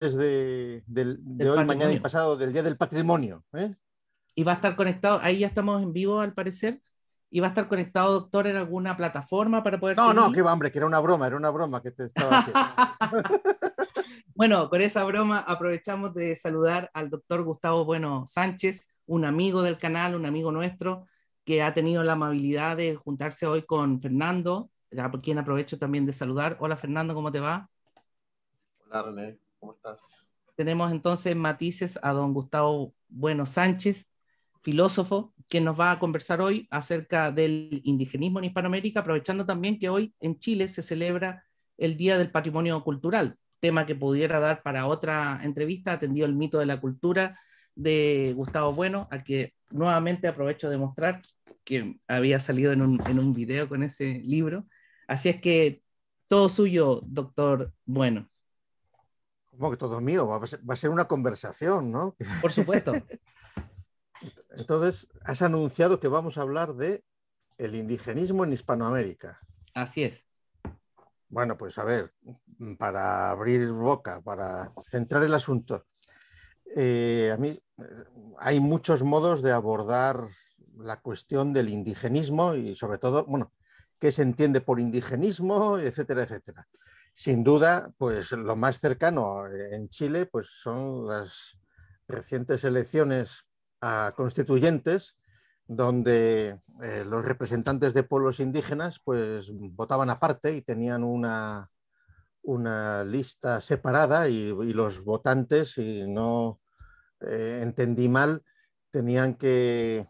de, de hoy, mañana y pasado, del Día del Patrimonio. ¿eh? Y va a estar conectado, ahí ya estamos en vivo al parecer, y va a estar conectado, doctor, en alguna plataforma para poder... No, no, que va, hombre, que era una broma, era una broma que te estaba... bueno, con esa broma aprovechamos de saludar al doctor Gustavo Bueno Sánchez, un amigo del canal, un amigo nuestro, que ha tenido la amabilidad de juntarse hoy con Fernando, a quien aprovecho también de saludar. Hola Fernando, ¿cómo te va? Hola René, ¿Cómo estás? Tenemos entonces matices a don Gustavo Bueno Sánchez, filósofo, que nos va a conversar hoy acerca del indigenismo en Hispanoamérica, aprovechando también que hoy en Chile se celebra el Día del Patrimonio Cultural, tema que pudiera dar para otra entrevista, atendido el mito de la cultura de Gustavo Bueno, a que nuevamente aprovecho de mostrar que había salido en un, en un video con ese libro. Así es que todo suyo, doctor Bueno. Como que todo mío? Va a, ser, una conversación, ¿no? Por supuesto. Entonces, has anunciado que vamos a hablar de el indigenismo en Hispanoamérica. Así es. Bueno, pues a ver, para abrir boca, para centrar el asunto, eh, a mí eh, hay muchos modos de abordar la cuestión del indigenismo y sobre todo, bueno, qué se entiende por indigenismo, etcétera, etcétera. Sin duda, pues lo más cercano eh, en Chile pues, son las recientes elecciones a constituyentes, donde eh, los representantes de pueblos indígenas pues, votaban aparte y tenían una, una lista separada y, los votantes, si no eh, entendí mal, tenían que,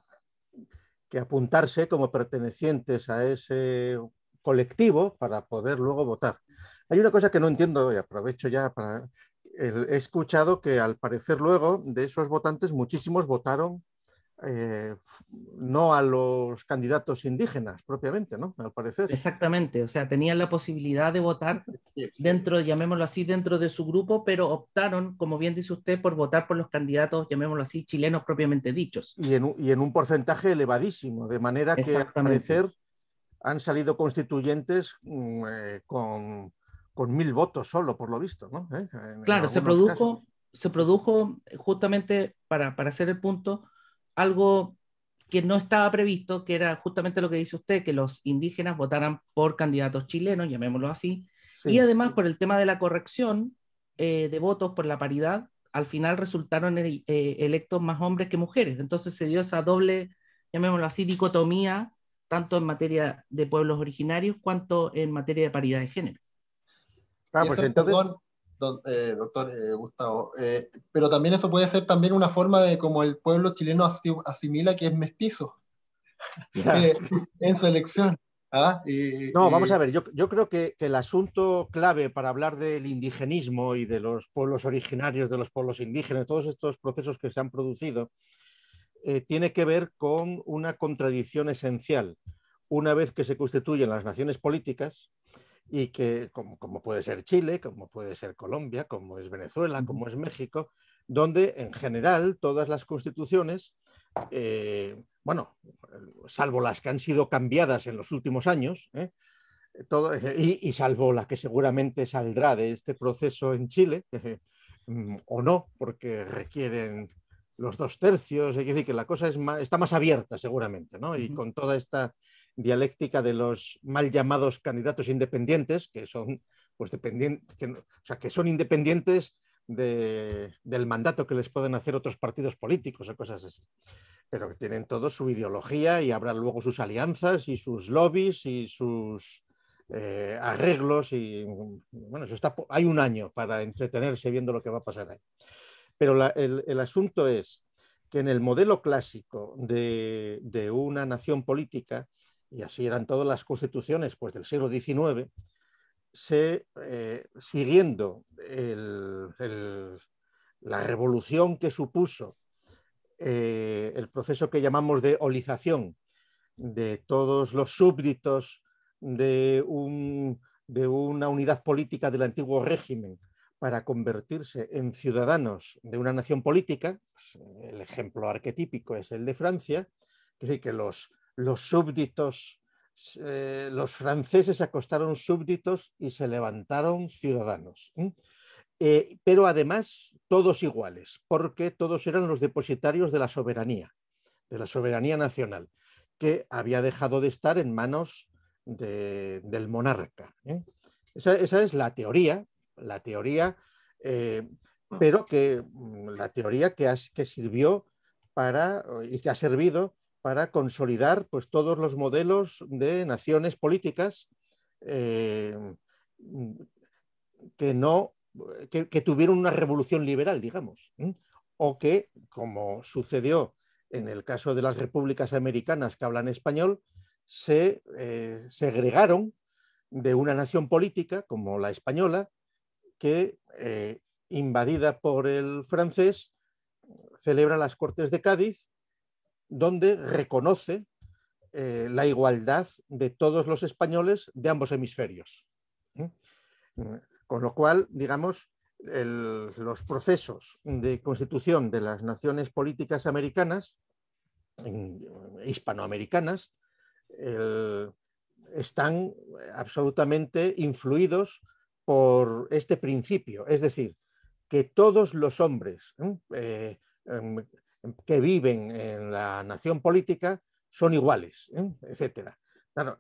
que apuntarse como pertenecientes a ese colectivo para poder luego votar. Hay una cosa que no entiendo y aprovecho ya para... He escuchado que al parecer luego de esos votantes muchísimos votaron eh, no a los candidatos indígenas propiamente, ¿no? Al parecer. Exactamente, o sea, tenían la posibilidad de votar dentro, llamémoslo así, dentro de su grupo, pero optaron, como bien dice usted, por votar por los candidatos, llamémoslo así, chilenos propiamente dichos. Y en, un porcentaje elevadísimo, de manera que al parecer han salido constituyentes mm, eh, con con mil votos solo, por lo visto, ¿no? ¿Eh? claro, se produjo, se produjo justamente, para, hacer el punto, algo que no estaba previsto, que era justamente lo que dice usted, que los indígenas votaran por candidatos chilenos, llamémoslo así, y además por el tema de la corrección eh, de votos por la paridad, al final resultaron eh, electos más hombres que mujeres. Entonces se dio esa doble, llamémoslo así, dicotomía, tanto en materia de pueblos originarios cuanto en materia de paridad de género. Ah, pues entonces... Eh, doctor eh, Gustavo, eh, pero también eso puede ser también una forma de cómo el pueblo chileno asimila que es mestizo en su elección. ¿ah? no, vamos a ver, yo, creo que, el asunto clave para hablar del indigenismo y de los pueblos originarios, de los pueblos indígenas, todos estos procesos que se han producido, tiene que ver con una contradicción esencial. Una vez que se constituyen las naciones políticas, y que, como, puede ser Chile, como puede ser Colombia, como es Venezuela, como es México, donde en general todas las constituciones, eh, bueno, salvo las que han sido cambiadas en los últimos años, ¿eh? todo, y, salvo la que seguramente saldrá de este proceso en Chile, mm, o no, porque requieren los dos tercios, Es decir que la cosa es está más abierta seguramente, ¿no? Y con toda esta dialéctica de los mal llamados candidatos independientes, que son, pues, dependientes, sea, que son independientes del mandato que les pueden hacer otros partidos políticos o cosas así. Pero que tienen todo su ideología y habrá luego sus alianzas y sus lobbies y sus eh, arreglos. Y bueno, está, hay un año para entretenerse viendo lo que va a pasar ahí. Pero el, asunto es que en el modelo clásico de una nación política, y así eran todas las constituciones pues, del siglo XIX, eh, siguiendo la revolución que supuso eh, el proceso que llamamos de olización de todos los súbditos de, de una unidad política del antiguo régimen para convertirse en ciudadanos de una nación política, pues, el ejemplo arquetípico es el de Francia, es decir, que los los súbditos, eh, los franceses acostaron súbditos y se levantaron ciudadanos. Eh, pero además todos iguales, porque todos eran los depositarios de la soberanía, de la soberanía nacional, que había dejado de estar en manos del monarca. ¿eh? Esa, es la teoría, la teoría, pero que mm, la teoría que, que sirvió para y que ha servido para consolidar pues, todos los modelos de naciones políticas eh, que, no, tuvieron una revolución liberal, digamos, o que, como sucedió en el caso de las repúblicas americanas que hablan español, se eh, segregaron de una nación política como la española, que, eh, invadida por el francés, celebra las Cortes de Cádiz donde reconoce eh, la igualdad de todos los españoles de ambos hemisferios. ¿eh? Con lo cual, digamos, los procesos de constitución de las naciones políticas americanas, hispanoamericanas, están absolutamente influidos por este principio, es decir, que todos los hombres, ¿eh? Em, que viven en la nación política son iguales, etc. ¿eh? etcétera.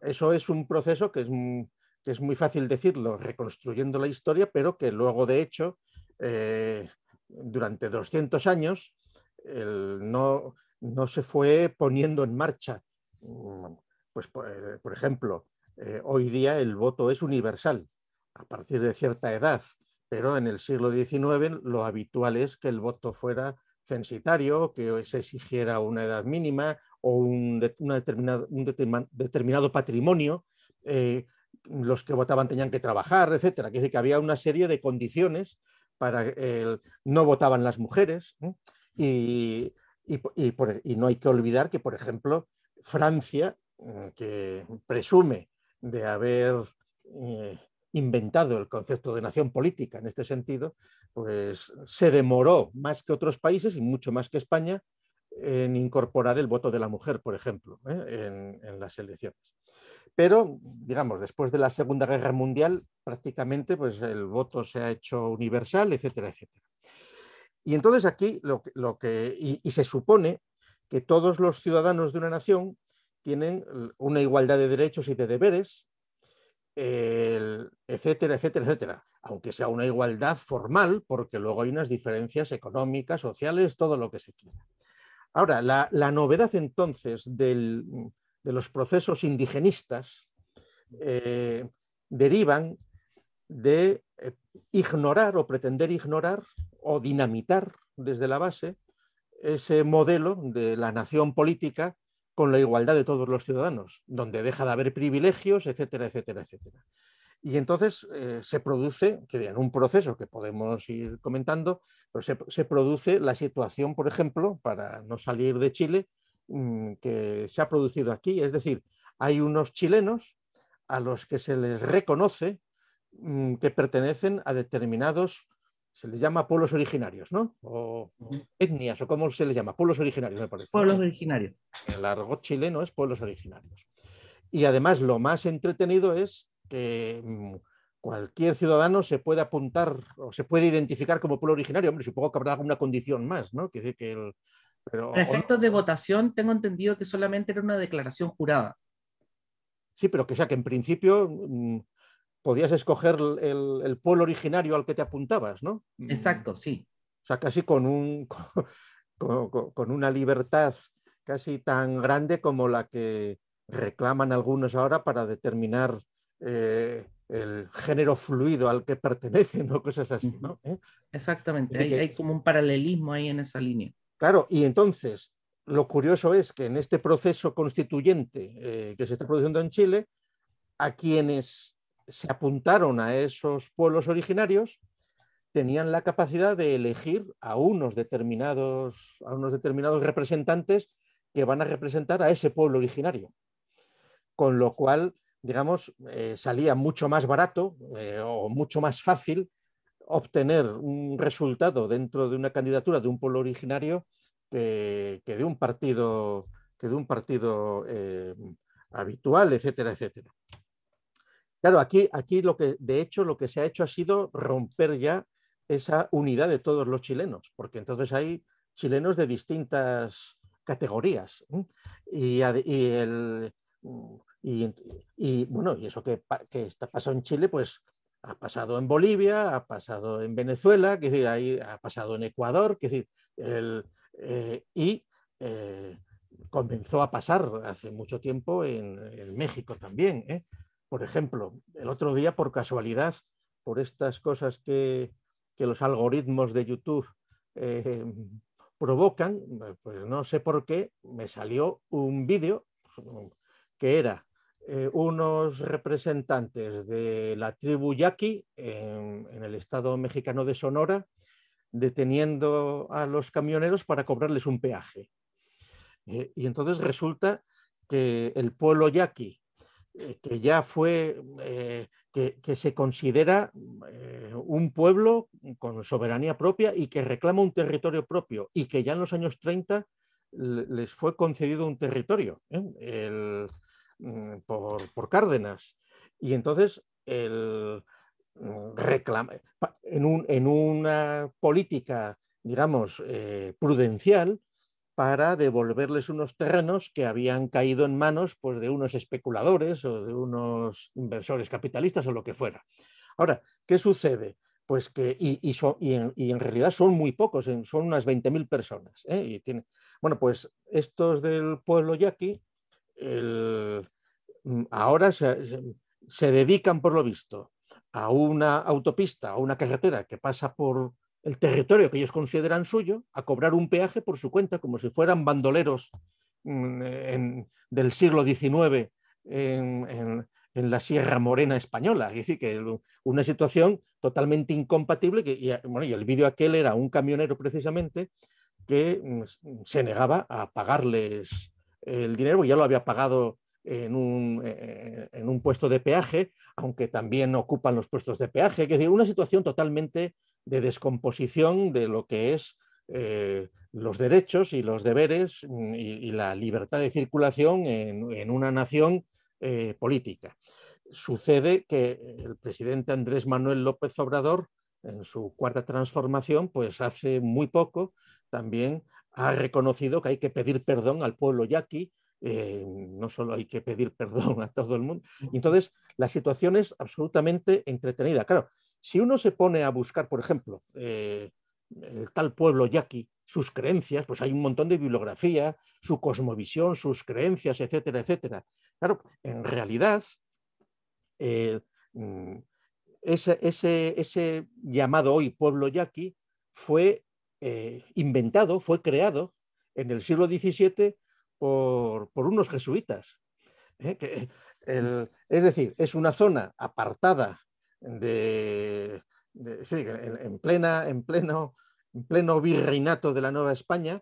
eso es un proceso que es, muy fácil decirlo, reconstruyendo la historia, pero que luego, de hecho, eh, durante 200 años no, se fue poniendo en marcha. Mm, pues, por, eh, ejemplo, hoy día el voto es universal a partir de cierta edad, pero en el siglo XIX lo habitual es que el voto fuera censitario, que se exigiera una edad mínima o un, determinado, patrimonio, eh, los que votaban tenían que trabajar, etcétera. decir que había una serie de condiciones para que no votaban las mujeres ¿eh? y, no hay que olvidar que, por ejemplo, Francia, mm, que presume de haber eh, inventado el concepto de nación política en este sentido, pues se demoró más que otros países y mucho más que España en incorporar el voto de la mujer, por ejemplo, ¿eh? en, las elecciones. Pero, digamos, después de la Segunda Guerra Mundial, prácticamente pues, el voto se ha hecho universal, etcétera, etcétera. Y entonces aquí lo que, y se supone que todos los ciudadanos de una nación tienen una igualdad de derechos y de deberes el etcétera, etcétera, etcétera, aunque sea una igualdad formal, porque luego hay unas diferencias económicas, sociales, todo lo que se quiera. Ahora, la, novedad entonces de los procesos indigenistas eh, derivan de eh, ignorar o pretender ignorar o dinamitar desde la base ese modelo de la nación política con la igualdad de todos los ciudadanos, donde deja de haber privilegios, etcétera, etcétera, etcétera. Y entonces eh, se produce, que en un proceso que podemos ir comentando, pero se, produce la situación, por ejemplo, para no salir de Chile, mm, que se ha producido aquí. Es decir, hay unos chilenos a los que se les reconoce mm, que pertenecen a determinados se les llama pueblos originarios, ¿no? O etnias, o cómo se les llama, pueblos originarios, me parece. Pueblos originarios. El argot chileno es pueblos originarios. Y además lo más entretenido es que mm, cualquier ciudadano se puede apuntar o se puede identificar como pueblo originario. Hombre, supongo que habrá alguna condición más, ¿no? Que decir que el, pero, efectos de votación, tengo entendido que solamente era una declaración jurada. Sí, pero que sea que en principio mm, podías escoger el, pueblo originario al que te apuntabas, ¿no? Mm. Exacto, sí. O sea, casi con, un, con, una libertad casi tan grande como la que reclaman algunos ahora para determinar eh, el género fluido al que pertenecen o cosas así, ¿no? ¿Eh? Exactamente, hay, como un paralelismo ahí en esa línea. Claro, y entonces lo curioso es que en este proceso constituyente eh, que se está produciendo en Chile, a quienes se apuntaron a esos pueblos originarios tenían la capacidad de elegir a unos determinados, a unos determinados representantes que van a representar a ese pueblo originario. Con lo cual, digamos, eh, salía mucho más barato eh, o mucho más fácil obtener un resultado dentro de una candidatura de un pueblo originario que, de un partido, que de un partido eh, habitual, etcétera, etcétera. Claro, aquí, aquí lo que, de hecho, lo que se ha hecho ha sido romper ya esa unidad de todos los chilenos, porque entonces hay chilenos de distintas categorías. Mm, y, bueno, y eso que, que está pasado en Chile, pues ha pasado en Bolivia, ha pasado en Venezuela, que decir, ahí ha pasado en Ecuador, que eh, y eh, comenzó a pasar hace mucho tiempo en, México también. ¿eh? Por ejemplo, el otro día, por casualidad, por estas cosas que, los algoritmos de YouTube eh, provocan, pues no sé por qué, me salió un vídeo que era eh, unos representantes de la tribu Yaqui en, el estado mexicano de Sonora deteniendo a los camioneros para cobrarles un peaje. Eh, y entonces resulta que el pueblo Yaqui eh, que ya fue, eh, que, se considera eh, un pueblo con soberanía propia y que reclama un territorio propio y que ya en los años 30 les fue concedido un territorio el, mm, por, Cárdenas. Y entonces el mm, en, en una política, digamos, prudencial, para devolverles unos terrenos que habían caído en manos pues, de unos especuladores o de unos inversores capitalistas o lo que fuera. Ahora, ¿qué sucede? Pues que, y, y, en, realidad son muy pocos, son unas 20.000 personas. ¿eh? Y tiene, bueno, pues estos del pueblo yaqui, mm, ahora se, dedican, por lo visto, a una autopista, o una carretera que pasa por, el territorio que ellos consideran suyo a cobrar un peaje por su cuenta, como si fueran bandoleros mm, del siglo XIX en, la Sierra Morena española. Es decir, que una situación totalmente incompatible. Que, y, el vídeo aquel era un camionero precisamente que mm, se negaba a pagarles el dinero, ya lo había pagado en un, e, e, en un puesto de peaje, aunque también ocupan los puestos de peaje. Es decir, una situación totalmente de descomposición de lo que es eh, los derechos y los deberes mm, y, la libertad de circulación en, una nación eh, política. Sucede que el presidente Andrés Manuel López Obrador, en su cuarta transformación, pues hace muy poco también ha reconocido que hay que pedir perdón al pueblo yaqui eh, no solo hay que pedir perdón a todo el mundo. entonces la situación es absolutamente entretenida. Claro, si uno se pone a buscar, por ejemplo, eh, el tal pueblo yaqui, sus creencias, pues hay un montón de bibliografía, su cosmovisión, sus creencias, etcétera, etcétera. Claro, en realidad, eh, mm, ese, ese, llamado hoy pueblo yaqui fue inventado, fue creado en el siglo XVII por, unos jesuitas. ¿eh? es decir, es una zona apartada de, en, plena, en, pleno, en pleno virreinato de la Nueva España,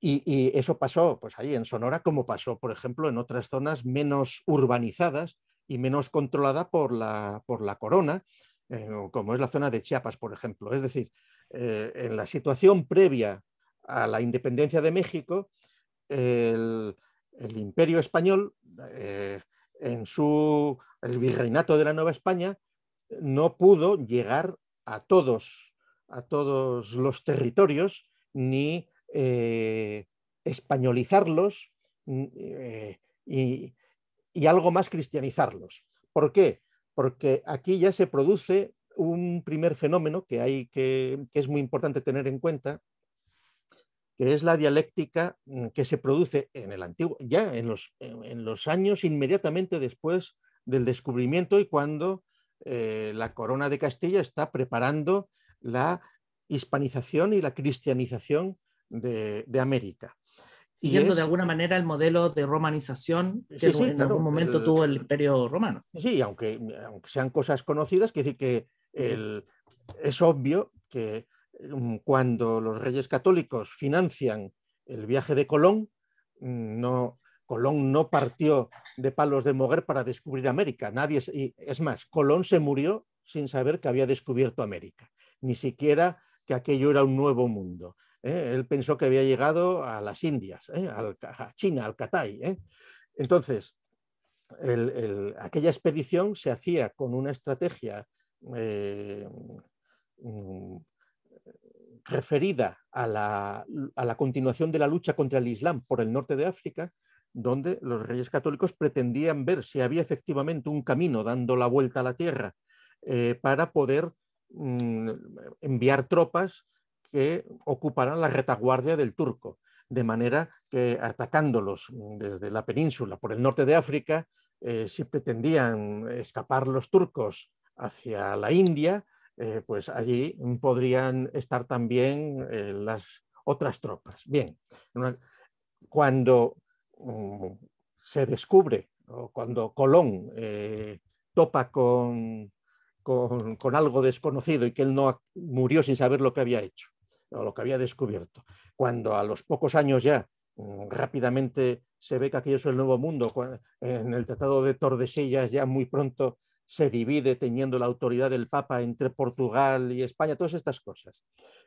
y, eso pasó pues ahí en Sonora, como pasó, por ejemplo, en otras zonas menos urbanizadas y menos controlada por la, corona, eh, como es la zona de Chiapas, por ejemplo. Es decir, eh, en la situación previa a la independencia de México, el, imperio español, eh, en su, el virreinato de la Nueva España, no pudo llegar a todos, a todos los territorios, ni eh, españolizarlos eh, y, y algo más cristianizarlos. ¿Por qué? Porque aquí ya se produce un primer fenómeno que, hay que, que, es muy importante tener en cuenta, que es la dialéctica mm, que se produce en el antiguo, ya en los, en los años inmediatamente después del descubrimiento y cuando eh, la corona de Castilla está preparando la hispanización y la cristianización de, América. Y de alguna manera el modelo de romanización que en algún momento tuvo el imperio romano. Sí, aunque, aunque sean cosas conocidas, decir que es obvio que Mm, cuando los reyes católicos financian el viaje de Colón, mm, no, Colón no partió de palos de moguer para descubrir América. Nadie, es más, Colón se murió sin saber que había descubierto América, ni siquiera que aquello era un nuevo mundo. ¿eh? Él pensó que había llegado a las Indias, ¿eh? a China, al Catay. ¿eh? Entonces, aquella expedición se hacía con una estrategia mm, referida a la, continuación de la lucha contra el Islam por el norte de África, donde los reyes católicos pretendían ver si había efectivamente un camino dando la vuelta a la tierra eh, para poder mm, enviar tropas que ocuparan la retaguardia del turco, de manera que atacándolos desde la península por el norte de África, eh, si pretendían escapar los turcos hacia la India, eh, pues allí podrían estar también eh, las otras tropas. Bien, cuando mm, se descubre, cuando Colón eh, topa con, algo desconocido y que él no murió sin saber lo que había hecho, o lo que había descubierto, cuando a los pocos años ya mm, rápidamente se ve que aquello es el nuevo mundo, en el Tratado de Tordesillas ya muy pronto se divide teniendo la autoridad del Papa entre Portugal y España, todas estas cosas.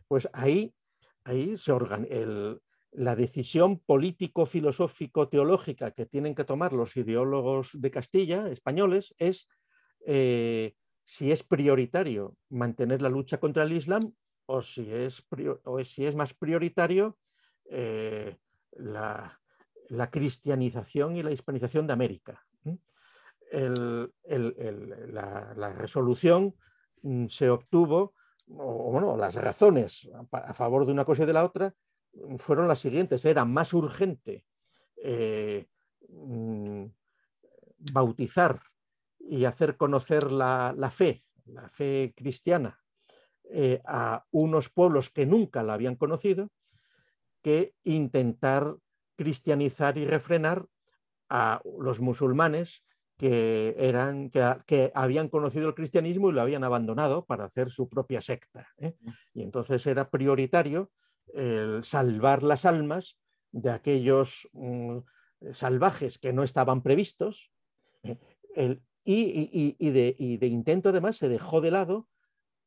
Pues ahí, ahí se el, la decisión político-filosófico-teológica que tienen que tomar los ideólogos de Castilla, españoles, es eh, si es prioritario mantener la lucha contra el Islam o si es, si es más prioritario eh, la, cristianización y la hispanización de América la, resolución mm, se obtuvo, o bueno, las razones a favor de una cosa y de la otra mm, fueron las siguientes. Era más urgente eh, mm, bautizar y hacer conocer la, fe, la fe cristiana, eh, a unos pueblos que nunca la habían conocido, que intentar cristianizar y refrenar a los musulmanes que, eran, que, habían conocido el cristianismo y lo habían abandonado para hacer su propia secta. ¿eh? Mm. Y entonces era prioritario el salvar las almas de aquellos mm, salvajes que no estaban previstos. ¿eh? y, de, intento, además, se dejó de lado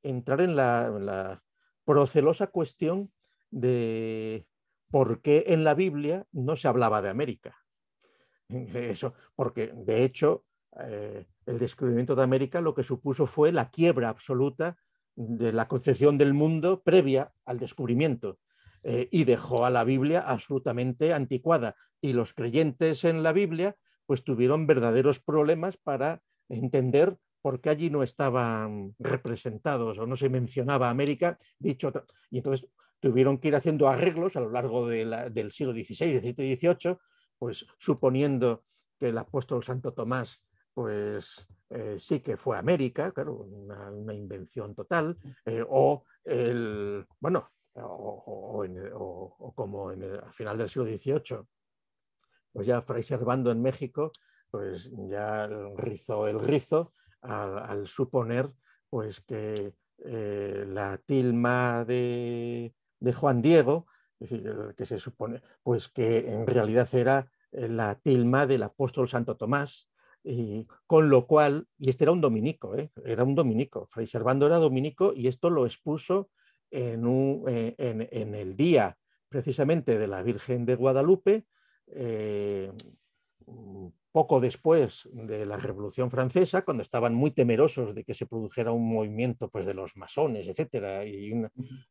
entrar en la procelosa cuestión de por qué en la Biblia no se hablaba de América. Eso, porque de hecho eh, el descubrimiento de América lo que supuso fue la quiebra absoluta de la concepción del mundo previa al descubrimiento eh, y dejó a la Biblia absolutamente anticuada. Y los creyentes en la Biblia pues tuvieron verdaderos problemas para entender por qué allí no estaban representados o no se mencionaba América, dicho y entonces tuvieron que ir haciendo arreglos a lo largo del siglo XVI, XVII y XVIII pues suponiendo que el apóstol Santo Tomás pues eh, sí que fue América, claro, una, invención total, eh, o el, bueno, o, como en final del siglo XVIII, pues ya Fray Servando en México, pues ya rizó el rizo al, suponer pues que eh, la tilma de, Juan Diego, es decir, que se supone, pues que en realidad era eh, la tilma del apóstol Santo Tomás, con lo cual, y este era un dominico, ¿eh? era un dominico, Fray Servando era dominico y esto lo expuso en, eh, el día precisamente de la Virgen de Guadalupe, mm, poco después de la Revolución Francesa, cuando estaban muy temerosos de que se produjera un movimiento pues, de los masones, etcétera, y,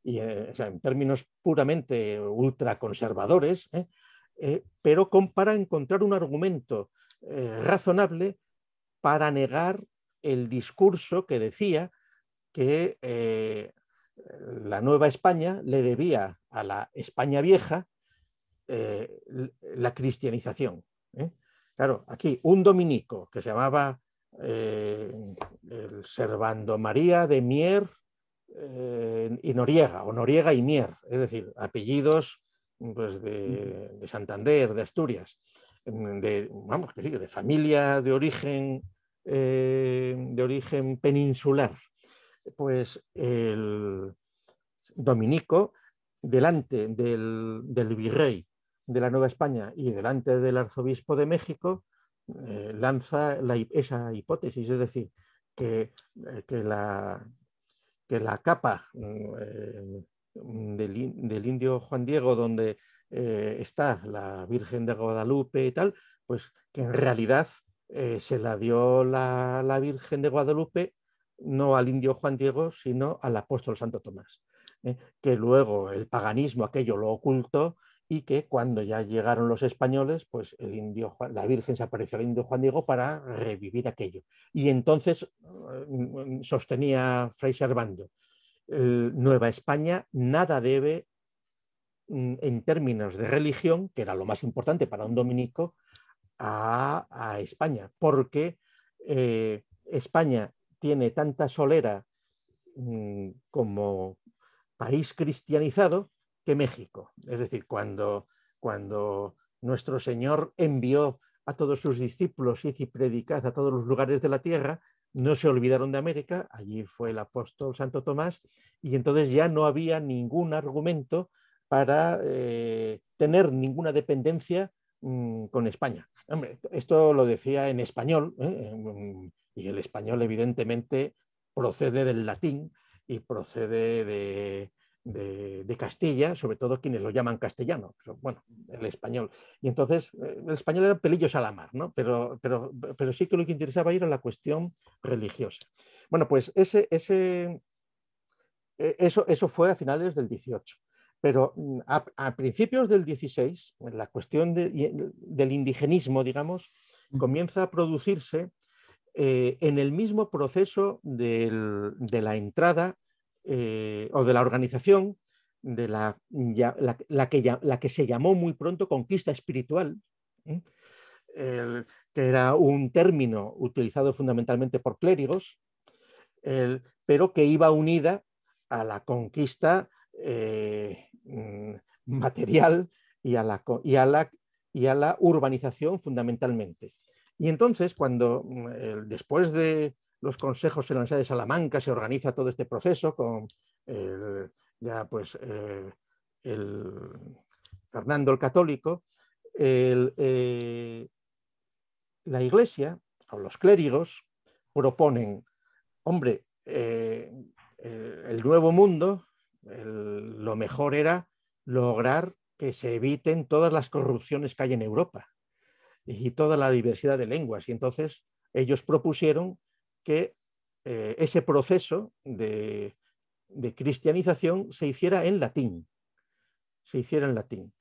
en términos puramente ultraconservadores, ¿eh? Eh, pero para encontrar un argumento eh, razonable para negar el discurso que decía que eh, la Nueva España le debía a la España vieja la cristianización. Claro, aquí un dominico que se llamaba el Servando María de Mier y Noriega, o Noriega y Mier, es decir, apellidos pues, de, Santander, de Asturias, mm, de, vamos, que de familia de origen, eh, de origen peninsular, pues el dominico, delante del, virrey de la Nueva España y delante del arzobispo de México, eh, lanza esa hipótesis, es decir, que, eh, la, la capa mm, Mm, del, indio Juan Diego, donde eh, está la Virgen de Guadalupe y tal, pues que en realidad eh, se la dio la, Virgen de Guadalupe no al indio Juan Diego, sino al apóstol Santo Tomás, ¿eh? que luego el paganismo aquello lo ocultó y que cuando ya llegaron los españoles, pues el indio la Virgen se apareció al indio Juan Diego para revivir aquello. Y entonces sostenía Fray Servando, eh, Nueva España nada debe mm, en términos de religión, que era lo más importante para un dominico, a, España, porque eh, España tiene tanta solera mm, como país cristianizado que México. Es decir, cuando, nuestro Señor envió a todos sus discípulos, y predicad a todos los lugares de la tierra, no se olvidaron de América, allí fue el apóstol Santo Tomás, y entonces ya no había ningún argumento para eh, tener ninguna dependencia mm, con España. esto lo decía en español, ¿eh? mm, y el español evidentemente procede del latín y procede de, de, Castilla, sobre todo quienes lo llaman castellano, bueno, el español. Y entonces, eh, el español era pelillos a la mar, ¿no? Pero, pero, pero sí que lo que interesaba era la cuestión religiosa. Bueno, pues eh, eso, fue a finales del 18. Pero mm, a, principios del 16, la cuestión del indigenismo, digamos, comienza a producirse eh, en el mismo proceso de la entrada eh, o de la organización de la, que, la que se llamó muy pronto conquista espiritual, ¿eh? que era un término utilizado fundamentalmente por clérigos, pero que iba unida a la conquista eh, material a la, y a la urbanización fundamentalmente. Y entonces, cuando mm, después de, los consejos en la Universidad de Salamanca se organiza todo este proceso con el, ya pues eh, el, Fernando el Católico, eh, la Iglesia o los clérigos proponen, hombre, eh, el nuevo mundo, lo mejor era lograr que se eviten todas las corrupciones que hay en Europa y toda la diversidad de lenguas. Y entonces ellos propusieron que eh, ese proceso de, cristianización se hiciera en latín. Se hiciera en latín.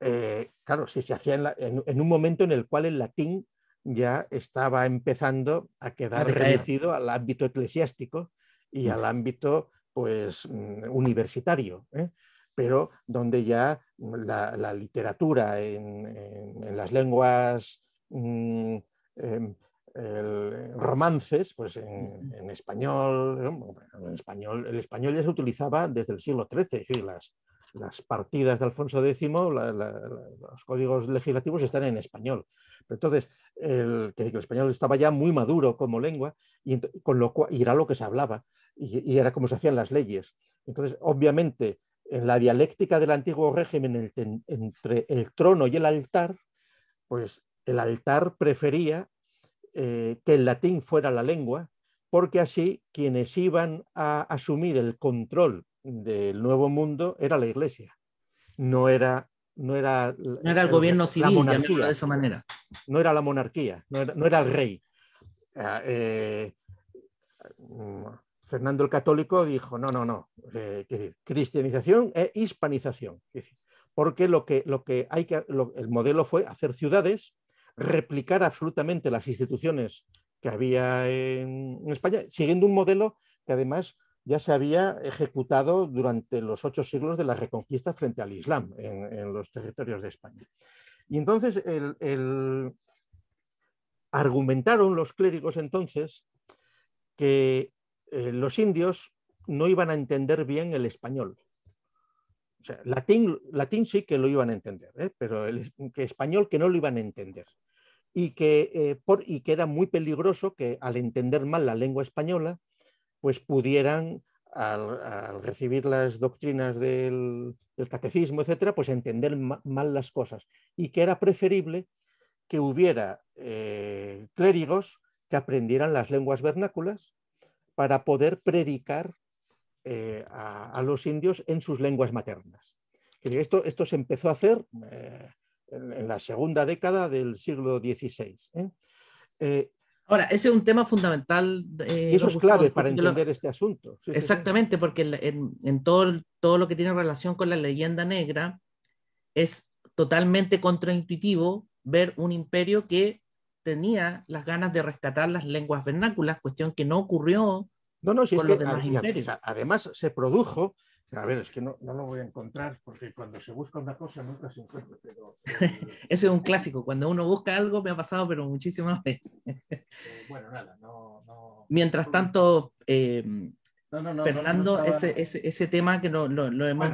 Eh, claro, si se hacía en, un momento en el cual el latín ya estaba empezando a quedar reducido al ámbito eclesiástico y mm. al ámbito pues, mm, universitario. ¿eh? pero donde ya la, literatura en, las lenguas mm, em, el, eh, romances pues en, español. En español. El español ya se utilizaba desde el siglo XIII. Y las, las partidas de Alfonso X, los códigos legislativos están en español. entonces, el, español estaba ya muy maduro como lengua y, con lo era lo que se hablaba y, era como se hacían las leyes. Entonces, obviamente, en la dialéctica del antiguo régimen entre el trono y el altar, pues el altar prefería eh, que el latín fuera la lengua, porque así quienes iban a asumir el control del nuevo mundo era la iglesia, no era... No era, el, gobierno civil, monarquía, de esa manera. No era la monarquía, no era, no era el rey. Ah, eh, mm, Fernando el Católico dijo, no, no, no, eh, cristianización e hispanización, porque lo que, lo que hay que, el modelo fue hacer ciudades replicar absolutamente las instituciones que había en España, siguiendo un modelo que además ya se había ejecutado durante los ocho siglos de la Reconquista frente al Islam en, los territorios de España. Y entonces el, argumentaron los clérigos entonces que eh, los indios no iban a entender bien el español. O sea, latín, latín sí que lo iban a entender, ¿eh? pero el, español que no lo iban a entender y que, eh, y que era muy peligroso que al entender mal la lengua española, pues pudieran, al, recibir las doctrinas del, catecismo, etc., pues entender mal las cosas y que era preferible que hubiera eh, clérigos que aprendieran las lenguas vernáculas para poder predicar eh, a, los indios en sus lenguas maternas. Esto, esto se empezó a hacer en, la segunda década del siglo XVI. ¿eh? Eh, Ahora, ese es un tema fundamental. Eh, eso es clave para entender este asunto. Exactamente, porque en, todo, todo lo que tiene relación con la leyenda negra es totalmente contraintuitivo ver un imperio que tenía las ganas de rescatar las lenguas vernáculas, cuestión que no ocurrió. No, no, si es que, además se produjo a ver, es que no, lo voy a encontrar, porque cuando se busca una cosa nunca se encuentra. Eso es un clásico, cuando uno busca algo me ha pasado, pero muchísimas veces. Eh, bueno, nada, no... Mientras tanto, eh, Fernando, ese, tema que no, lo hemos...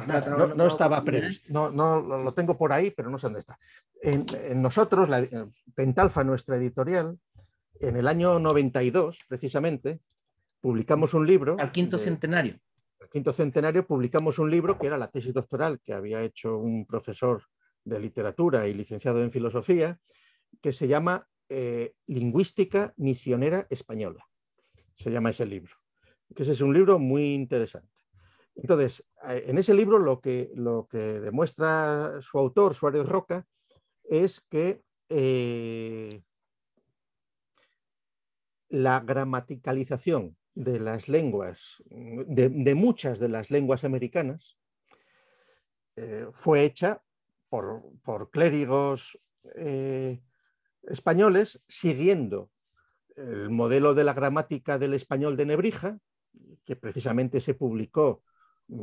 no, estaba previsto, no, lo tengo por ahí, pero no sé dónde está. En, nosotros, eh, Pentalfa, nuestra editorial, en el año 92, precisamente, publicamos un libro... Al quinto centenario quinto centenario publicamos un libro que era la tesis doctoral que había hecho un profesor de literatura y licenciado en filosofía, que se llama eh, Lingüística Misionera Española. Se llama ese libro. Que ese es un libro muy interesante. Entonces, en ese libro lo que, lo que demuestra su autor, Suárez Roca, es que eh, la gramaticalización de las lenguas, mm, de, muchas de las lenguas americanas, eh, fue hecha por, clérigos eh, españoles siguiendo el modelo de la gramática del español de Nebrija, que precisamente se publicó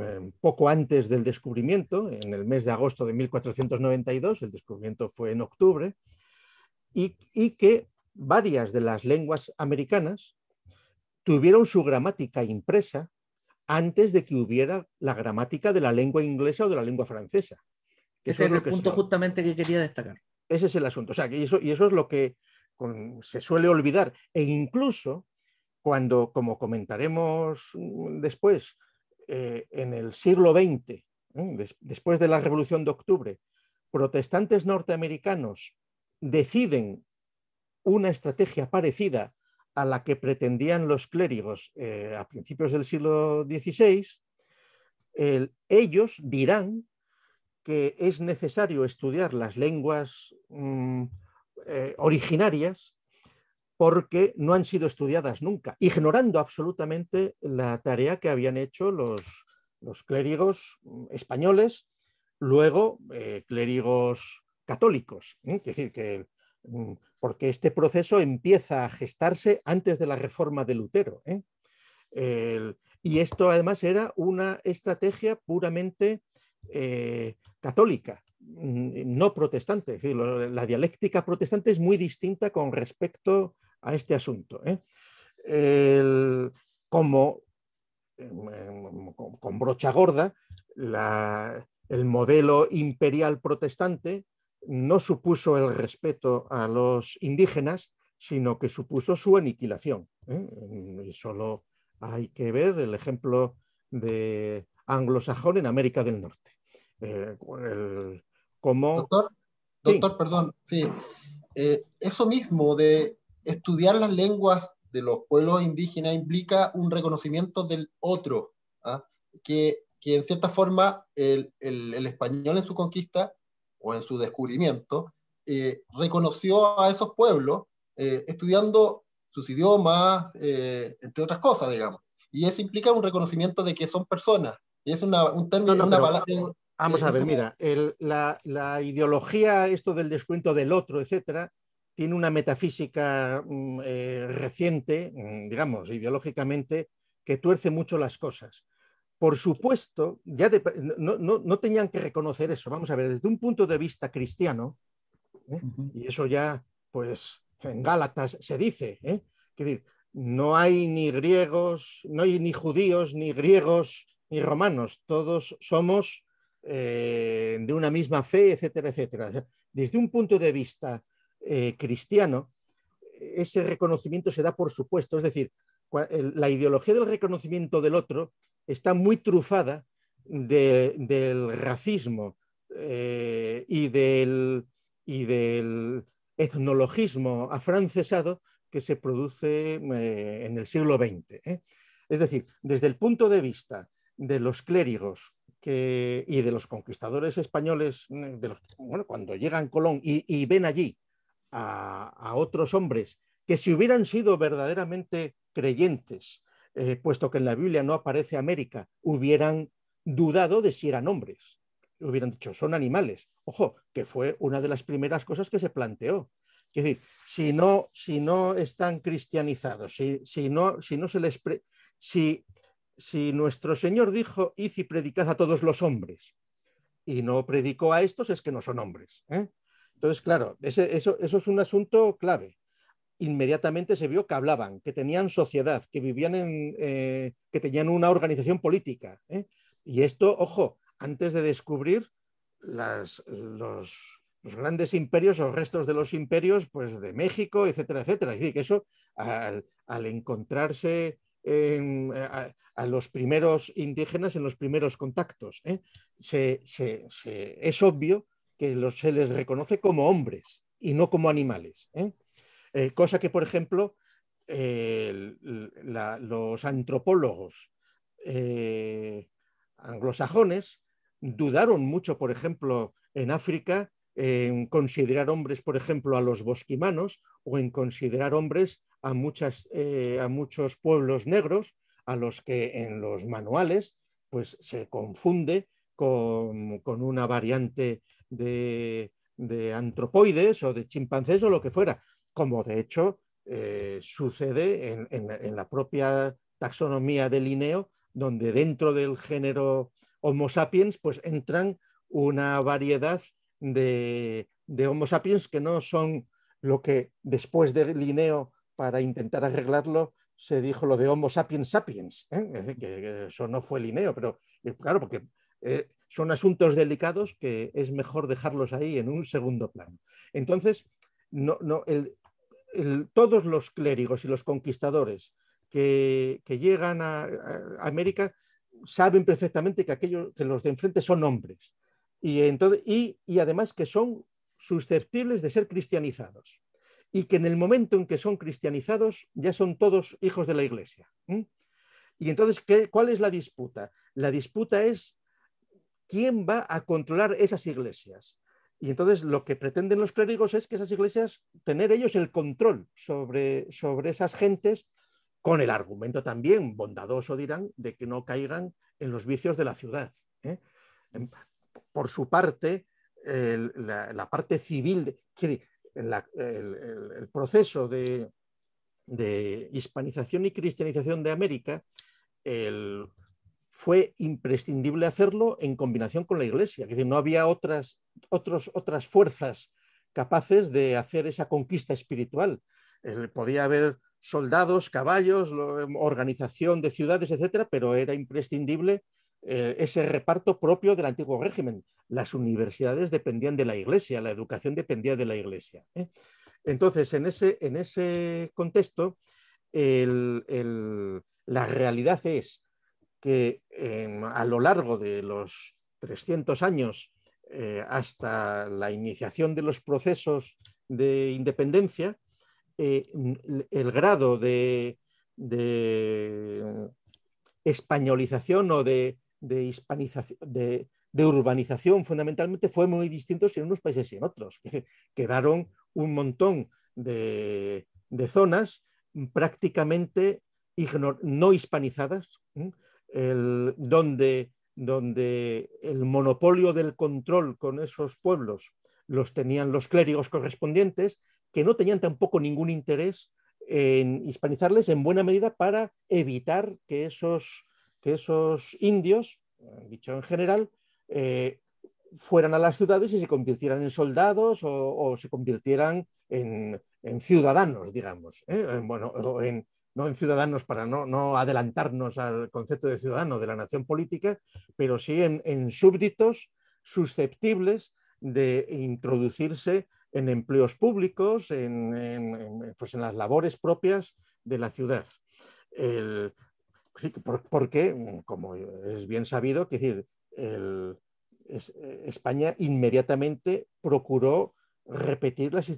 eh, poco antes del descubrimiento, en el mes de agosto de 1492, el descubrimiento fue en octubre, y que varias de las lenguas americanas tuvieron su gramática impresa antes de que hubiera la gramática de la lengua inglesa o de la lengua francesa. Ese es, el punto justamente que quería destacar. Ese es el asunto. eso, y eso es lo que se suele olvidar. E incluso cuando, como comentaremos después, eh, en el siglo XX, ¿eh? después de la Revolución de Octubre, protestantes norteamericanos deciden una estrategia parecida a la que pretendían los clérigos eh, a principios del siglo XVI, ellos dirán que es necesario estudiar las lenguas mm, eh, originarias porque no han sido estudiadas nunca, ignorando absolutamente la tarea que habían hecho los, clérigos mm, españoles, luego eh, clérigos católicos. Es decir, que mm, porque este proceso empieza a gestarse antes de la reforma de Lutero. ¿eh? y esto además era una estrategia puramente eh, católica, mm, no protestante. la dialéctica protestante es muy distinta con respecto a este asunto. ¿eh? como con brocha gorda, el modelo imperial protestante no supuso el respeto a los indígenas, sino que supuso su aniquilación. ¿eh? Y solo hay que ver el ejemplo de anglosajón en América del Norte. Eh, como... Doctor, doctor perdón, sí. Eh, eso mismo de estudiar las lenguas de los pueblos indígenas implica un reconocimiento del otro, ¿ah? que, que, en cierta forma el, el, el español en su conquista o en su descubrimiento, eh, reconoció a esos pueblos eh, estudiando sus idiomas, eh, entre otras cosas, digamos. Y eso implica un reconocimiento de que son personas. Y es un término, una Vamos a ver, mira, la, la, ideología, esto del descuento del otro, etcétera, tiene una metafísica mm, reciente, mm, digamos, ideológicamente, que tuerce mucho las cosas por supuesto, ya no, no, tenían que reconocer eso. Vamos a ver, desde un punto de vista cristiano, ¿eh? y eso ya, pues, en Gálatas se dice, ¿eh? que no hay ni griegos, no hay ni judíos, ni griegos, ni romanos, todos somos eh, de una misma fe, etcétera, etcétera. Desde un punto de vista cristiano, ese reconocimiento se da por supuesto, es decir, la ideología del reconocimiento del otro está muy trufada del racismo eh, y, del, etnologismo afrancesado que se produce eh, en el siglo XX. ¿eh? Es decir, desde el punto de vista de los clérigos y de los conquistadores españoles, mm, cuando llegan Colón y, ven allí a, otros hombres que si hubieran sido verdaderamente creyentes eh, puesto que en la Biblia no aparece América, hubieran dudado de si eran hombres. Hubieran dicho, son animales. Ojo, que fue una de las primeras cosas que se planteó. Es decir, si no, si no están cristianizados, si, si, no, si no se les... Si, si nuestro Señor dijo, id y predicad a todos los hombres, y no predicó a estos, es que no son hombres. ¿eh? Entonces, claro, eso, eso es un asunto clave inmediatamente se vio que hablaban, que tenían sociedad, que vivían en, eh, que tenían una organización política. ¿eh? Y esto, ojo, antes de descubrir las, los, grandes imperios o restos de los imperios, pues de México, etcétera, etcétera. Es decir, que eso al, encontrarse a, los primeros indígenas en los primeros contactos, ¿eh? es obvio que los, se les reconoce como hombres y no como animales. Eh, cosa que, por ejemplo, los antropólogos eh, anglosajones dudaron mucho, por ejemplo, en África, en considerar hombres, por ejemplo, a los bosquimanos o en considerar hombres a, eh, a muchos pueblos negros, a los que en los manuales pues, se confunde con, una variante de antropoides o de chimpancés o lo que fuera como de hecho eh, sucede en, la propia taxonomía de Linneo, donde dentro del género Homo sapiens pues entran una variedad de, Homo sapiens que no son lo que después de Linneo, para intentar arreglarlo, se dijo lo de Homo sapiens sapiens, ¿eh? que eso no fue Linneo, pero eh, claro, porque son asuntos delicados que es mejor dejarlos ahí en un segundo plano. Entonces, no, no, el, todos los clérigos y los conquistadores que, llegan a, América saben perfectamente que, aquellos, que los de enfrente son hombres y, además que son susceptibles de ser cristianizados y que en el momento en que son cristianizados ya son todos hijos de la iglesia. Y entonces, ¿cuál es la disputa? La disputa es quién va a controlar esas iglesias. Y entonces lo que pretenden los clérigos es que esas iglesias, tener ellos el control sobre, sobre esas gentes, con el argumento también bondadoso, dirán, de que no caigan en los vicios de la ciudad. ¿eh? Em, por su parte, la, parte civil, el, proceso de, hispanización y cristianización de América, fue imprescindible hacerlo en combinación con la Iglesia. no había otras otras fuerzas capaces de hacer esa conquista espiritual. Eh, podía haber soldados, caballos, organización de ciudades, etcétera, pero era imprescindible eh, ese reparto propio del antiguo régimen. Las universidades dependían de la iglesia, la educación dependía de la iglesia. ¿eh? Entonces, en ese, en ese contexto, la realidad es que a lo largo de los 300 años eh, hasta la iniciación de los procesos de independencia, eh, el grado de, españolización o de, hispanización, de, urbanización fundamentalmente fue muy distinto en unos países y en otros. Quedaron un montón de, zonas prácticamente no hispanizadas, el, donde donde el monopolio del control con esos pueblos los tenían los clérigos correspondientes, que no tenían tampoco ningún interés en hispanizarles en buena medida para evitar que esos, que esos indios, dicho en general, eh, fueran a las ciudades y se convirtieran en soldados o, se convirtieran en, ciudadanos, digamos, ¿eh? en, no en ciudadanos para no, no, adelantarnos al concepto de ciudadano de la nación política, pero sí en, súbditos susceptibles de introducirse en empleos públicos, en, pues en las labores propias de la ciudad. porque, como es bien sabido, decir, eh, España inmediatamente procuró repetir las,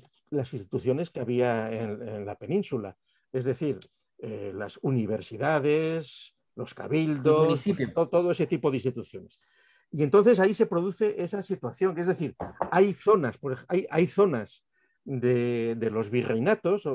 instituciones que había en la península. Es decir, eh, las universidades, los cabildos, pues, todo, ese tipo de instituciones. Y entonces ahí se produce esa situación, es decir, hay zonas, hay, zonas de, los virreinatos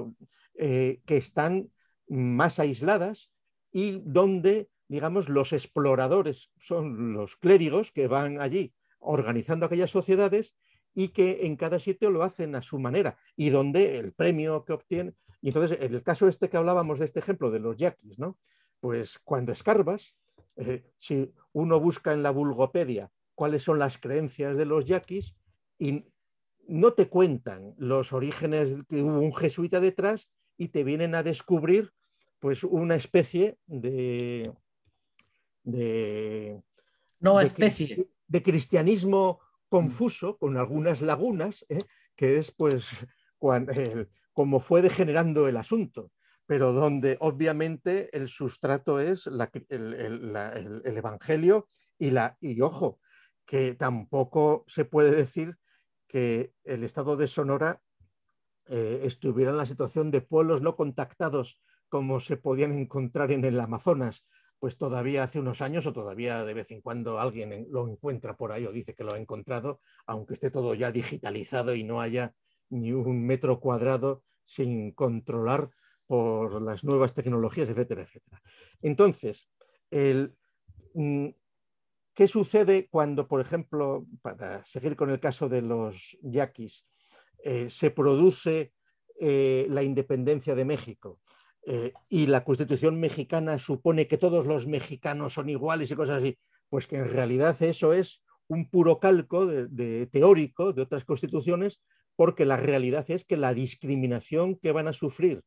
eh, que están más aisladas y donde, digamos, los exploradores son los clérigos que van allí organizando aquellas sociedades y que en cada sitio lo hacen a su manera y donde el premio que obtienen. Y entonces, en el caso este que hablábamos de este ejemplo de los yaquis, ¿no? Pues cuando escarbas, eh, si uno busca en la vulgopedia cuáles son las creencias de los yaquis y no te cuentan los orígenes que hubo un jesuita detrás y te vienen a descubrir pues una especie de, no especie de cristianismo confuso, con algunas lagunas, ¿eh? que es pues como fue degenerando el asunto, pero donde obviamente el sustrato es el, Evangelio y, la, y ojo, que tampoco se puede decir que el estado de Sonora eh, estuviera en la situación de pueblos no contactados como se podían encontrar en el Amazonas, pues todavía hace unos años o todavía de vez en cuando alguien lo encuentra por ahí o dice que lo ha encontrado, aunque esté todo ya digitalizado y no haya ni un metro cuadrado sin controlar por las nuevas tecnologías, etcétera, etcétera. Entonces, mm, ¿qué sucede cuando, por ejemplo, para seguir con el caso de los yaquis, eh, se produce eh, la independencia de México? Eh, y la Constitución mexicana supone que todos los mexicanos son iguales y cosas así, pues que en realidad eso es un puro calco teórico de otras constituciones, porque la realidad es que la discriminación que van a sufrir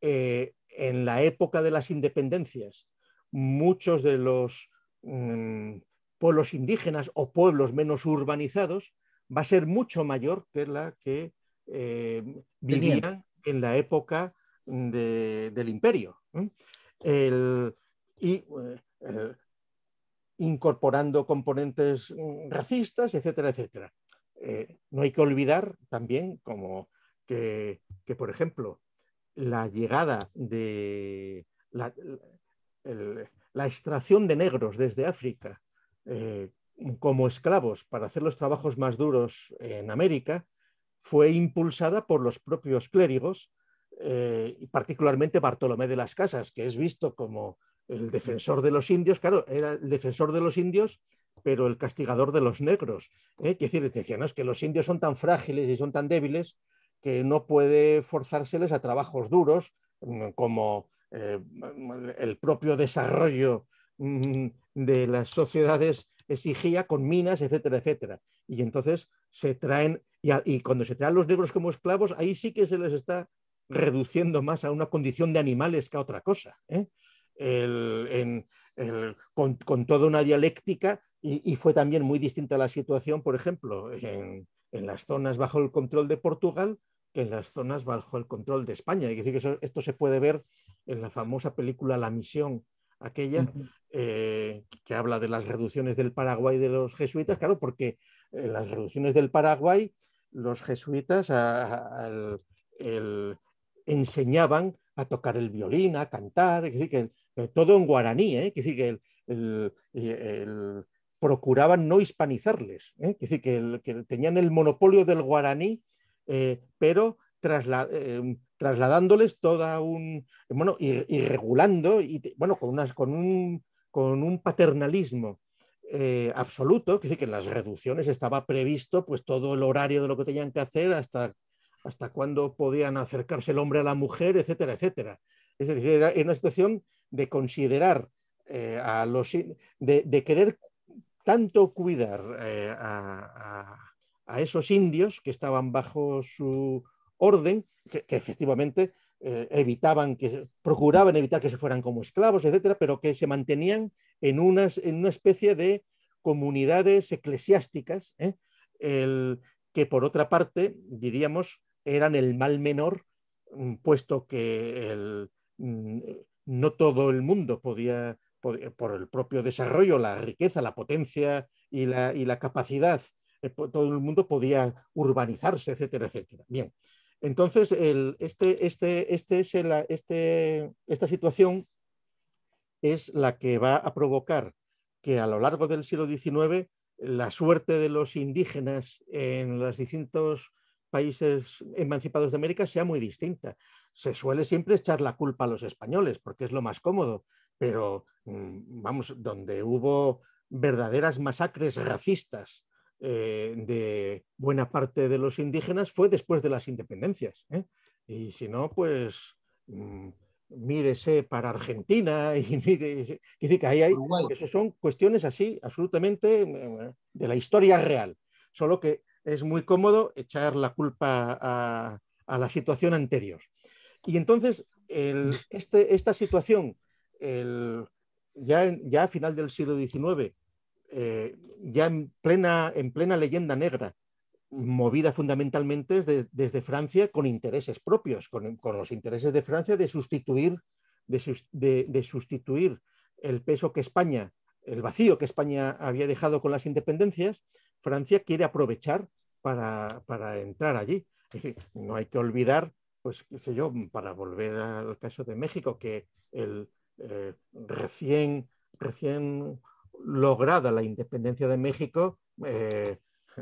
eh, en la época de las independencias muchos de los mm, pueblos indígenas o pueblos menos urbanizados va a ser mucho mayor que la que eh, vivían en la época del imperio. y eh, incorporando componentes mm, racistas, etcétera, etcétera. Eh, no hay que olvidar también como que, por ejemplo, la llegada de la, extracción de negros desde África eh, como esclavos para hacer los trabajos más duros en América fue impulsada por los propios clérigos eh, y particularmente Bartolomé de las Casas, que es visto como el defensor de los indios, claro, era el defensor de los indios, pero el castigador de los negros. ¿eh? decir, decían, no, es que los indios son tan frágiles y son tan débiles que no puede forzárseles a trabajos duros, mm, como eh, el propio desarrollo mm, de las sociedades exigía con minas, etcétera, etcétera. Y entonces se traen, y, cuando se traen los negros como esclavos, ahí sí que se les está reduciendo más a una condición de animales que a otra cosa. ¿eh? con, toda una dialéctica y, fue también muy distinta la situación, por ejemplo, en, las zonas bajo el control de Portugal que en las zonas bajo el control de España. Es decir, que esto se puede ver en la famosa película La Misión, aquella eh, que habla de las reducciones del Paraguay de los jesuitas, claro, porque en eh, las reducciones del Paraguay los jesuitas el, enseñaban a tocar el violín, a cantar, que, eh, todo en guaraní, eh, que eh, procuraban no hispanizarles, que, tenían el monopolio del guaraní, pero em, trasladándoles toda un, bueno, y, regulando, y, bueno, con, unas, con, un, con un paternalismo absoluto, que decir, que en las reducciones estaba previsto pues todo el horario de lo que tenían que hacer hasta hasta cuándo podían acercarse el hombre a la mujer, etcétera, etcétera. Es decir, era una situación de considerar eh, a los... De, querer tanto cuidar eh, a, esos indios que estaban bajo su orden, que, efectivamente eh, evitaban que procuraban evitar que se fueran como esclavos, etcétera, pero que se mantenían en, una especie de comunidades eclesiásticas, el, que por otra parte diríamos eran el mal menor, mm, puesto que mm, no todo el mundo podía, eh, por el propio desarrollo, la riqueza, la potencia y la, capacidad, eh, todo el mundo podía urbanizarse, etcétera, etcétera. Bien, entonces este, este, este, es este, esta situación es la que va a provocar que a lo largo del siglo XIX la suerte de los indígenas en las distintos países emancipados de América sea muy distinta. Se suele siempre echar la culpa a los españoles porque es lo más cómodo, pero mm, vamos, donde hubo verdaderas masacres racistas eh, de buena parte de los indígenas fue después de las independencias. ¿eh? Y si no, pues mm, mírese para Argentina y mire. Dice que ahí hay, son cuestiones así, absolutamente eh, de la historia real. Solo que es muy cómodo echar la culpa a, la situación anterior. Y entonces, este, esta situación, ya, a final del siglo XIX, eh, ya en plena, en plena leyenda negra, movida fundamentalmente desde, Francia con intereses propios, con, los intereses de Francia de sustituir, de sustituir el peso que España el vacío que España había dejado con las independencias, Francia quiere aprovechar para, entrar allí. no hay que olvidar, pues, qué sé yo, para volver al caso de México, que el eh, recién, recién lograda la independencia de México, eh,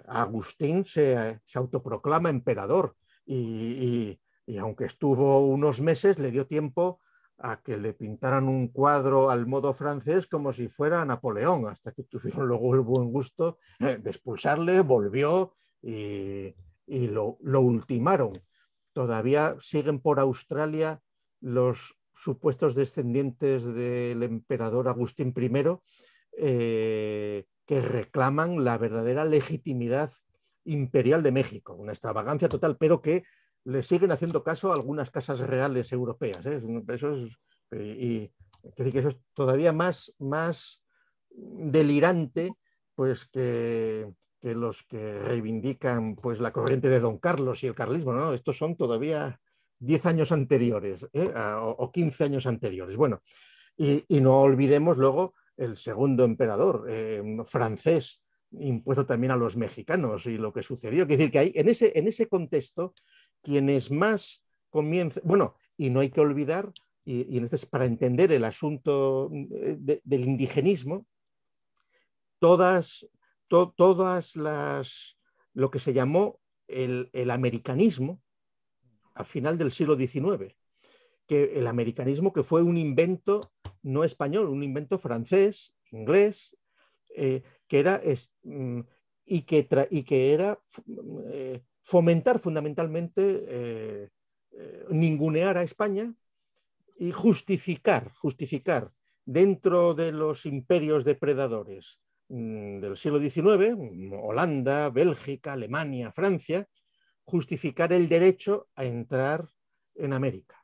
Agustín se, autoproclama emperador y aunque estuvo unos meses, le dio tiempo a que le pintaran un cuadro al modo francés como si fuera Napoleón, hasta que tuvieron luego el buen gusto de expulsarle, volvió y, lo, ultimaron. Todavía siguen por Australia los supuestos descendientes del emperador Agustín I, eh, que reclaman la verdadera legitimidad imperial de México, una extravagancia total, pero que le siguen haciendo caso algunas casas reales europeas. ¿eh? Eso es, y, que eso es todavía más, más delirante pues, que, los que reivindican pues, la corriente de Don Carlos y el carlismo. ¿no? Estos son todavía 10 años anteriores ¿eh? o 15 años anteriores. Bueno, y, no olvidemos luego el segundo emperador eh, francés impuesto también a los mexicanos y lo que sucedió. decir, que hay en ese contexto quienes más comienzan, bueno, y no hay que olvidar, y, entonces este para entender el asunto eh, del indigenismo, todas, todas las, lo que se llamó el, americanismo a final del siglo XIX, que el americanismo que fue un invento no español, un invento francés, inglés, eh, que era mm, y que, era eh, fomentar fundamentalmente, eh, eh, ningunear a España y justificar, justificar dentro de los imperios depredadores mm, del siglo XIX, mm, Holanda, Bélgica, Alemania, Francia, justificar el derecho a entrar en América.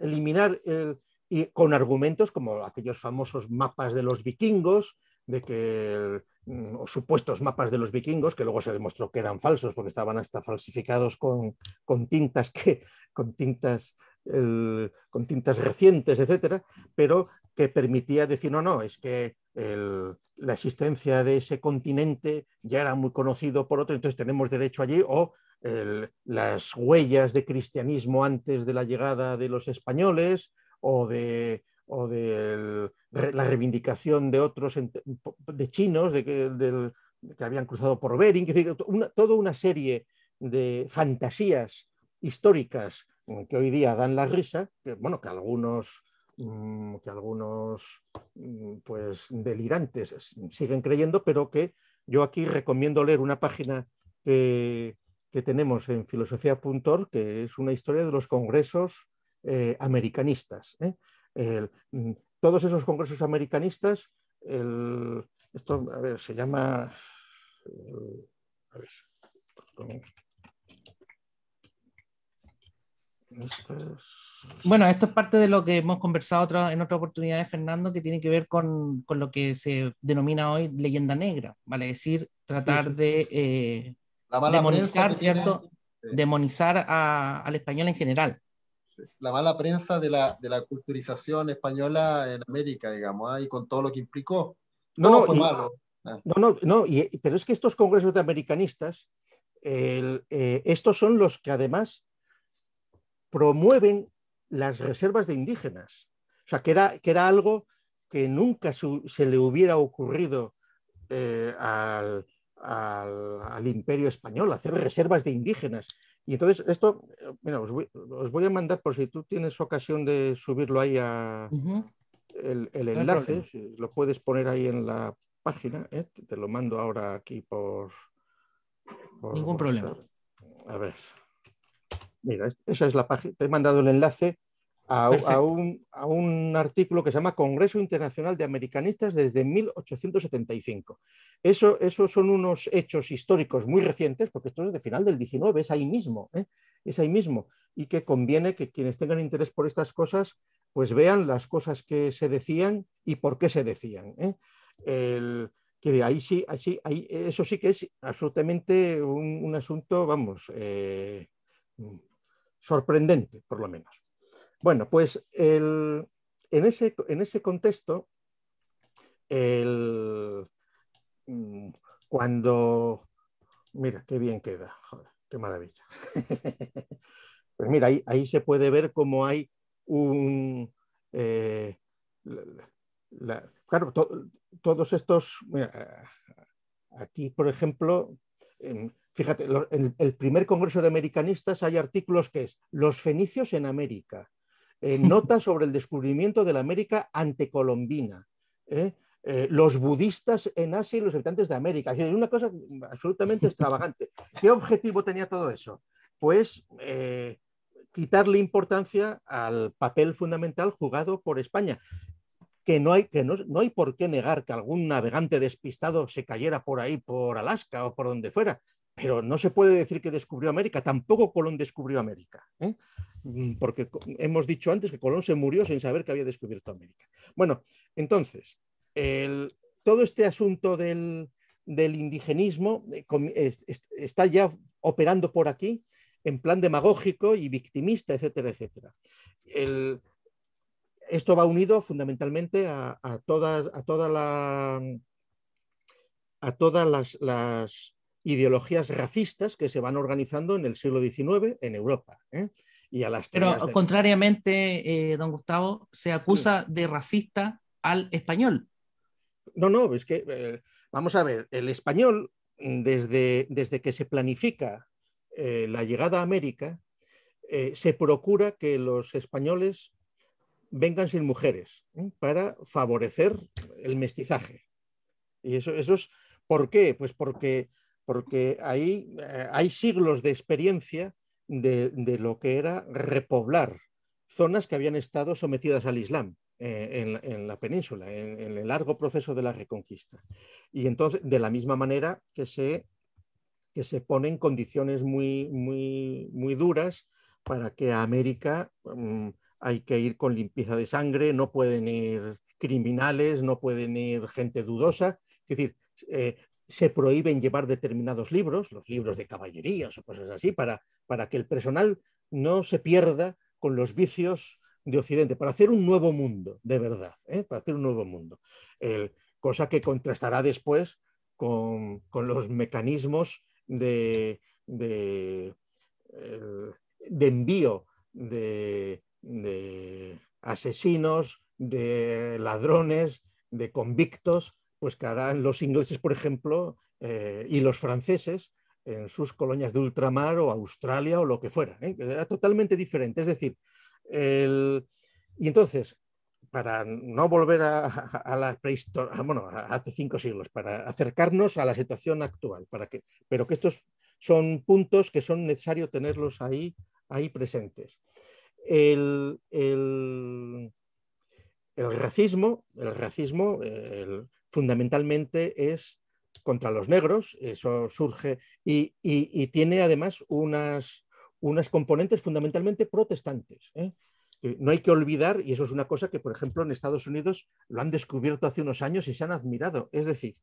eliminar y con argumentos como aquellos famosos mapas de los vikingos, de que el, mm, supuestos mapas de los vikingos, que luego se demostró que eran falsos porque estaban hasta falsificados con, tintas que, con tintas con tintas recientes, etcétera, pero que permitía decir, no, no, es que la existencia de ese continente ya era muy conocido por otro, entonces tenemos derecho allí, o las huellas de cristianismo antes de la llegada de los españoles, o de o de la reivindicación de otros, de chinos, que habían cruzado por Bering, toda una serie de fantasías históricas mm, que hoy día dan la risa, que, bueno, que algunos, mm, que algunos mm, pues, delirantes siguen creyendo, pero que yo aquí recomiendo leer una página que, tenemos en filosofía.org, que es una historia de los congresos eh, americanistas. ¿eh? Mm, todos esos congresos americanistas, el, esto, a ver, se llama... Este bueno, esto es parte de lo que hemos conversado en otra oportunidad, de Fernando, que tiene que ver con, con, lo que se denomina hoy leyenda negra, vale decir, tratar de eh, demonizar, ¿cierto? Demonizar al español en general la mala prensa de la, de la culturización española en América, digamos, ¿ah? y con todo lo que implicó. No, no, no ah. pero es que estos congresos de americanistas, eh, estos son los que además promueven las reservas de indígenas. O sea, que era, algo que nunca se le hubiera ocurrido eh, al, al, al, imperio español, hacer reservas de indígenas. Y entonces esto, bueno, os voy, a mandar por si tú tienes ocasión de subirlo ahí a el, enlace, lo puedes poner ahí en la página, eh, te, lo mando ahora aquí por... Ningún problema. A ver. Mira, esa es la página. Te he mandado el enlace a, un, artículo que se llama Congreso Internacional de Americanistas desde 1875. Eso, son unos hechos históricos muy recientes, porque esto es de final del 19, es ahí mismo, ¿eh? es ahí mismo, y que conviene que quienes tengan interés por estas cosas, pues vean las cosas que se decían y por qué se decían. ¿eh? ahí sí, eso sí que es absolutamente un, asunto, vamos, eh, mm, sorprendente, por lo menos. Bueno, pues en, ese, contexto, el, mm, cuando... Mira, qué bien queda, qué maravilla. pues mira, ahí, se puede ver cómo hay un... Eh, claro, todos estos... aquí, por ejemplo, fíjate, en el primer Congreso de Americanistas hay artículos que es los fenicios en América, eh, nota sobre el descubrimiento de la América antecolombina, ¿eh? Eh, los budistas en Asia y los habitantes de América. Es una cosa absolutamente extravagante. ¿Qué objetivo tenía todo eso? Pues quitarle importancia al papel fundamental jugado por España. Que, no hay, que no hay por qué negar que algún navegante despistado se cayera por ahí, por Alaska o por donde fuera, pero no se puede decir que descubrió América, tampoco Colón descubrió América, ¿eh? mm, porque hemos dicho antes que Colón se murió sin saber que había descubierto América. Bueno, entonces, todo este asunto del, indigenismo eh, está ya operando por aquí en plan demagógico y victimista, etcétera, etcétera. esto va unido fundamentalmente a, todas, a todas las ideologías racistas que se van organizando en el siglo XIX en Europa. ¿eh? Y a las Pero contrariamente, eh, don Gustavo, se acusa de racista al español. No, no, es que, eh, vamos a ver, el español, desde, desde que se planifica la llegada a América, se procura que los españoles vengan sin mujeres para favorecer el mestizaje. Y eso, eso es, ¿por qué? Pues porque porque ahí eh, hay siglos de experiencia de, lo que era repoblar zonas que habían estado sometidas al Islam eh, en, la península, en, el largo proceso de la reconquista. Y entonces, de la misma manera que se, que se ponen condiciones muy, muy, muy duras para que a América mm, hay que ir con limpieza de sangre, no pueden ir criminales, no pueden ir gente dudosa. Es decir, eh, se prohíben llevar determinados libros, los libros de caballerías o cosas así, para, para que el personal no se pierda con los vicios de Occidente, para hacer un nuevo mundo, de verdad, ¿eh? para hacer un nuevo mundo. cosa que contrastará después con, los mecanismos de, envío de, asesinos, de ladrones, de convictos pues que harán los ingleses, por ejemplo, eh, y los franceses en sus colonias de ultramar o Australia o lo que fuera. ¿eh? Era totalmente diferente. Es decir, y entonces, para no volver a, la prehistoria, bueno, hace cinco siglos, para acercarnos a la situación actual, para que, pero que estos son puntos que son necesarios tenerlos ahí, ahí presentes. El, el, el racismo, el racismo, el, fundamentalmente es contra los negros, eso surge, y, tiene además unas, unas componentes fundamentalmente protestantes. ¿eh? No hay que olvidar, y eso es una cosa que, por ejemplo, en Estados Unidos lo han descubierto hace unos años y se han admirado. Es decir,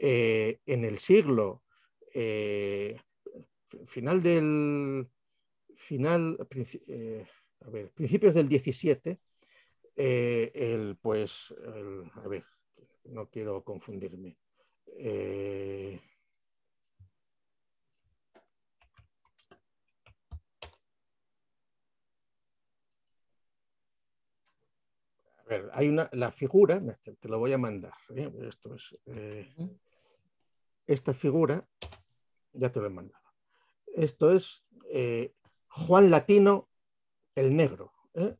eh, en el siglo eh, final del final, a ver, principios del 17, el, pues, a ver, no quiero confundirme. Eh, a ver, hay una, la figura, te lo voy a mandar. ¿eh? Esto es, eh, esta figura, ya te lo he mandado. Esto es Juan Latino el Negro.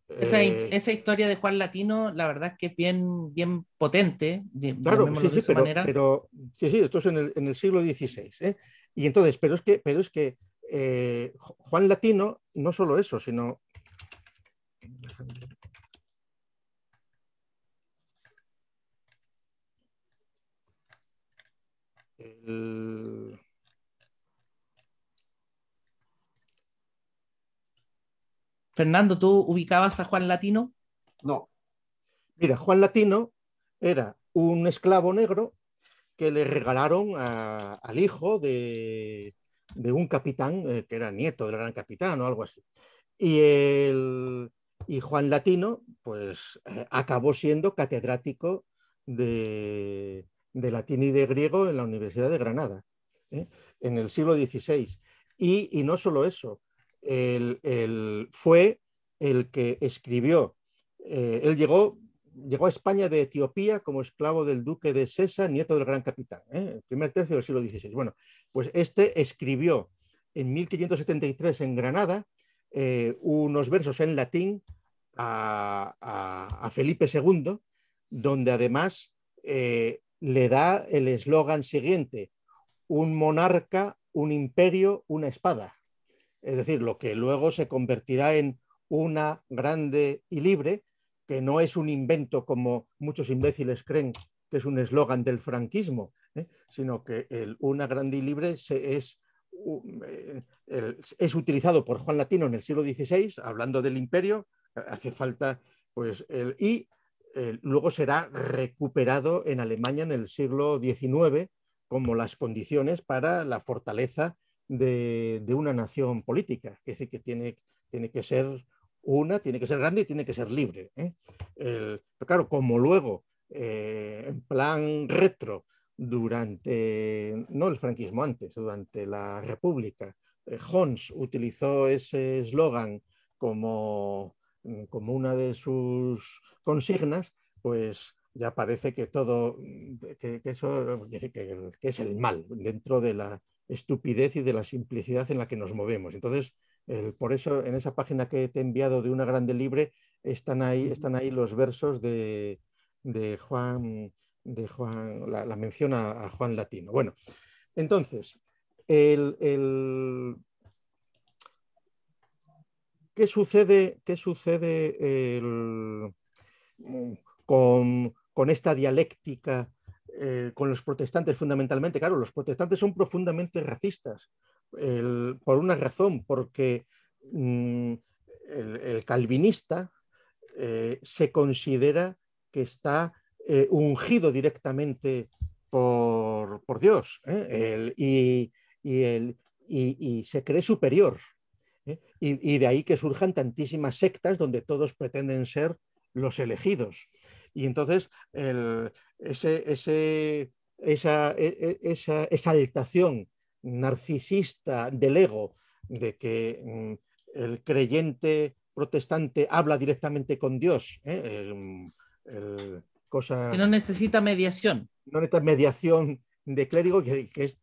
Esa, eh, esa, historia de Juan Latino, la verdad es que es bien, bien potente. Claro, sí, sí, pero, sí, sí, esto es en el, siglo XVI. ¿eh? Y entonces, pero es que, pero es que eh, Juan Latino, no solo eso, sino. El... Fernando, ¿tú ubicabas a Juan Latino? No. Mira, Juan Latino era un esclavo negro que le regalaron al hijo de, un capitán, eh, que era nieto del gran capitán o algo así. Y, y Juan Latino, pues eh, acabó siendo catedrático de, de, latín y de griego en la Universidad de Granada, ¿eh? en el siglo XVI. Y, y, no solo eso, el, fue el que escribió. Eh, él llegó, llegó a España de Etiopía como esclavo del duque de Sesa, nieto del gran capitán, ¿eh? el primer tercio del siglo XVI. Bueno, pues este escribió en 1573 en Granada eh, unos versos en latín a Felipe II, donde además le da el eslogan siguiente, un monarca, un imperio, una espada es decir, lo que luego se convertirá en una grande y libre, que no es un invento como muchos imbéciles creen que es un eslogan del franquismo, ¿eh? sino que el una grande y libre eh, es, utilizado por Juan Latino en el siglo XVI, hablando del imperio, eh, hace falta, pues, el, y luego será recuperado en Alemania en el siglo XIX como las condiciones para la fortaleza de, una nación política, que decir, que tiene, tiene que ser una, tiene que ser grande y tiene que ser libre. ¿eh? pero claro, como luego, eh, en plan retro, durante, no el franquismo antes, durante la República, Jones eh, Hons utilizó ese eslogan como, mm, como una de sus consignas, pues ya parece que todo, mm, que, eso que es el mal dentro de la, estupidez y de la simplicidad en la que nos movemos. Entonces, por eso en esa página que te he enviado de Una Grande Libre están ahí, están ahí los versos de, Juan, de Juan la, mención a, Juan Latino. Bueno, entonces, el, ¿qué sucede, qué sucede mm, con, con esta dialéctica eh, con los protestantes fundamentalmente. Claro, los protestantes son profundamente racistas por una razón, porque mm, el, calvinista eh, se considera que está eh, ungido directamente por, Dios y, se cree superior. y de ahí que surjan tantísimas sectas donde todos pretenden ser los elegidos. Y entonces ese, esa, e, e, esa, exaltación narcisista del ego, de que mm, el creyente protestante habla directamente con Dios, ¿eh? mm, cosa... Que no necesita mediación. No necesita mediación de clérigo, que, que es,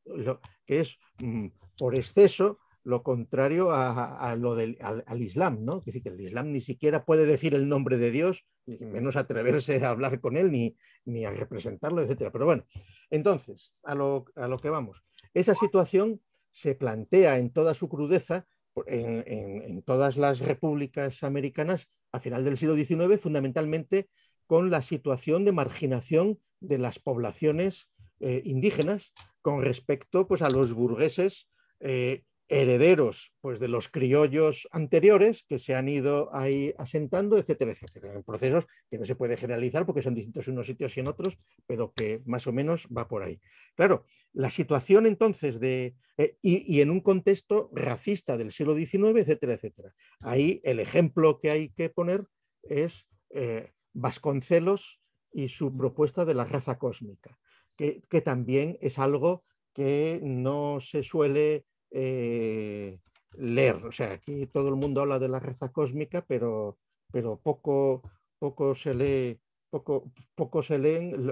que es mm, por exceso lo contrario a, lo del, al, Islam, ¿no? Es decir, que el Islam ni siquiera puede decir el nombre de Dios, ni menos atreverse a hablar con él, ni, ni a representarlo, etc. Pero bueno, entonces, a lo, que vamos. Esa situación se plantea en toda su crudeza en, todas las repúblicas americanas a final del siglo XIX, fundamentalmente con la situación de marginación de las poblaciones eh, indígenas con respecto pues, a los burgueses eh, herederos pues, de los criollos anteriores que se han ido ahí asentando, etcétera, etcétera. en Procesos que no se puede generalizar porque son distintos en unos sitios y en otros, pero que más o menos va por ahí. Claro, la situación entonces de... Eh, y, en un contexto racista del siglo XIX, etcétera, etcétera. Ahí el ejemplo que hay que poner es eh, Vasconcelos y su propuesta de la raza cósmica, que también es algo que no se suele eh, leer. O sea, aquí todo el mundo habla de la raza cósmica, pero, pero poco, poco se lee. Poco, poco se leen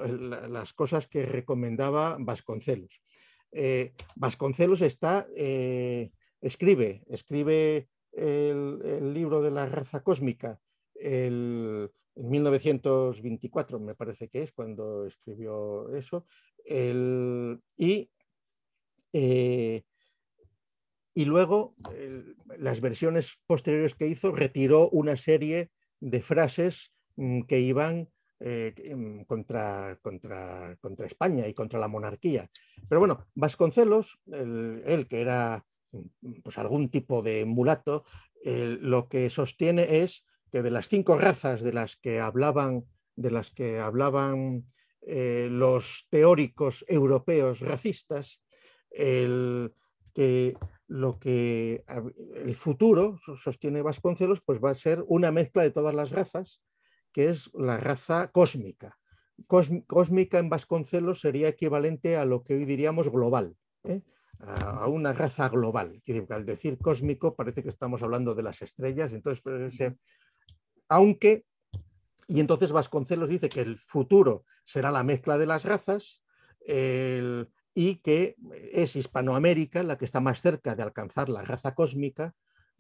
las cosas que recomendaba Vasconcelos. Eh, Vasconcelos está, eh, escribe, escribe el, libro de la raza cósmica en 1924, me parece que es cuando escribió eso, y y luego las versiones posteriores que hizo retiró una serie de frases mm, que iban eh, mm, contra, contra, contra, España y contra la monarquía. Pero bueno, Vasconcelos, él, que era mm, pues algún tipo de mulato, lo que sostiene es que de las cinco razas de las que hablaban, de las que hablaban eh, los teóricos europeos racistas, que lo que el futuro, sostiene Vasconcelos, pues va a ser una mezcla de todas las razas, que es la raza cósmica. cósmica en Vasconcelos sería equivalente a lo que hoy diríamos global, ¿eh? a una raza global. Al decir cósmico parece que estamos hablando de las estrellas, entonces, aunque, y entonces Vasconcelos dice que el futuro será la mezcla de las razas, el, y que eh, es Hispanoamérica la que está más cerca de alcanzar la raza cósmica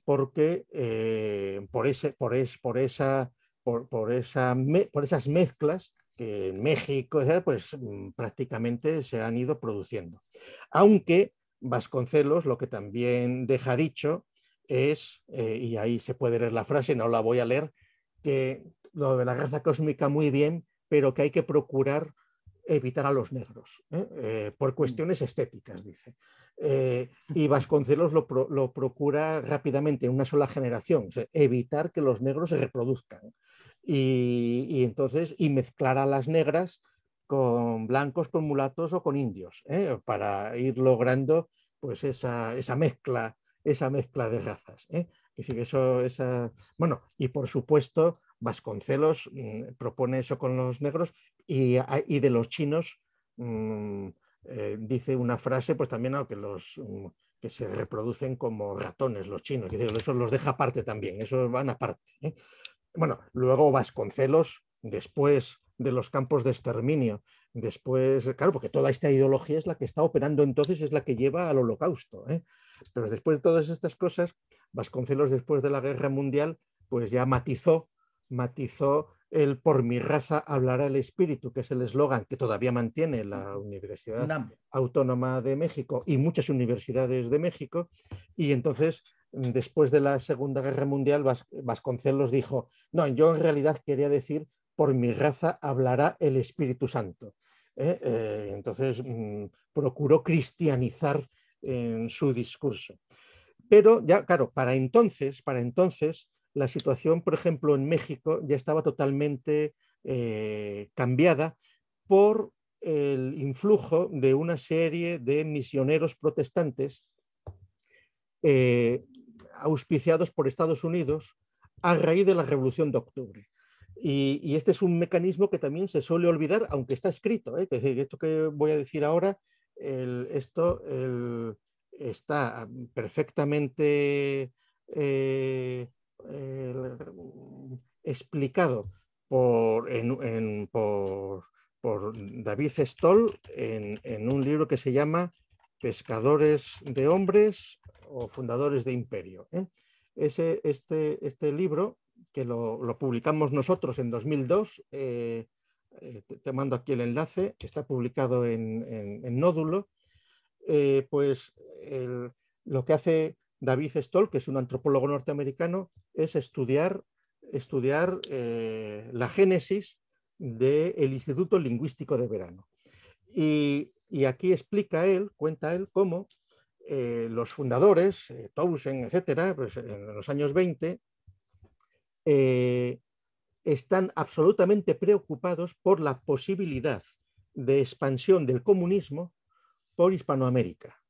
porque eh, por, es, por, esas mezclas que en México pues, mm, prácticamente se han ido produciendo. Aunque Vasconcelos lo que también deja dicho es, eh, y ahí se puede leer la frase, no la voy a leer, que lo de la raza cósmica muy bien, pero que hay que procurar evitar a los negros, ¿eh? Eh, por mm. cuestiones estéticas, dice. Eh, y Vasconcelos lo, procura rápidamente, en una sola generación, evitar que los negros se reproduzcan. Y, entonces, y mezclar a las negras con blancos, con mulatos o con indios, para ir logrando pues esa, mezcla, esa mezcla de razas. Que sigue eso, Bueno, y por supuesto, Vasconcelos mm, propone eso con los negros y, ah, de los chinos mm, eh, dice una frase, pues también aunque los mm, que se reproducen como ratones los chinos, decir, eso los deja aparte también, esos van aparte. ¿eh? Bueno, luego Vasconcelos, después de los campos de exterminio, después, claro, porque toda esta ideología es la que está operando entonces, es la que lleva al holocausto. ¿eh? Pero después de todas estas cosas, Vasconcelos, después de la guerra mundial, pues ya matizó matizó el por mi raza hablará el espíritu, que es el eslogan que todavía mantiene la Universidad Autónoma de México y muchas universidades de México. Y entonces, después de la Segunda Guerra Mundial, Vasconcelos dijo, no, yo en realidad quería decir, por mi raza hablará el Espíritu Santo. ¿eh? Eh, entonces, mm, procuró cristianizar en su discurso. Pero ya, claro, para entonces, para entonces, la situación, por ejemplo, en México ya estaba totalmente eh, cambiada por el influjo de una serie de misioneros protestantes eh, auspiciados por Estados Unidos a raíz de la Revolución de Octubre. Y, este es un mecanismo que también se suele olvidar, aunque está escrito. ¿eh? esto que voy a decir ahora, esto está perfectamente Mm, explicado por, David Stoll en, un libro que se llama Pescadores de Hombres o Fundadores de Imperio. ¿eh? Ese, este, este libro, que lo, publicamos nosotros en 2002, eh, eh, te, mando aquí el enlace, está publicado en, Nódulo, pues lo que hace David Stoll, que es un antropólogo norteamericano, es estudiar, estudiar eh, la génesis del Instituto Lingüístico de Verano. Y, aquí explica él, cuenta él, cómo eh, los fundadores, eh, etc., etcétera, pues, en los años 20, eh, están absolutamente preocupados por la posibilidad de expansión del comunismo por Hispanoamérica.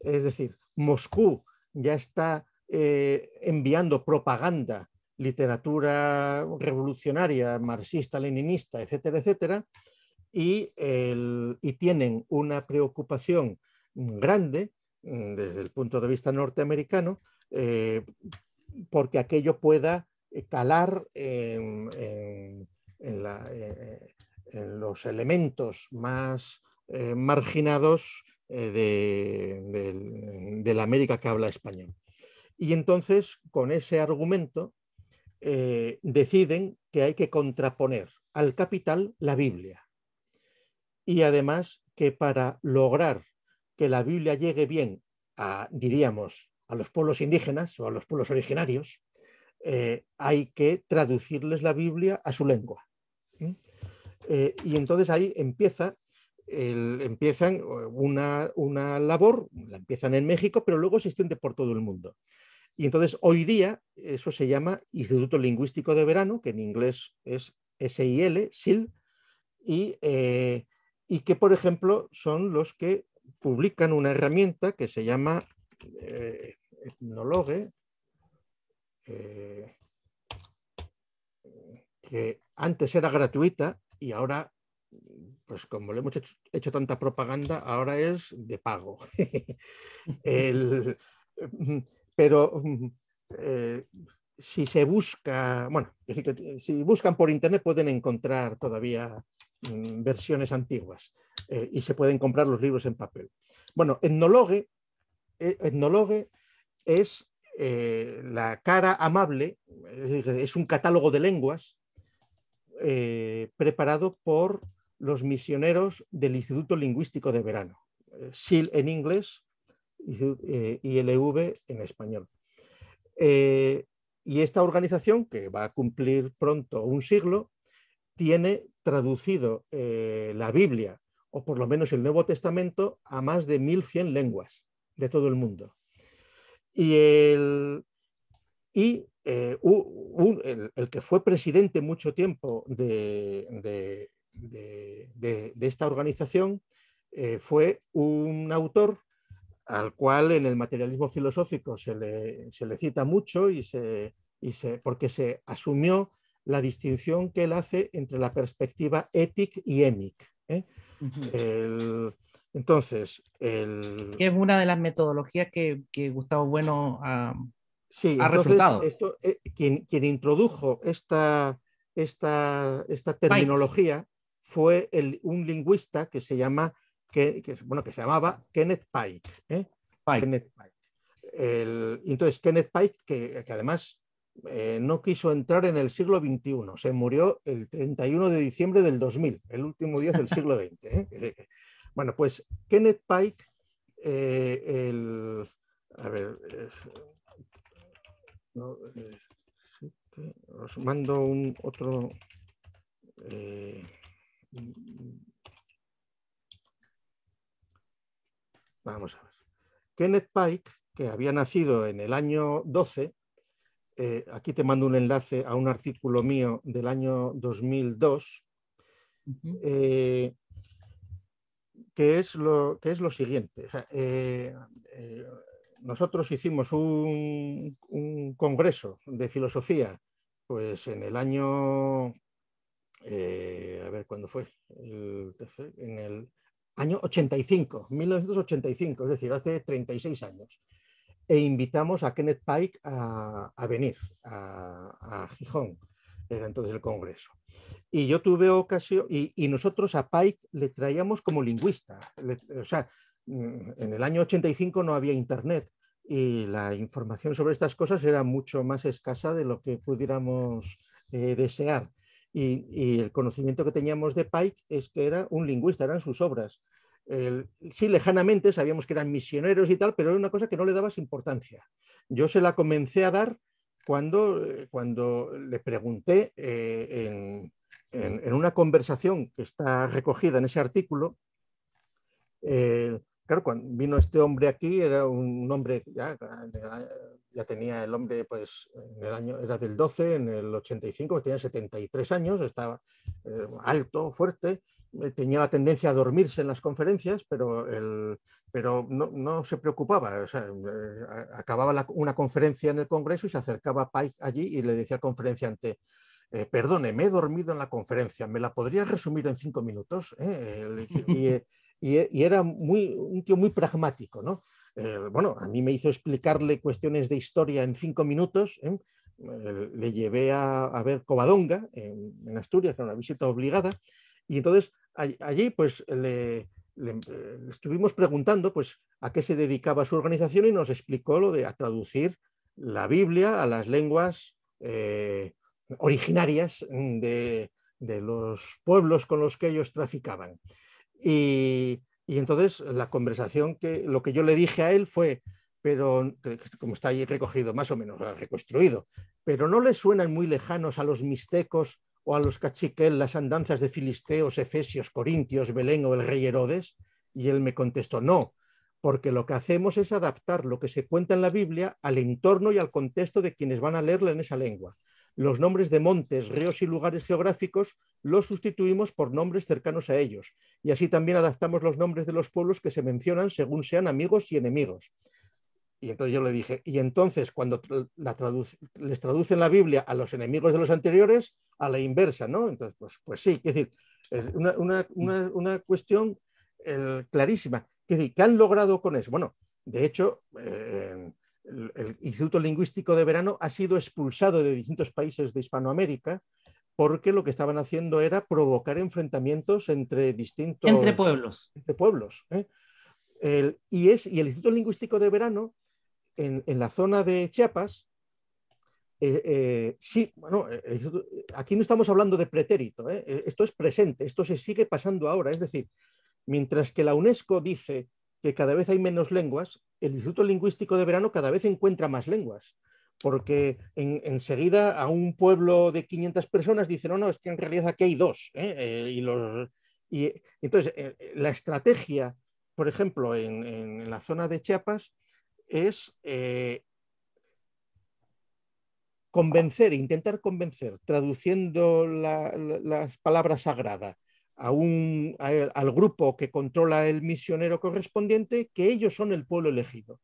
Es decir, Moscú ya está eh, enviando propaganda, literatura revolucionaria, marxista, leninista, etcétera, etcétera, y, tienen una preocupación grande mm, desde el punto de vista norteamericano, eh, porque aquello pueda calar en, eh, los elementos más marginados eh, de, la América que habla español. Y entonces, con ese argumento, eh, deciden que hay que contraponer al capital la Biblia. Y además que para lograr que la Biblia llegue bien a, diríamos, a los pueblos indígenas o a los pueblos originarios, eh, hay que traducirles la Biblia a su lengua. y entonces ahí empieza empiezan eh, una, labor, la empiezan en México, pero luego se extiende por todo el mundo. Y entonces hoy día eso se llama Instituto Lingüístico de Verano, que en inglés es SIL, SIL, eh, y, que, por ejemplo, son los que publican una herramienta que se llama eh, Etnologue, eh, que antes era gratuita y ahora pues como le hemos hecho, tanta propaganda, ahora es de pago. Eh, pero eh, si se busca, bueno, si buscan por internet pueden encontrar todavía mm, versiones antiguas eh, y se pueden comprar los libros en papel. Bueno, Etnologue, es la cara amable, es, es, un catálogo de lenguas preparado por los misioneros del Instituto Lingüístico de Verano, eh, SIL en inglés y eh, LV en español. Eh, y esta organización, que va a cumplir pronto un siglo, tiene traducido la Biblia, o por lo menos el Nuevo Testamento, a más de 1.100 lenguas de todo el mundo. Y el, y que fue presidente mucho tiempo de, de, esta organización eh, fue un autor al cual en el materialismo filosófico se le, cita mucho y se, porque se asumió la distinción que él hace entre la perspectiva ética y émic. ¿eh? entonces, es una de las metodologías que, Gustavo Bueno ha, sí, eh, quien, introdujo esta, esta, esta terminología fue un lingüista que se llama, que, se llamaba Kenneth Pike. ¿eh? entonces, Kenneth Pike, que, además eh, no quiso entrar en el siglo XXI, se murió el 31 de diciembre del 2000, el último día del siglo XX. ¿eh? Bueno, pues Kenneth Pike, el, a ver, os mando un otro. Vamos a ver. Kenneth Pike, que había nacido en el año 12, eh, aquí te mando un enlace a un artículo mío del año 2002, eh, que, es lo, que es lo siguiente. Eh, nosotros hicimos un, congreso de filosofía pues en el año, a ver cuándo fue, el año 85, 1985, es decir, hace 36 años. E invitamos a Kenneth Pike a, venir a, Gijón, era entonces el Congreso. Y yo tuve ocasión, y, nosotros a Pike le traíamos como lingüista. o sea, mm, en el año 85 no había Internet y la información sobre estas cosas era mucho más escasa de lo que pudiéramos eh, desear. Y, el conocimiento que teníamos de Pike es que era un lingüista, eran sus obras. sí, lejanamente sabíamos que eran misioneros y tal, pero era una cosa que no le dabas importancia. Yo se la comencé a dar cuando, eh, cuando le pregunté eh, en, una conversación que está recogida en ese artículo. Eh, claro, cuando vino este hombre aquí, era un hombre ya tenía el hombre, pues en el año, era del 12, en el 85, tenía 73 años, estaba eh, alto, fuerte, eh, tenía la tendencia a dormirse en las conferencias, pero, pero no, se preocupaba. Eh, acababa una conferencia en el Congreso y se acercaba Pike allí y le decía al conferenciante, eh, perdone, me he dormido en la conferencia, ¿me la podría resumir en cinco minutos? Y, era muy, un tío muy pragmático, ¿no? Eh, bueno, a mí me hizo explicarle cuestiones de historia en cinco minutos. ¿eh? Eh, le llevé a, ver Covadonga en, Asturias, Asturias, era una visita obligada, y entonces allí pues le, estuvimos preguntando pues a qué se dedicaba su organización y nos explicó lo de traducir la Biblia a las lenguas originarias de, de, los pueblos con los que ellos traficaban. Y, y entonces la conversación que lo que yo le dije a él fue, pero como está ahí recogido, más o menos reconstruido, pero no le suenan muy lejanos a los mixtecos o a los cachiquel las andanzas de filisteos, efesios, corintios, Belén o el rey Herodes? Y él me contestó, no, porque lo que hacemos es adaptar lo que se cuenta en la Biblia al entorno y al contexto de quienes van a leerla en esa lengua los nombres de montes, ríos y lugares geográficos los sustituimos por nombres cercanos a ellos, y así también adaptamos los nombres de los pueblos que se mencionan según sean amigos y enemigos. Y entonces yo le dije, y entonces cuando la les traducen la Biblia a los enemigos de los anteriores, a la inversa, ¿no? Entonces, pues, pues sí, es decir, es una, cuestión eh, clarísima. que ¿qué han logrado con eso? Bueno, de hecho, eh, el, Instituto Lingüístico de Verano ha sido expulsado de distintos países de Hispanoamérica porque lo que estaban haciendo era provocar enfrentamientos entre distintos... Entre pueblos. pueblos. ¿eh? y, es, y el Instituto Lingüístico de Verano, en, la zona de Chiapas, eh, eh, sí, bueno, aquí no estamos hablando de pretérito, esto es presente, esto se sigue pasando ahora. Es decir, mientras que la UNESCO dice que cada vez hay menos lenguas, el Instituto Lingüístico de Verano cada vez encuentra más lenguas, porque enseguida a un pueblo de 500 personas dicen, no, no, es que en realidad aquí hay dos. ¿eh? Eh, y, los, y entonces, eh, la estrategia, por ejemplo, en, en, la zona de Chiapas es convencer, intentar convencer, traduciendo las palabras sagradas a un, al grupo que controla el misionero correspondiente que ellos son el pueblo elegido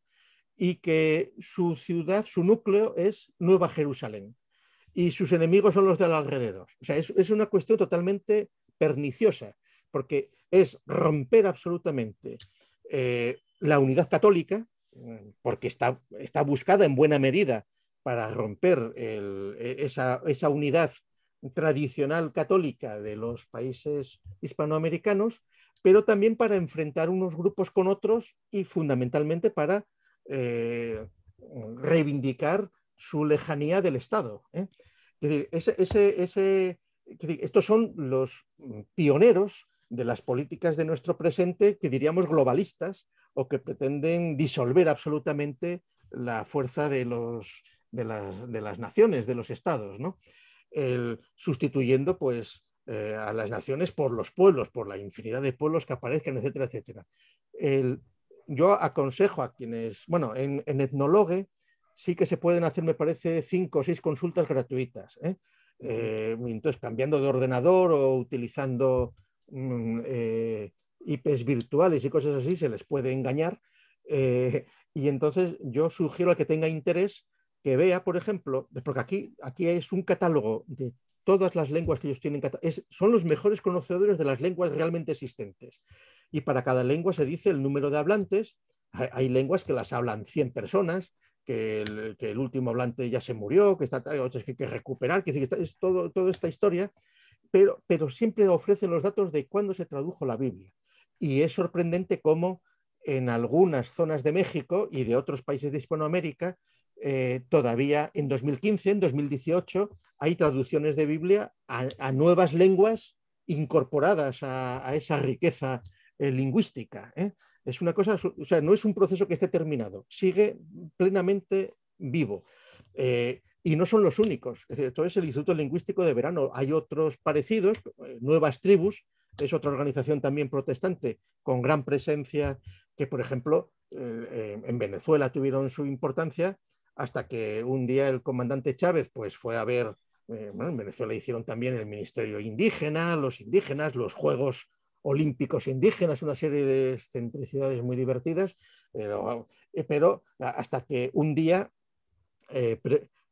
y que su ciudad, su núcleo es Nueva Jerusalén y sus enemigos son los del alrededor. O sea, es, una cuestión totalmente perniciosa porque es romper absolutamente eh, la unidad católica, mm, porque está, está buscada en buena medida para romper e, esa, esa, unidad tradicional católica de los países hispanoamericanos, pero también para enfrentar unos grupos con otros y fundamentalmente para eh, reivindicar su lejanía del Estado. ¿eh? estos son los pioneros de las políticas de nuestro presente que diríamos globalistas o que pretenden disolver absolutamente la fuerza de, los, de, las, naciones, de los estados. ¿no? sustituyendo pues, eh, a las naciones por los pueblos, por la infinidad de pueblos que aparezcan, etcétera, etcétera. yo aconsejo a quienes, bueno, en, Etnologue sí que se pueden hacer, me parece, cinco o seis consultas gratuitas. ¿eh? Eh, entonces, cambiando de ordenador o utilizando mm, IPs virtuales y cosas así, se les puede engañar. y entonces yo sugiero al que tenga interés que vea, por ejemplo, porque aquí, aquí es un catálogo de todas las lenguas que ellos tienen, son los mejores conocedores de las lenguas realmente existentes. Y para cada lengua se dice el número de hablantes. Hay, lenguas que las hablan 100 personas, que el, que el, último hablante ya se murió, que está, hay que que recuperar, que, es todo, toda esta historia, pero, pero siempre ofrecen los datos de cuándo se tradujo la Biblia. Y es sorprendente cómo en algunas zonas de México y de otros países de Hispanoamérica eh, todavía en 2015, en 2018, hay traducciones de Biblia a, nuevas lenguas incorporadas a, esa riqueza eh, lingüística. ¿eh? Es cosa, no es un proceso que esté terminado, sigue plenamente vivo. y no son los únicos. Esto es el Instituto Lingüístico de Verano. Hay otros parecidos, nuevas tribus, es otra organización también protestante con gran presencia que, por ejemplo, en Venezuela tuvieron su importancia hasta que un día el comandante Chávez pues, fue a ver, eh, bueno, en Venezuela hicieron también el Ministerio Indígena, los indígenas, los Juegos Olímpicos Indígenas, una serie de excentricidades muy divertidas, pero, eh, hasta que un día, eh,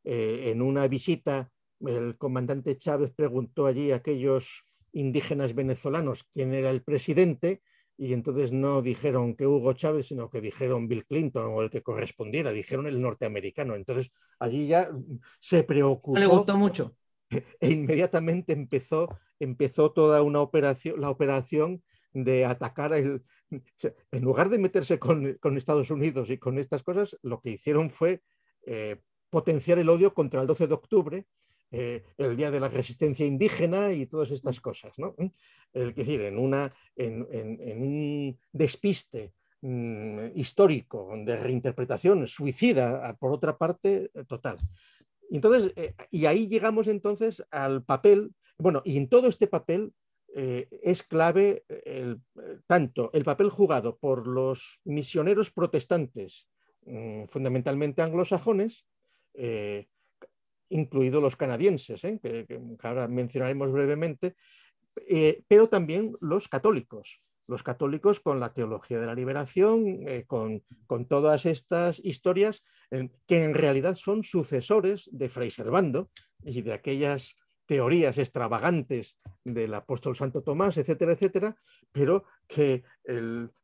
en una visita, el comandante Chávez preguntó allí a aquellos indígenas venezolanos quién era el presidente y entonces no dijeron que Hugo Chávez, sino que dijeron Bill Clinton o el que correspondiera, dijeron el norteamericano. Entonces allí ya mm, se preocupó. le gustó mucho. E, e inmediatamente empezó, empezó toda una operación, la operación de atacar el, mm, en lugar de meterse con, Estados Unidos y con estas cosas, lo que hicieron fue eh, potenciar el odio contra el 12 de octubre eh, el Día de la Resistencia Indígena y todas estas cosas. ¿no? Mm, es decir, en, una, en, un despiste mm, histórico de reinterpretación suicida, ah, por otra parte, eh, total. Entonces, eh, y ahí llegamos entonces al papel, bueno, y en todo este papel es clave tanto el papel jugado por los misioneros protestantes, mm, fundamentalmente anglosajones, incluidos los canadienses, ¿eh? que, ahora mencionaremos brevemente, eh, pero también los católicos. Los católicos con la teología de la liberación, eh, con, todas estas historias que en realidad son sucesores de Fray Servando y de aquellas teorías extravagantes del apóstol Santo Tomás, etcétera, etcétera, pero que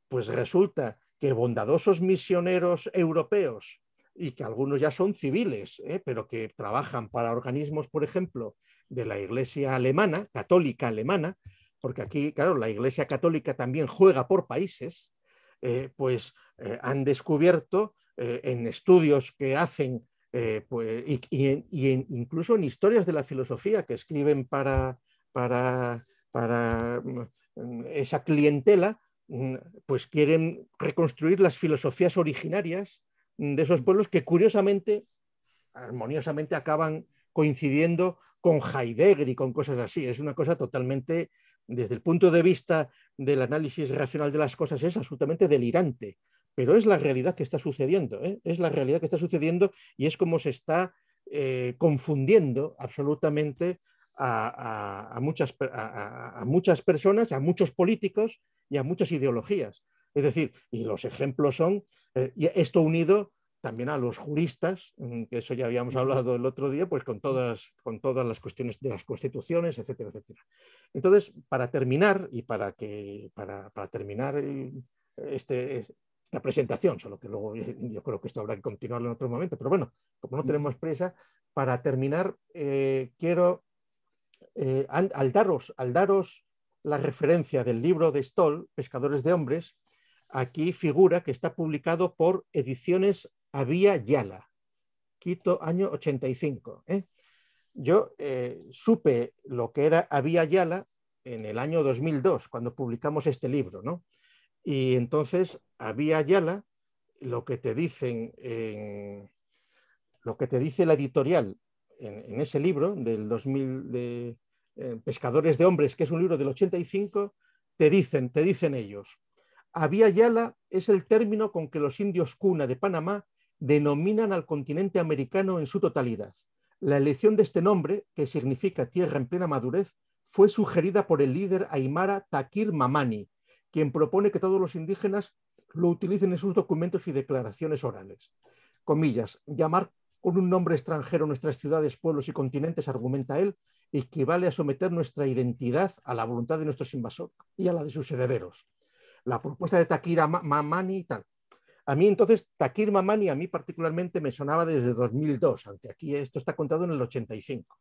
pues resulta que bondadosos misioneros europeos y que algunos ya son civiles, ¿eh? pero que trabajan para organismos, por ejemplo, de la Iglesia alemana, católica alemana, porque aquí, claro, la Iglesia católica también juega por países, eh, pues eh, han descubierto en estudios que hacen, pues, y, incluso en historias de la filosofía que escriben para, para, para mm, esa clientela, mm, pues quieren reconstruir las filosofías originarias de esos mm. pueblos que curiosamente, armoniosamente acaban coincidiendo con Heidegger y con cosas así. Es una cosa totalmente, desde el punto de vista del análisis racional de las cosas, es absolutamente delirante, pero es la realidad que está sucediendo, ¿eh? es la realidad que está sucediendo y es como se está eh, confundiendo absolutamente a, muchas, a, muchas, personas, a muchos políticos y a muchas ideologías. Es decir, y los ejemplos son, eh, y esto unido también a los juristas, mm, que eso ya habíamos hablado el otro día, pues con todas, con todas las cuestiones de las constituciones, etcétera, etcétera. Entonces, para terminar, y para, que, para, terminar esta presentación, solo que luego yo creo que esto habrá que continuarlo en otro momento, pero bueno, como no mm. tenemos presa, para terminar, eh, quiero, eh, al, daros, al daros la referencia del libro de Stoll, Pescadores de Hombres, Aquí figura que está publicado por Ediciones Había Yala, Quito, año 85. ¿eh? Yo eh, supe lo que era Había Yala en el año 2002, cuando publicamos este libro, ¿no? Y entonces, Había Yala, lo que te dicen lo que te dice la editorial en, ese libro del 2000 de eh, Pescadores de Hombres, que es un libro del 85, te dicen, te dicen ellos, Avia Yala es el término con que los indios cuna de Panamá denominan al continente americano en su totalidad. La elección de este nombre, que significa tierra en plena madurez, fue sugerida por el líder aymara Takir Mamani, quien propone que todos los indígenas lo utilicen en sus documentos y declaraciones orales. Comillas, llamar con un nombre extranjero nuestras ciudades, pueblos y continentes, argumenta él, equivale a someter nuestra identidad a la voluntad de nuestros invasores y a la de sus herederos la propuesta de Takir Mamani y tal. A mí entonces, Takir Mamani a mí particularmente me sonaba desde 2002, aunque aquí esto está contado en el 85.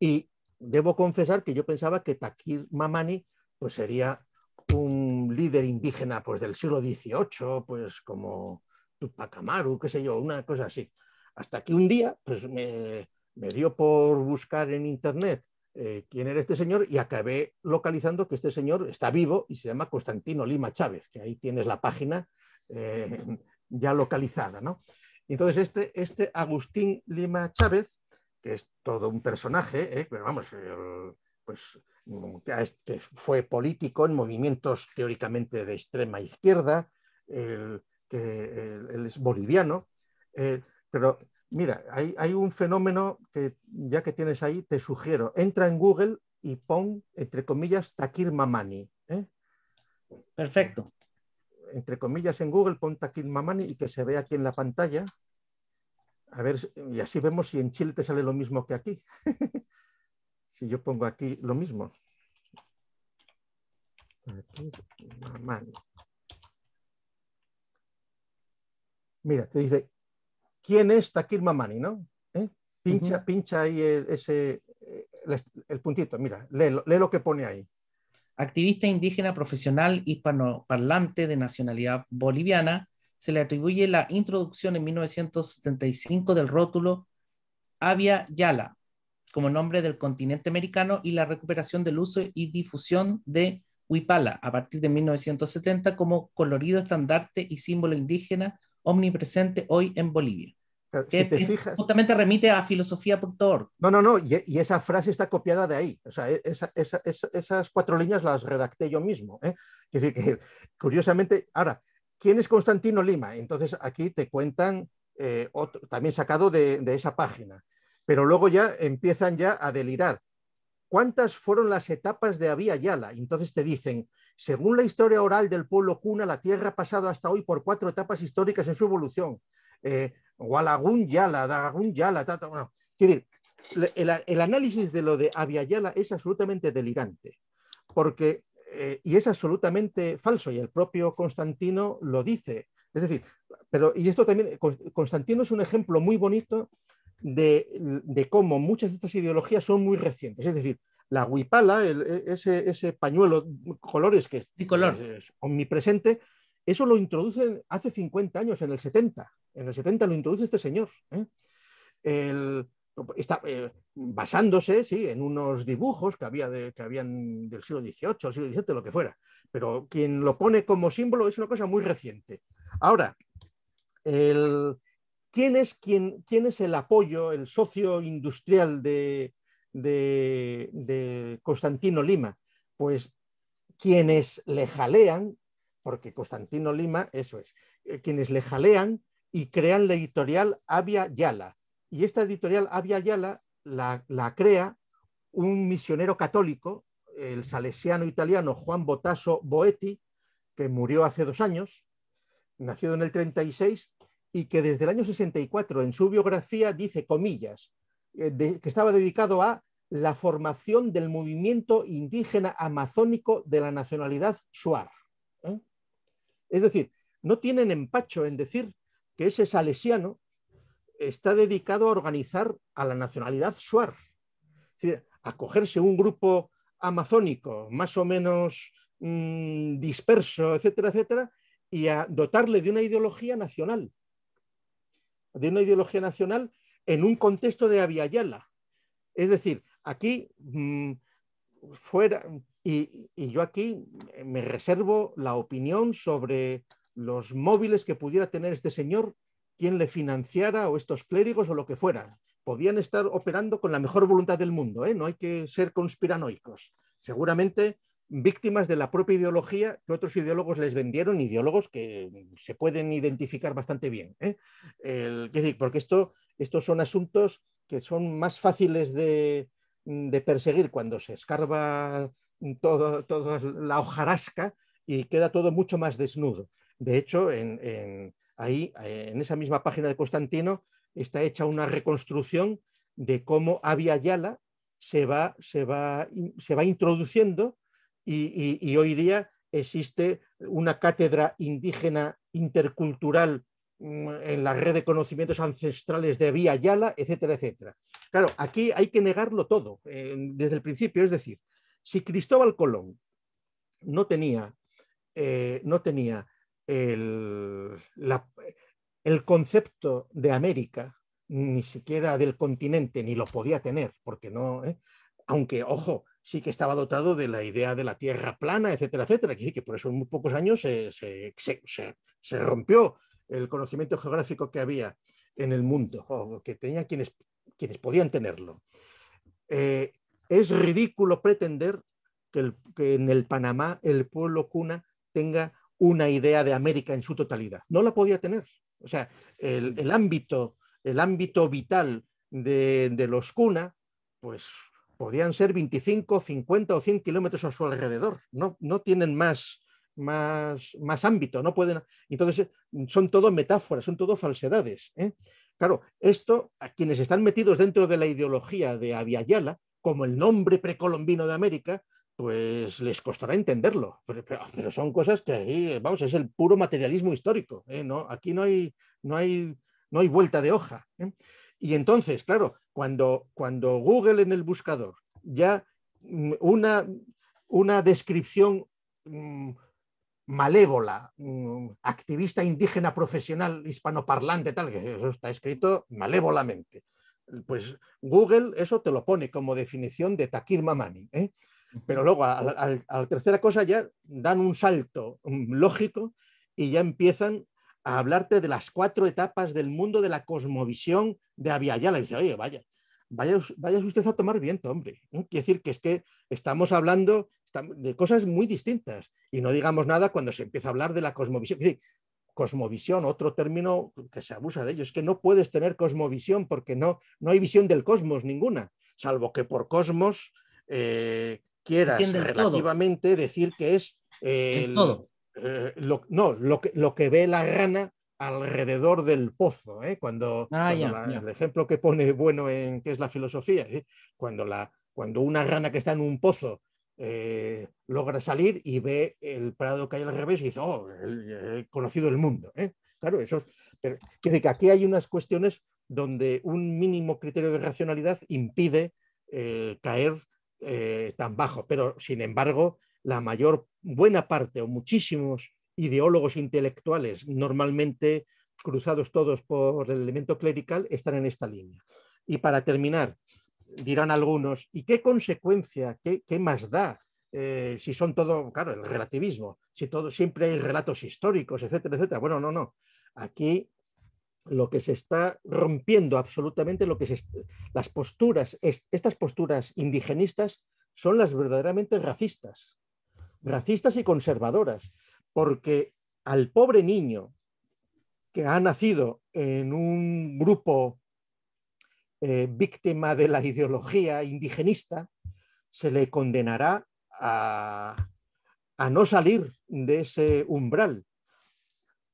Y debo confesar que yo pensaba que Takir Mamani pues sería un líder indígena pues del siglo XVIII, pues como Tupac Amaru, qué sé yo, una cosa así. Hasta que un día pues, me, me dio por buscar en internet eh, quién era este señor y acabé localizando que este señor está vivo y se llama Constantino Lima Chávez, que ahí tienes la página eh, ya localizada. ¿no? Entonces, este, este Agustín Lima Chávez, que es todo un personaje, ¿eh? pero vamos, pues mm, que fue político en movimientos teóricamente de extrema izquierda, que él es boliviano, pero Mira, hay, un fenómeno que ya que tienes ahí, te sugiero. Entra en Google y pon, entre comillas, Takir Mamani. ¿eh? Perfecto. Entre comillas en Google, pon Takir Mamani y que se vea aquí en la pantalla. A ver, y así vemos si en Chile te sale lo mismo que aquí. si yo pongo aquí lo mismo. Takir Mamani. Mira, te dice quién es Takir Mamani, ¿no? ¿Eh? Pincha, pincha ahí el, ese, e, el, puntito, mira, lee, lo que pone ahí. Activista indígena profesional hispanoparlante de nacionalidad boliviana, se le atribuye la introducción en 1975 del rótulo Avia Yala como nombre del continente americano y la recuperación del uso y difusión de Huipala a partir de 1970 como colorido estandarte y símbolo indígena omnipresente hoy en Bolivia. que te Justamente remite a filosofía.org. No, no, no, y, esa frase está copiada de ahí. O sea, e, esas cuatro líneas las redacté yo mismo. ¿eh? Es decir, curiosamente, ahora, ¿quién es Constantino Lima? Entonces aquí te cuentan, eh, también sacado de, de esa página, pero luego ya empiezan ya a delirar ¿cuántas fueron las etapas de Abía Yala? entonces te dicen, según la historia oral del pueblo cuna, la tierra ha pasado hasta hoy por cuatro etapas históricas en su evolución. Eh, Yala, Dagagún Yala, tata, bueno. decir, el, análisis de lo de Abya Yala es absolutamente delirante, porque, eh, y es absolutamente falso, y el propio Constantino lo dice. Es decir, pero, y esto también, Constantino es un ejemplo muy bonito de, cómo muchas de estas ideologías son muy recientes. Es decir, la huipala, e, ese, pañuelo, colores que es, omnipresente, eso lo introducen hace 50 años, en el 70. En el 70 lo introduce este señor. ¿eh? está, eh, basándose sí, en unos dibujos que, había que habían del siglo XVIII, del siglo XVII, lo que fuera. Pero quien lo pone como símbolo es una cosa muy reciente. Ahora, el, ¿Quién es, el apoyo, el socio industrial de, Constantino Lima? Pues quienes le jalean, porque Constantino Lima, eso es, eh, quienes le jalean y crean la editorial Avia Yala. Y esta editorial Avia Yala la, la crea un misionero católico, el salesiano italiano Juan Botasso Boetti, que murió hace dos años, nacido en el 36 y que desde el año 64 en su biografía dice, comillas, eh, que estaba dedicado a la formación del movimiento indígena amazónico de la nacionalidad suar. ¿eh? Es decir, no tienen empacho en decir que ese salesiano está dedicado a organizar a la nacionalidad suar. a cogerse un grupo amazónico más o menos mm, disperso, etcétera, etcétera, y a dotarle de una ideología nacional de una ideología nacional en un contexto de Aviala. Es decir, aquí mm, fuera, y, yo aquí me reservo la opinión sobre los móviles que pudiera tener este señor, quien le financiara o estos clérigos o lo que fuera. Podían estar operando con la mejor voluntad del mundo, ¿eh? no hay que ser conspiranoicos. Seguramente víctimas de la propia ideología que otros ideólogos les vendieron, ideólogos que mm, se pueden identificar bastante bien. ¿eh? decir, porque esto, estos son asuntos que son más fáciles de, mm, perseguir cuando se escarba mm, todo, toda la hojarasca y queda todo mucho más desnudo. De hecho, en, ahí, eh, en esa misma página de Constantino, está hecha una reconstrucción de cómo Avia se va, se va, se va introduciendo y, hoy día existe una cátedra indígena intercultural mm, en la red de conocimientos ancestrales de Vía Yala, etcétera, etcétera. Claro, aquí hay que negarlo todo desde el principio. Es decir, si Cristóbal Colón no tenía, eh, no tenía el, concepto de América, ni siquiera del continente, ni lo podía tener, porque no, ¿eh? aunque, ojo, sí que estaba dotado de la idea de la Tierra plana, etcétera, etcétera, que, que por eso en muy pocos años se, rompió el conocimiento geográfico que había en el mundo, o que tenían quienes, quienes podían tenerlo. Eh, es ridículo pretender que, en el Panamá el pueblo cuna tenga una idea de América en su totalidad. No la podía tener. O sea, el, mm. ámbito, el ámbito vital de, de los cuna, pues podían ser 25, 50 o 100 kilómetros a su alrededor. No, no tienen más, más, más ámbito, no pueden. Entonces, son todo metáforas, son todo falsedades. ¿eh? Claro, esto, a quienes están metidos dentro de la ideología de Aviala, como el nombre precolombino de América, pues les costará entenderlo. Pero, son cosas que ahí, vamos, es el puro materialismo histórico. ¿eh? No, aquí no hay, no, hay, no hay vuelta de hoja. ¿eh? Y entonces, claro, cuando, cuando Google en el buscador ya mm, una, una descripción mm, malévola, mm, activista indígena profesional hispanoparlante, tal, que eso está escrito malévolamente. Pues Google eso te lo pone como definición de Takir Mamani. ¿eh? Pero luego a, a la tercera cosa ya dan un salto lógico y ya empiezan a hablarte de las cuatro etapas del mundo de la cosmovisión de Aviala. dice, oye, vaya, vaya, vaya usted a tomar viento, hombre. Quiere decir que es que estamos hablando de cosas muy distintas y no digamos nada cuando se empieza a hablar de la cosmovisión. cosmovisión, otro término que se abusa de ello, es que no puedes tener cosmovisión porque no, no hay visión del cosmos ninguna, salvo que por cosmos eh, quieras relativamente decir que es eh, eh, no, lo que, lo que ve la rana alrededor del pozo, ¿eh? cuando, ah, el ejemplo que pone bueno en qué es la filosofía, ¿eh? cuando, la, cuando una rana que está en un pozo logra salir y ve el prado que hay al revés y dice, oh, he conocido el mundo. Claro, eso quiere decir que aquí hay unas cuestiones donde un mínimo criterio de racionalidad impide caer tan bajo, pero sin embargo la mayor, buena parte o muchísimos ideólogos intelectuales, normalmente cruzados todos por el elemento clerical, están en esta línea. Y para terminar, dirán algunos, ¿y qué consecuencia, qué, más da eh, si son todo, claro, el relativismo, si todo, siempre hay relatos históricos, etcétera, etcétera? Bueno, no, no. Aquí lo que se está rompiendo absolutamente, lo que las posturas, estas posturas indigenistas son las verdaderamente racistas racistas y conservadoras, porque al pobre niño que ha nacido en un grupo eh, víctima de la ideología indigenista, se le condenará a, no salir de ese umbral.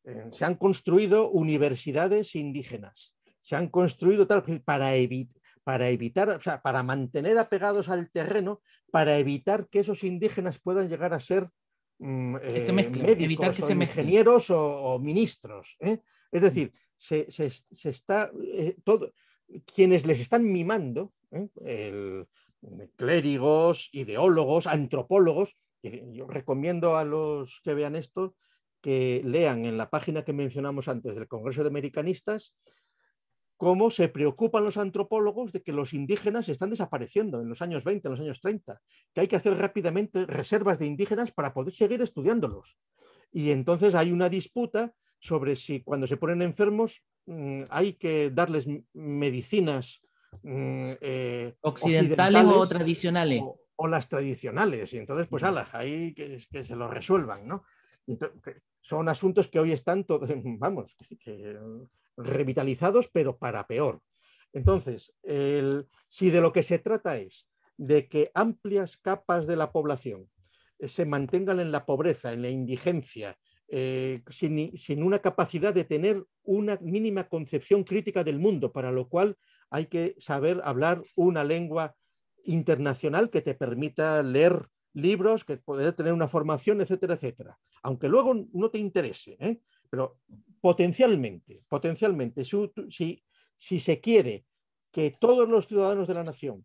Eh, se han construido universidades indígenas, se han construido tal para, evitar, para evitar, o sea, para mantener apegados al terreno, para evitar que esos indígenas puedan llegar a ser mm, eh, o ingenieros o, ministros. ¿eh? Es mm. decir, se, está eh, todo, quienes les están mimando, clérigos, ideólogos, antropólogos, yo recomiendo a los que vean esto que lean en la página que mencionamos antes del Congreso de Americanistas cómo se preocupan los antropólogos de que los indígenas están desapareciendo en los años 20, en los años 30, que hay que hacer rápidamente reservas de indígenas para poder seguir estudiándolos. Y entonces hay una disputa sobre si cuando se ponen enfermos mm, hay que darles medicinas mm, eh, occidentales, o tradicionales. O, las tradicionales. Y entonces, pues alas, ahí que, que se lo resuelvan, ¿no? Son asuntos que hoy están, vamos, revitalizados, pero para peor. Entonces, el, si de lo que se trata es de que amplias capas de la población eh, se mantengan en la pobreza, en la indigencia, eh, sin, una capacidad de tener una mínima concepción crítica del mundo, para lo cual hay que saber hablar una lengua internacional que te permita leer libros, que poder tener una formación, etcétera, etcétera aunque luego no te interese, ¿eh? pero potencialmente, potencialmente, si, se quiere que todos los ciudadanos de la nación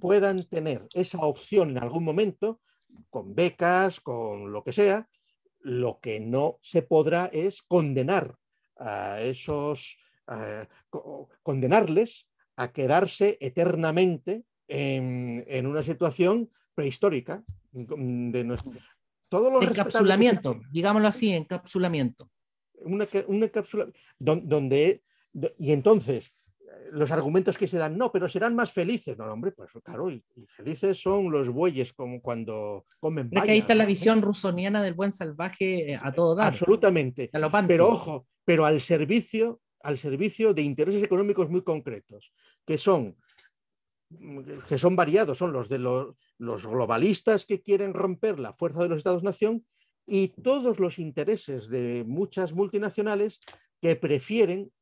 puedan tener esa opción en algún momento, con becas, con lo que sea, lo que no se podrá es condenar a esos, condenarles a quedarse eternamente en, una situación prehistórica de nuestro, los encapsulamiento, digámoslo así, encapsulamiento. Una, una cápsula donde, y entonces los argumentos que se dan, no, pero serán más felices. No, hombre, pues claro, y, felices son los bueyes como cuando comen Ahí está la visión rusoniana del buen salvaje eh, a todo dar. Absolutamente. Pero ojo, pero al servicio, al servicio de intereses económicos muy concretos, que son que son variados, son los de los, globalistas que quieren romper la fuerza de los Estados-nación y todos los intereses de muchas multinacionales que prefieren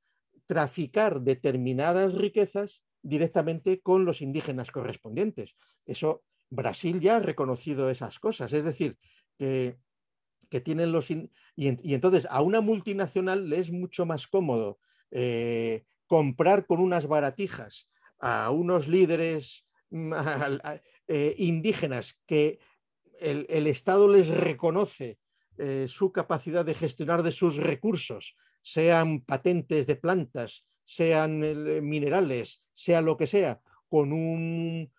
traficar determinadas riquezas directamente con los indígenas correspondientes. Eso Brasil ya ha reconocido esas cosas, es decir, que, tienen los... Y, entonces a una multinacional le es mucho más cómodo eh, comprar con unas baratijas a unos líderes mm, eh, indígenas que el, Estado les reconoce eh, su capacidad de gestionar de sus recursos, sean patentes de plantas, sean eh, minerales, sea lo que sea, con un,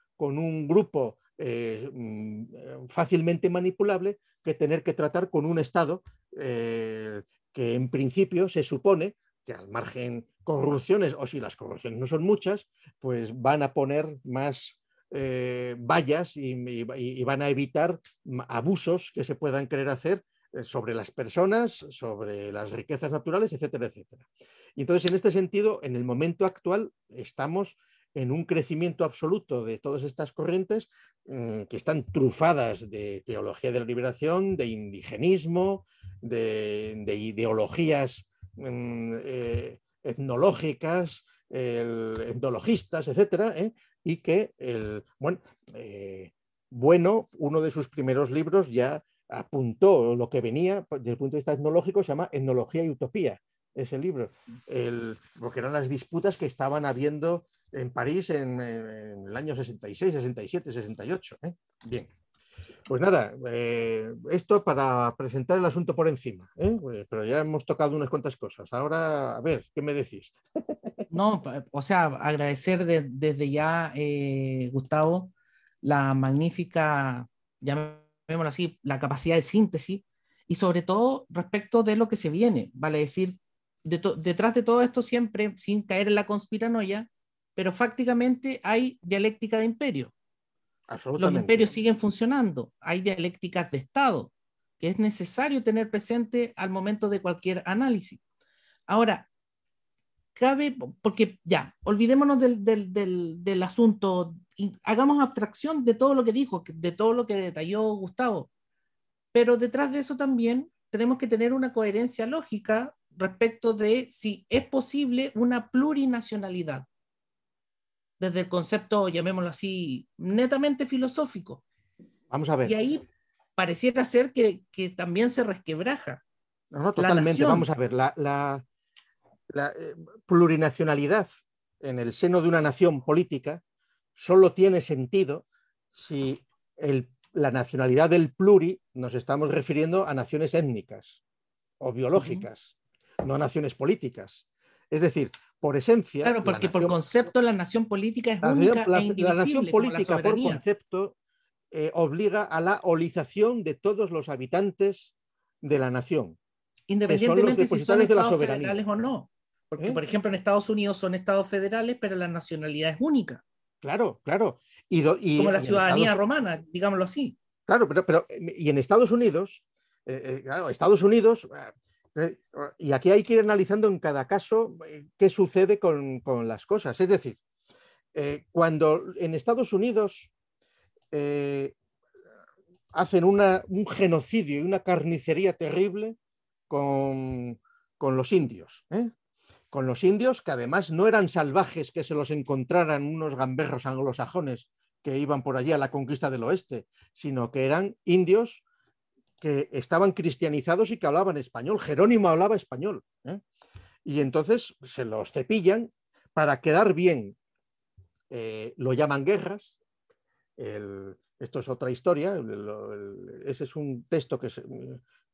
grupo mm, fácilmente manipulable que tener que tratar con un Estado que en principio se supone que al margen corrupciones, o si las corrupciones no son muchas, pues van a poner más eh, vallas y, van a evitar abusos que se puedan querer hacer eh, sobre las personas, sobre las riquezas naturales, etcétera, etcétera. Y entonces, en este sentido, en el momento actual estamos en un crecimiento absoluto de todas estas corrientes mm, que están trufadas de teología de la liberación, de indigenismo, de ideologías eh, etnológicas, etnologistas, etcétera, ¿eh? y que el bueno, eh, bueno, uno de sus primeros libros ya apuntó lo que venía pues, desde el punto de vista etnológico, se llama Etnología y Utopía, ese libro, el, porque eran las disputas que estaban habiendo en París en, el año 66, 67, 68. Bien. Pues nada, eh, esto para presentar el asunto por encima, ¿eh? pues, pero ya hemos tocado unas cuantas cosas. Ahora, a ver, ¿qué me decís? No, o sea, agradecer desde ya, eh, Gustavo, la magnífica, llamémoslo así, la capacidad de síntesis y sobre todo respecto de lo que se viene, vale decir, detrás de todo esto siempre, sin caer en la conspiranoia, pero fácticamente hay dialéctica de imperio. Los imperios siguen funcionando. Hay dialécticas de Estado que es necesario tener presente al momento de cualquier análisis. Ahora, cabe, porque ya, olvidémonos del, del, del, asunto, hagamos abstracción de todo lo que dijo, de todo lo que detalló Gustavo, pero detrás de eso también tenemos que tener una coherencia lógica respecto de si es posible una plurinacionalidad desde el concepto, llamémoslo así, netamente filosófico. Vamos a ver. Y ahí pareciera ser que, también se resquebraja. No, no, totalmente. Vamos a ver, la, la, eh, plurinacionalidad en el seno de una nación política solo tiene sentido si la nacionalidad del pluri nos estamos refiriendo a naciones étnicas o biológicas, no a naciones políticas. Es decir, por esencia. Claro, porque por concepto la nación política es única e la, la nación política, por concepto, eh, obliga a la holización de todos los habitantes de la nación. Independientemente si son estados de la soberanía. federales o no. Porque, ¿Eh? por ejemplo, en Estados Unidos son estados federales, pero la nacionalidad es única. Claro, claro. Como la ciudadanía romana, digámoslo así. Claro, pero, pero y en Estados Unidos, eh, Estados Unidos eh, y aquí hay que ir analizando en cada caso eh, qué sucede con, las cosas. Es decir, eh, cuando en Estados Unidos hacen un genocidio y una carnicería terrible con, los indios, con los indios que además no eran salvajes que se los encontraran unos gamberros anglosajones que iban por allí a la conquista del oeste, sino que eran indios que estaban cristianizados y que hablaban español. Jerónimo hablaba español. ¿eh? Y entonces se los cepillan para quedar bien. Eh, lo llaman guerras. esto es otra historia. ese es un texto que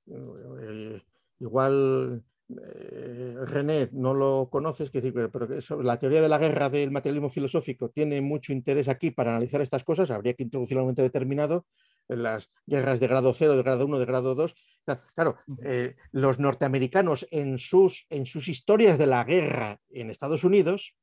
eh, igual René no lo conoces, que pero la teoría de la guerra del materialismo filosófico tiene mucho interés aquí para analizar estas cosas. Habría que introducirlo en un momento determinado en las guerras de grado 0, de grado 1, de grado 2. Claro, eh, los norteamericanos en sus, en sus historias de la guerra en Estados Unidos,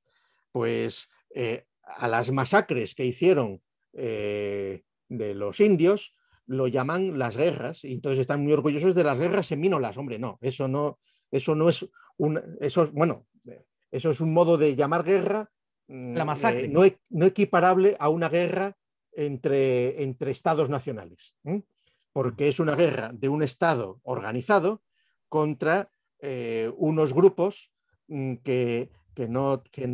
pues eh, a las masacres que hicieron eh, de los indios lo llaman las guerras, y entonces están muy orgullosos de las guerras semínolas. Hombre, no, eso no, eso no es un, eso, bueno, eso es un modo de llamar guerra mm, la masacre. No, e, no equiparable a una guerra entre, estados nacionales, porque es una guerra de un estado organizado contra eh, unos grupos mm, que, no, que,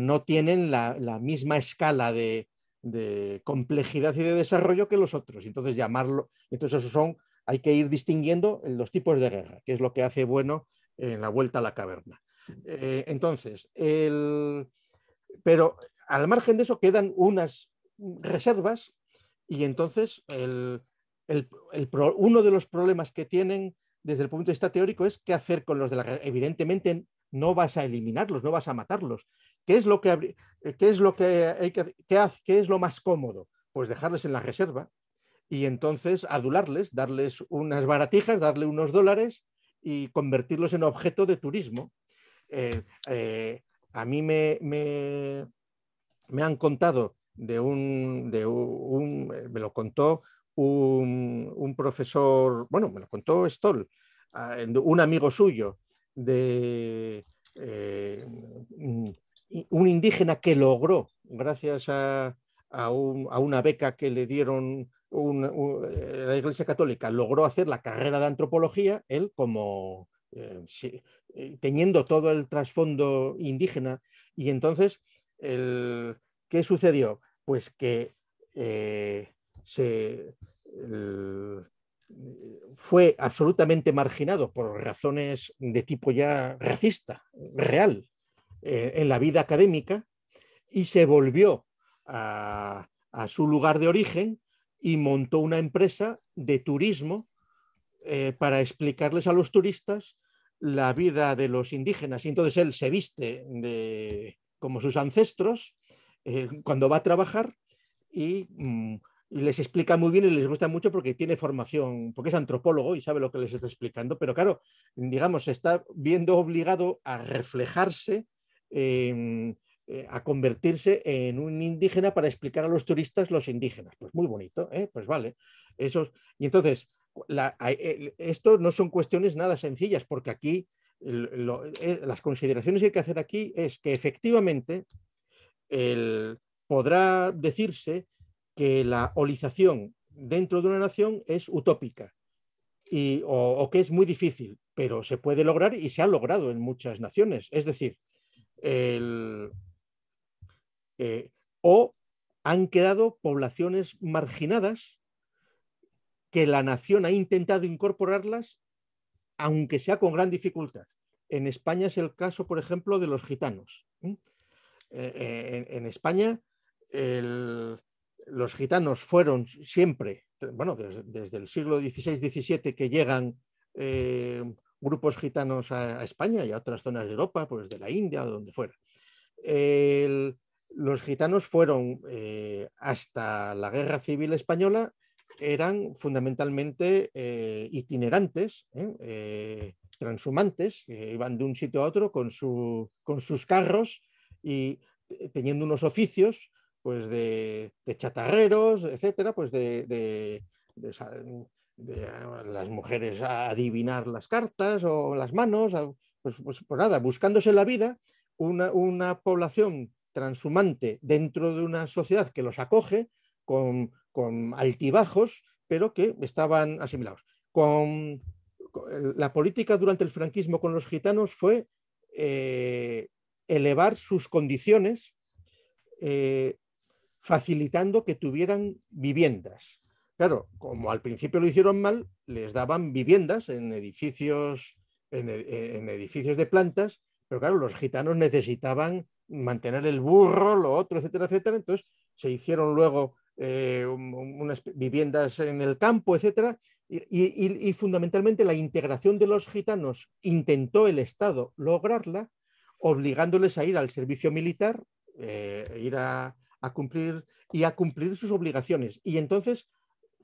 no, tienen la, misma escala de, complejidad y de desarrollo que los otros. Entonces, llamarlo, entonces son, hay que ir distinguiendo los tipos de guerra, que es lo que hace bueno en la vuelta a la caverna. Eh, entonces, el, pero al margen de eso quedan unas reservas y entonces el, uno de los problemas que tienen desde el punto de vista teórico es qué hacer con los de la... Evidentemente no vas a eliminarlos, no vas a matarlos. ¿Qué es lo que, eh, qué es lo, que, qué, es lo más cómodo? Pues dejarles en la reserva y entonces adularles, darles unas baratijas, darle unos dólares y convertirlos en objeto de turismo. Eh, eh, a mí me, me, me han contado de un, eh, me lo contó un, profesor, bueno, me lo contó Stoll, ah, un amigo suyo, de eh, un indígena que logró, gracias a, una beca que le dieron eh, la Iglesia Católica, logró hacer la carrera de antropología, él como teniendo todo el trasfondo indígena, y entonces el, ¿Qué sucedió? Pues que eh, se, fue absolutamente marginado por razones de tipo ya racista, real, eh, en la vida académica y se volvió a, su lugar de origen y montó una empresa de turismo eh, para explicarles a los turistas la vida de los indígenas. Y entonces él se viste como sus ancestros eh, cuando va a trabajar mm, y, les explica muy bien y les gusta mucho porque tiene formación, porque es antropólogo y sabe lo que les está explicando, pero claro, digamos, se está viendo obligado a reflejarse. Em, eh, a convertirse en un indígena para explicar a los turistas los indígenas. Pues muy bonito, ¿eh? pues vale. Eso, y entonces, esto no son cuestiones nada sencillas, porque aquí eh, las consideraciones que hay que hacer aquí es que efectivamente el, podrá decirse que la olización dentro de una nación es utópica o, que es muy difícil, pero se puede lograr y se ha logrado en muchas naciones. Es decir, eh, o han quedado poblaciones marginadas que la nación ha intentado incorporarlas, aunque sea con gran dificultad. En España es el caso, por ejemplo, de los gitanos. Eh, eh, en, España los gitanos fueron siempre, bueno, desde, el siglo XVI-XVII que llegan eh, grupos gitanos a, España y a otras zonas de Europa, pues de la India, o donde fuera. los gitanos fueron, hasta la Guerra Civil Española, eran fundamentalmente itinerantes, transhumantes, iban de un sitio a otro con sus carros y eh, teniendo unos oficios pues de, chatarreros, etcétera, pues de, de, ah, las mujeres a adivinar las cartas o las manos, pues, pues, pues, nada, buscándose la vida, una, población transhumante dentro de una sociedad que los acoge con, altibajos, pero que estaban asimilados. la política durante el franquismo con los gitanos fue eh, elevar sus condiciones, eh, facilitando que tuvieran viviendas. Claro, como al principio lo hicieron mal, les daban viviendas en edificios, en, edificios de plantas, pero claro, los gitanos necesitaban mantener el burro, lo otro, etcétera, etcétera. Entonces se hicieron luego eh, unas viviendas en el campo, etcétera, y, fundamentalmente la integración de los gitanos intentó el Estado lograrla, obligándoles a ir al servicio militar, eh, ir a, cumplir y a cumplir sus obligaciones. Y entonces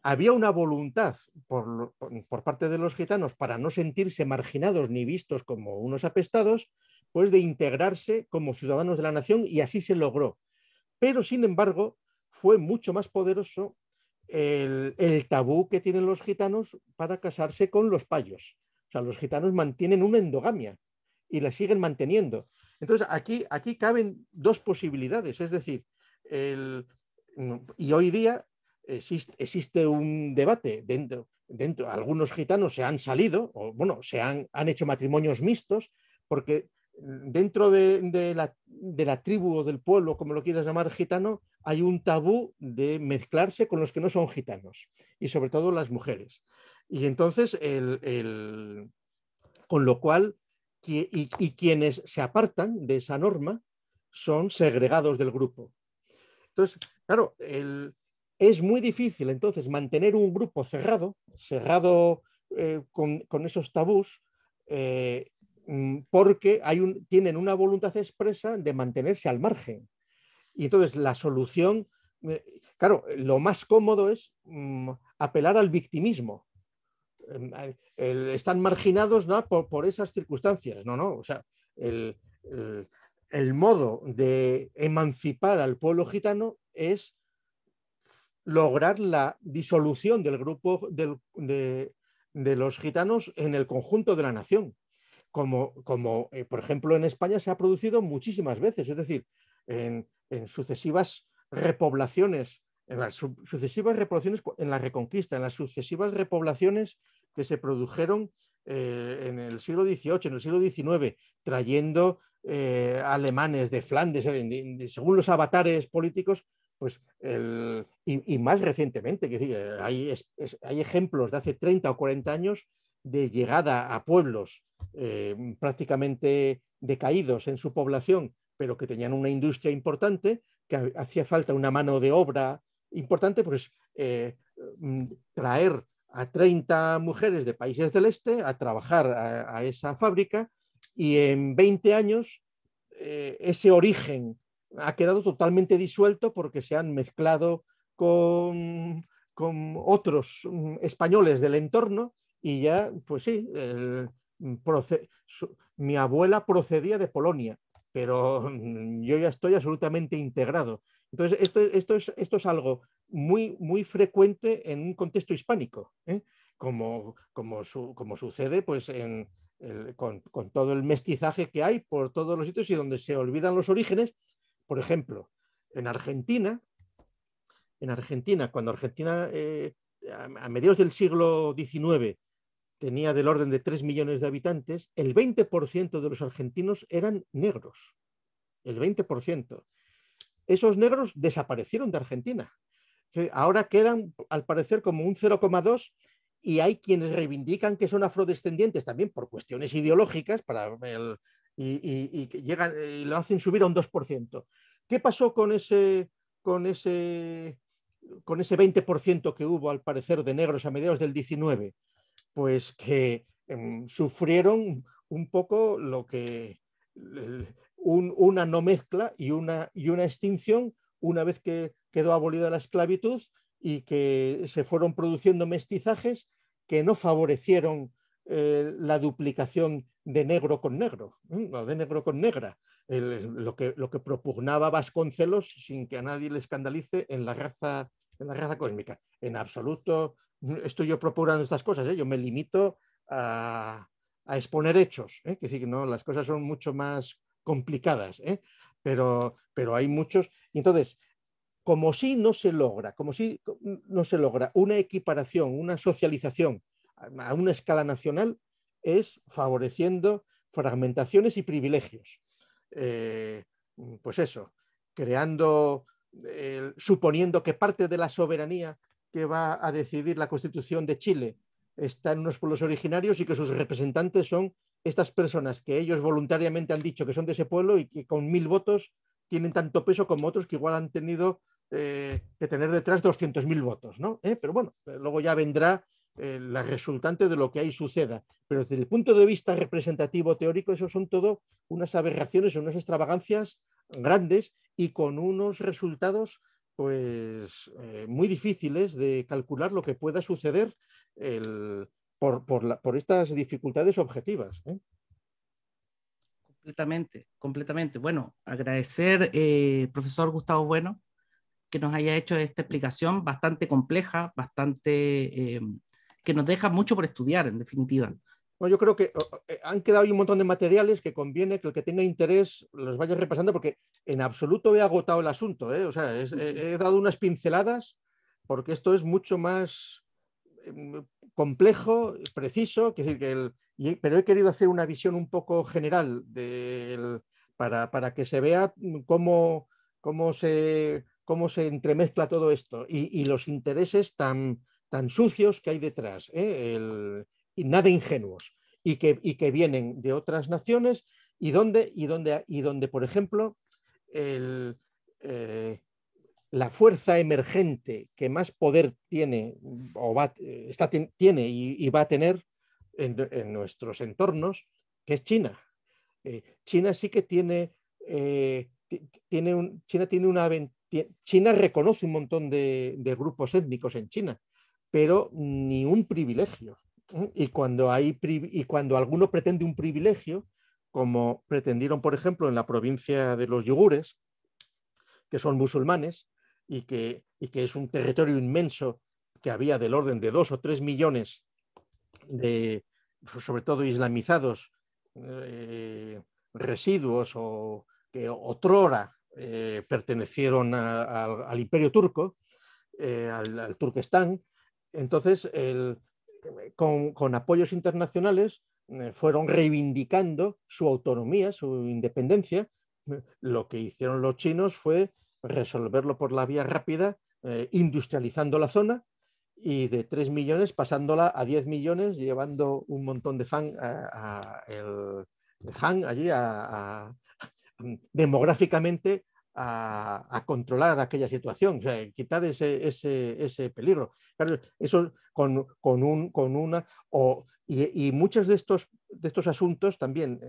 había una voluntad por, parte de los gitanos para no sentirse marginados ni vistos como unos apestados, pues de integrarse como ciudadanos de la nación y así se logró. Pero sin embargo, fue mucho más poderoso el, el, tabú que tienen los gitanos para casarse con los payos. O sea, los gitanos mantienen una endogamia y la siguen manteniendo. Entonces, aquí, aquí caben dos posibilidades, es decir, el, y hoy día existe, existe un debate dentro, dentro, algunos gitanos se han salido, o bueno, se han, hecho matrimonios mixtos, porque dentro de, la, de, la, tribu o del pueblo, como lo quieras llamar, gitano, hay un tabú de mezclarse con los que no son gitanos, y sobre todo las mujeres. Y entonces, el, el, con lo cual, y, quienes se apartan de esa norma son segregados del grupo. Entonces, claro, es muy difícil entonces mantener un grupo cerrado, cerrado eh, con, esos tabús, eh, mm, porque tienen una voluntad expresa de mantenerse al margen. Y entonces la solución, eh, claro, lo más cómodo es mm, apelar al victimismo. Em, están marginados por, esas circunstancias. No, no, o sea, el, modo de emancipar al pueblo gitano es lograr la disolución del grupo de, los gitanos en el conjunto de la nación, como, eh, por ejemplo en España se ha producido muchísimas veces, es decir, en, sucesivas repoblaciones en las sucesivas repoblaciones, en la Reconquista, en las sucesivas repoblaciones que se produjeron eh, en el siglo XVIII, en el siglo XIX, trayendo eh, alemanes de Flandes, eh, según los avatares políticos, pues y, más recientemente, hay, ejemplos de hace 30 o 40 años de llegada a pueblos prácticamente decaídos en su población, pero que tenían una industria importante, que hacía falta una mano de obra importante, pues mm, traer a 30 mujeres de países del este a trabajar a, esa fábrica y en 20 años eh, ese origen ha quedado totalmente disuelto porque se han mezclado con, otros mm, españoles del entorno y ya, pues sí, mm, mi abuela procedía de Polonia, pero mm, yo ya estoy absolutamente integrado. Entonces, esto, esto, esto es algo muy, muy frecuente en un contexto hispánico, ¿eh? como, sucede pues, con, todo el mestizaje que hay por todos los sitios y donde se olvidan los orígenes. Por ejemplo, en Argentina, en Argentina, cuando Argentina eh, a, a mediados del siglo XIX tenía del orden de 3 millones de habitantes, el 20% de los argentinos eran negros. El 20%. Esos negros desaparecieron de Argentina ahora quedan al parecer como un 0,2 y hay quienes reivindican que son afrodescendientes también por cuestiones ideológicas para y, y, llegan, y lo hacen subir a un 2%. ¿Qué pasó con ese, con ese, con ese 20% que hubo al parecer de negros a mediados del 19? Pues que em, sufrieron un poco lo que una no mezcla y una, y una extinción una vez que quedó abolida la esclavitud y que se fueron produciendo mestizajes que no favorecieron eh, la duplicación de negro con negro, no de negro con negra, lo, que, lo que propugnaba Vasconcelos sin que a nadie le escandalice en la raza, en la raza cósmica. En absoluto estoy yo procurando estas cosas, ¿eh? yo me limito a, exponer hechos, ¿eh? que decir, no, las cosas son mucho más complicadas, pero, pero hay muchos. entonces, como si no se logra, como si no se logra una equiparación, una socialización a una escala nacional, es favoreciendo fragmentaciones y privilegios. Eh, mm, pues eso, creando, suponiendo que parte de la soberanía que va a decidir la constitución de Chile está en unos pueblos originarios y que sus representantes son estas personas que ellos voluntariamente han dicho que son de ese pueblo y que con mil votos tienen tanto peso como otros que igual han tenido eh, que tener detrás 200.000 votos, ¿no? ¿Eh? pero bueno, eh, luego ya vendrá la resultante de lo que ahí suceda. Pero desde el punto de vista representativo teórico, eso son todo unas aberraciones, unas extravagancias grandes y con unos resultados pues muy difíciles de calcular lo que pueda suceder por, estas dificultades objetivas. Completamente, completamente. Bueno, agradecer, profesor Gustavo Bueno, que nos haya hecho esta explicación bastante compleja, bastante eh, que nos deja mucho por estudiar, en definitiva. Bueno, yo creo que eh, han quedado ahí un montón de materiales que conviene que el que tenga interés los vaya repasando, porque en absoluto he agotado el asunto. ¿eh? O sea, he, dado unas pinceladas porque esto es mucho más em, complejo, preciso, decir, pero he querido hacer una visión un poco general para, para, que se vea cómo, cómo se cómo se entremezcla todo esto y, los intereses tan, tan sucios que hay detrás, ¿eh? nada ingenuos, y que, que vienen de otras naciones y donde, y dónde y donde por ejemplo, eh, la fuerza emergente que más poder tiene, o está, tiene y, va a tener en, nuestros entornos, que es China. Eh, China sí que tiene, tiene un, China tiene una, China reconoce un montón de, grupos étnicos en China, pero ni un privilegio. Y cuando, hay, y cuando alguno pretende un privilegio, como pretendieron, por ejemplo, en la provincia de los yugures, que son musulmanes y que, que es un territorio inmenso que había del orden de dos o tres millones de, sobre todo islamizados, eh, residuos o que otrora eh, pertenecieron al imperio turco, eh, al, Turquestán. Entonces, con, apoyos internacionales eh, fueron reivindicando su autonomía, su independencia. Lo que hicieron los chinos fue resolverlo por la vía rápida, industrializando la zona y de 3 millones pasándola a 10 millones, llevando un montón de fan a, el, Han allí a, demográficamente a, controlar aquella situación, quitar ese, peligro. eso con, una... O, y, muchos de estos, de estos asuntos también,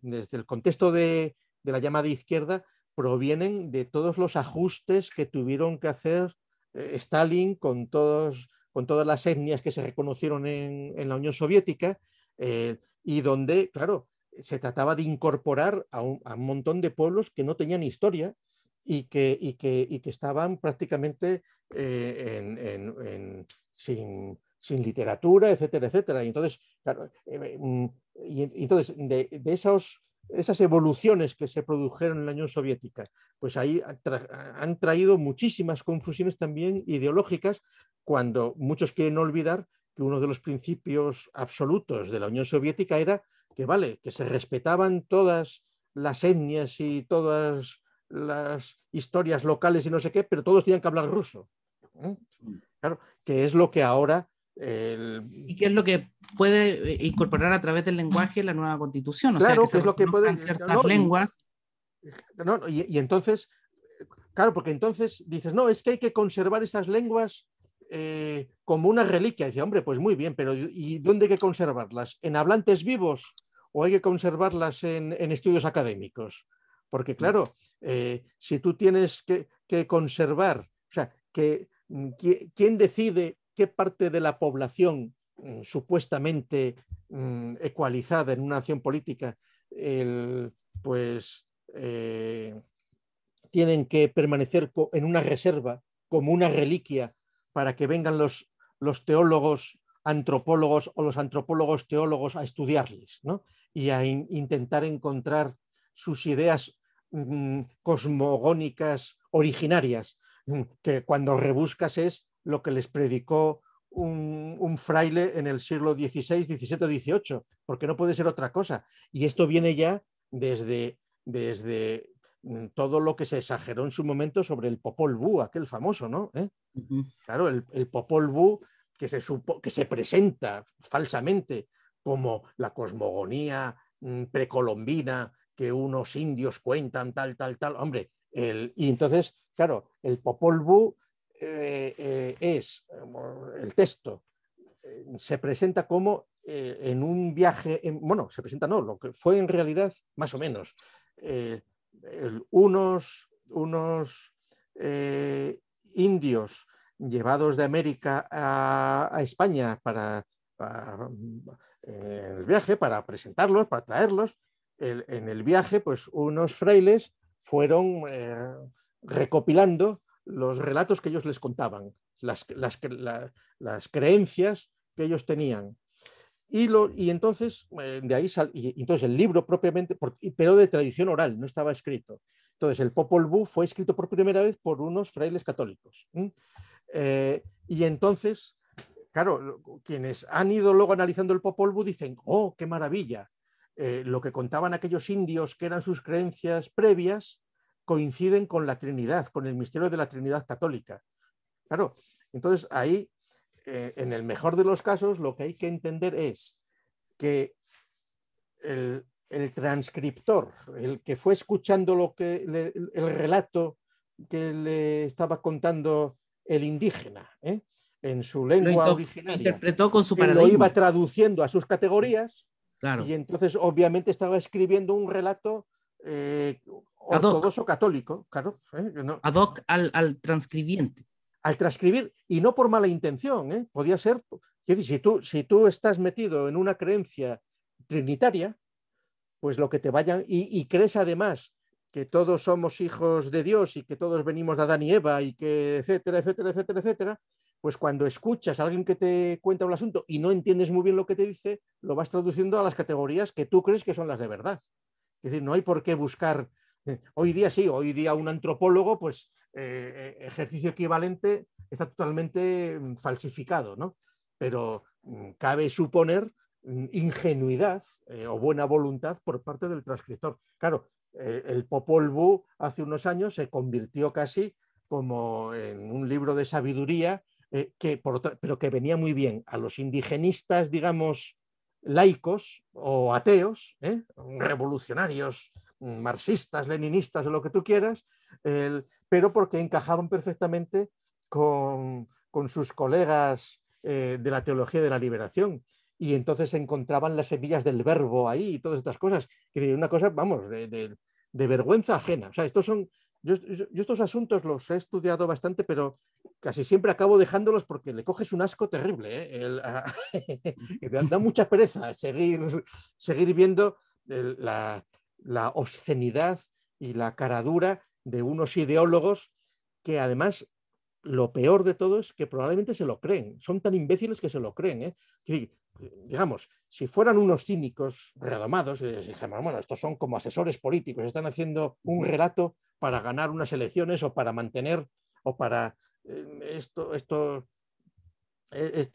desde el contexto de, la llamada izquierda, provienen de todos los ajustes que tuvieron que hacer eh, Stalin con, todos, con todas las etnias que se reconocieron en, la Unión Soviética eh, y donde, claro, se trataba de incorporar a un, montón de pueblos que no tenían historia y que, que, estaban prácticamente eh, sin, literatura, etcétera, etcétera. Y entonces, claro, eh, mm, y, entonces de, esas evoluciones que se produjeron en la Unión Soviética, pues ahí han traído muchísimas confusiones también ideológicas cuando muchos quieren olvidar que uno de los principios absolutos de la Unión Soviética era que vale, que se respetaban todas las etnias y todas las historias locales y no sé qué, pero todos tenían que hablar ruso. ¿eh? Claro, que es lo que ahora... Y qué es lo que puede incorporar a través del lenguaje la nueva constitución. claro, que, es lo que pueden lenguas. Y, entonces, claro, porque entonces dices, no, es que hay que conservar esas lenguas eh, como una reliquia. dice, hombre, pues muy bien, pero ¿y dónde hay que conservarlas? ¿En hablantes vivos? o hay que conservarlas en, estudios académicos. Porque mm. claro, eh, si tú tienes que, conservar, o sea, que, mm, ¿quién decide qué parte de la población mm, supuestamente ecualizada en una acción política, pues eh, tienen que permanecer en una reserva como una reliquia para que vengan los, los teólogos antropólogos o los antropólogos teólogos a estudiarles, ¿no? y a intentar encontrar sus ideas mm, cosmogónicas originarias, mm, que cuando rebuscas es lo que les predicó un, fraile en el siglo XVI, XVII, XVIII, porque no puede ser otra cosa. Y esto viene ya desde, desde mm, todo lo que se exageró en su momento sobre el Popol Vuh, aquel famoso, ¿no? ¿Eh? Claro, el, Popol Vuh que se, que se presenta falsamente como la cosmogonía mm, precolombina que unos indios cuentan, tal, tal, tal. Hombre, y entonces, claro, el Popol eh, eh, es, eh, el texto, se presenta como en un viaje, bueno, se presenta no, lo que fue en realidad, más o menos, unos, unos indios llevados de América a España para Mm, en eh, el viaje para presentarlos, para traerlos. en el viaje, pues unos frailes fueron eh, recopilando los relatos que ellos les contaban, las, las creencias que ellos tenían. Y, lo, y entonces, eh, de ahí sal, y, entonces el libro propiamente, pero de tradición oral, no estaba escrito. Entonces el Popol Vuh fue escrito por primera vez por unos frailes católicos. y entonces claro, quienes han ido luego analizando el Popol Vuh dicen, oh, qué maravilla, eh, lo que contaban aquellos indios que eran sus creencias previas coinciden con la Trinidad, con el misterio de la Trinidad católica. Claro, entonces ahí, eh, en el mejor de los casos, lo que hay que entender es que el, transcriptor, el que fue escuchando lo que el relato que le estaba contando el indígena, ¿eh? en su lengua Interpretó con su Lo iba traduciendo a sus categorías. Y entonces, obviamente, estaba escribiendo un relato eh, ortodoxo católico. Claro, ¿eh? Ad hoc al, al, transcribiente. Al transcribir, y no por mala intención, ¿eh? podía ser. Si tú, si tú estás metido en una creencia trinitaria, pues lo que te vayan. Y, y crees además que todos somos hijos de Dios y que todos venimos de Adán y Eva y que etcétera, etcétera, etcétera, etcétera, pues cuando escuchas a alguien que te cuenta un asunto y no entiendes muy bien lo que te dice, lo vas traduciendo a las categorías que tú crees que son las de verdad. Es decir, no hay por qué buscar, eh, hoy día sí, hoy día un antropólogo, pues eh, eh, ejercicio equivalente está totalmente mm, falsificado, ¿no? Pero mm, cabe suponer mm, ingenuidad o buena voluntad por parte del transcriptor. Claro, el Popol Vuh hace unos años se convirtió casi como en un libro de sabiduría eh, pero que venía muy bien a los indigenistas, digamos, laicos o ateos, ¿eh? mm. revolucionarios, mm, marxistas, leninistas o lo que tú quieras, pero porque encajaban perfectamente con, sus colegas eh, de la teología de la liberación. Y entonces encontraban las semillas del verbo ahí y todas estas cosas. Que una cosa, vamos, de, de vergüenza ajena. O sea, estos son yo, estos asuntos los he estudiado bastante, pero casi siempre acabo dejándolos porque le coges un asco terrible. ¿eh? te da mucha pereza seguir, seguir viendo la, la, obscenidad y la caradura de unos ideólogos que además lo peor de todo es que probablemente se lo creen. Son tan imbéciles que se lo creen. ¿eh? digamos, si fueran unos cínicos redomados, eh, bueno, estos son como asesores políticos, están haciendo un relato para ganar unas elecciones o para mantener o para em, esto, esto, e,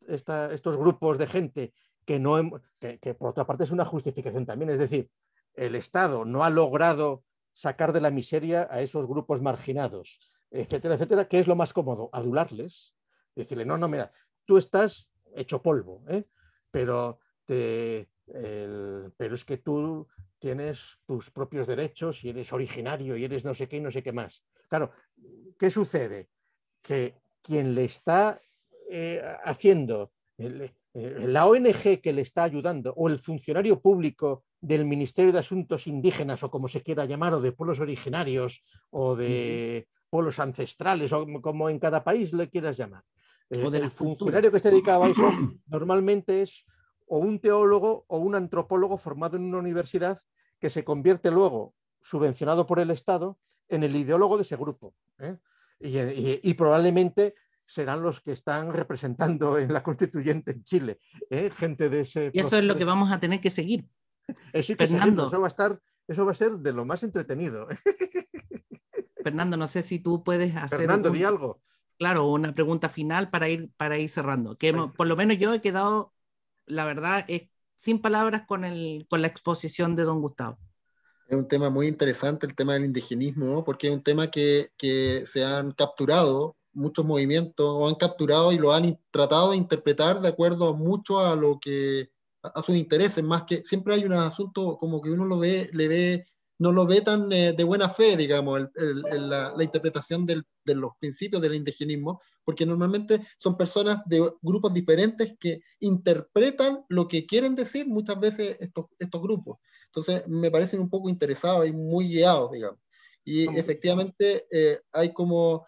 estos grupos de gente que no que por otra parte es una justificación también, es decir, el Estado no ha logrado sacar de la miseria a esos grupos marginados etcétera, etcétera, ¿qué es lo más cómodo? Adularles, decirle, no, no, mira, tú estás hecho polvo, ¿eh? pero, te, pero es que tú tienes tus propios derechos y eres originario y eres no sé qué y no sé qué más. Claro, ¿qué sucede? Que quien le está eh, haciendo, eh, la ONG que le está ayudando o el funcionario público del Ministerio de Asuntos Indígenas o como se quiera llamar, o de pueblos originarios o de pueblos ancestrales o como en cada país le quieras llamar. Eh, el funcionario que se dedicaba a eso normalmente es o un teólogo o un antropólogo formado en una universidad que se convierte luego, subvencionado por el Estado, en el ideólogo de ese grupo. ¿eh? Y, probablemente serán los que están representando en la constituyente en Chile, ¿eh? gente de ese... Y eso es lo que vamos a tener que seguir. Eso, eso, va a estar, eso va a ser de lo más entretenido. Fernando, no sé si tú puedes hacer. Fernando, di algo. Claro, una pregunta final para ir, para ir cerrando. Que por lo menos yo he quedado, la verdad, es, sin palabras con, el, con la exposición de don Gustavo. Es un tema muy interesante el tema del indigenismo, porque es un tema que, que se han capturado muchos movimientos, o han capturado y lo han tratado de interpretar de acuerdo mucho a lo que a sus intereses, más que siempre hay un asunto como que uno lo ve, le ve no lo ve tan eh, de buena fe, digamos, la, interpretación de los principios del indigenismo, porque normalmente son personas de grupos diferentes que interpretan lo que quieren decir muchas veces estos, grupos. Entonces, me parecen un poco interesados y muy guiados, digamos. Y ah, efectivamente eh, hay como,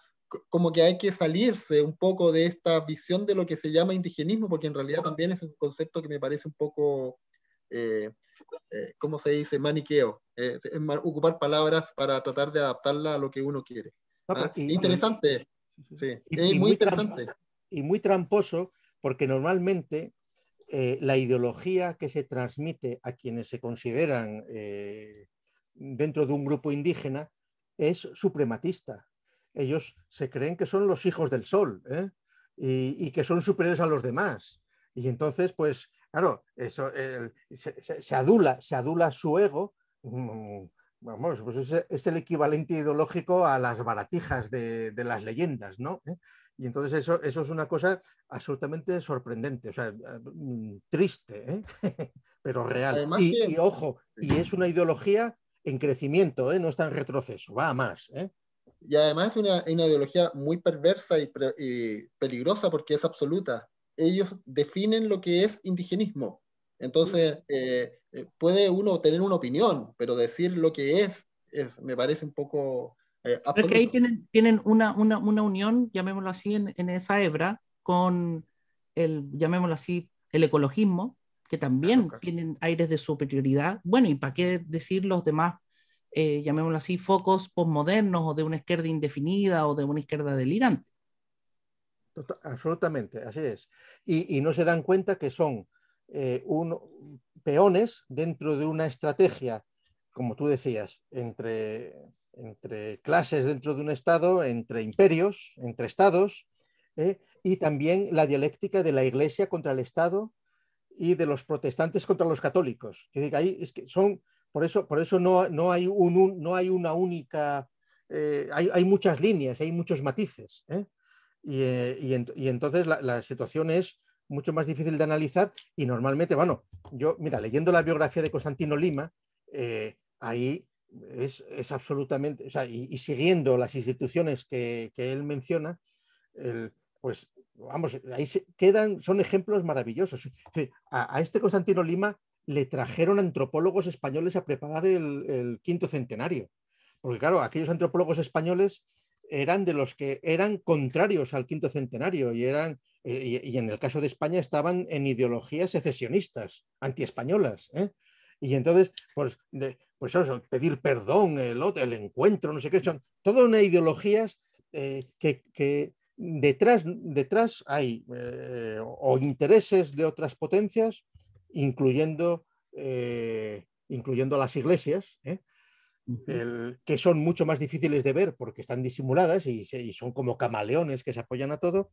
como que hay que salirse un poco de esta visión de lo que se llama indigenismo, porque en realidad también es un concepto que me parece un poco eh, eh, ¿cómo se dice? Maniqueo, eh, ocupar palabras para tratar de adaptarla a lo que uno quiere. Ah, interesante, y, muy, interesante. Y muy tramposo, porque normalmente la ideología que se transmite a quienes se consideran dentro de un grupo indígena es suprematista. Ellos se creen que son los hijos del sol y que son superiores a los demás. Y entonces, pues Claro, eso, se, adula, se adula su ego. Mm, vamos, pues es, el equivalente ideológico a las baratijas de, las leyendas, ¿no? ¿Eh? Y entonces eso, es una cosa absolutamente sorprendente, o sea, mm, triste, ¿eh? pero real. Y, ojo, y es una ideología en crecimiento, ¿eh? no está en retroceso, va a más. Y además es una, ideología muy perversa y, peligrosa porque es absoluta ellos definen lo que es indigenismo. Entonces, eh, eh, puede uno tener una opinión, pero decir lo que es, me parece un poco... Eh, Porque ahí tienen, tienen una, unión, llamémoslo así, en, esa hebra con el, llamémoslo así, el ecologismo, que también tienen aires de superioridad. Bueno, ¿y para qué decir los demás, eh, llamémoslo así, focos posmodernos o de una izquierda indefinida o de una izquierda delirante? Tota, absolutamente, así es. Y, no se dan cuenta que son eh, peones dentro de una estrategia, como tú decías, entre, clases dentro de un Estado, entre imperios, entre Estados, eh, y también la dialéctica de la Iglesia contra el Estado y de los protestantes contra los católicos. ahí es que son, por eso, por eso no, hay, no hay una única, eh, hay, hay, muchas líneas, hay muchos matices. ¿eh? Eh, y, entonces la, situación es mucho más difícil de analizar y normalmente, bueno, yo, mira, leyendo la biografía de Constantino Lima, eh, ahí es, absolutamente, o sea, y, siguiendo las instituciones que, él menciona, pues vamos, ahí quedan, son ejemplos maravillosos. A, este Constantino Lima le trajeron antropólogos españoles a preparar el, el quinto centenario, porque claro, aquellos antropólogos españoles eran de los que eran contrarios al quinto centenario y eran eh, y, en el caso de España estaban en ideologías secesionistas, antiespañolas. ¿eh? Y entonces, pues, pues pedir perdón, el, encuentro, no sé qué, son todas una ideologías eh, que, detrás, detrás hay o intereses de otras potencias, incluyendo, incluyendo las iglesias, que son mucho más difíciles de ver porque están disimuladas y, son como camaleones que se apoyan a todo,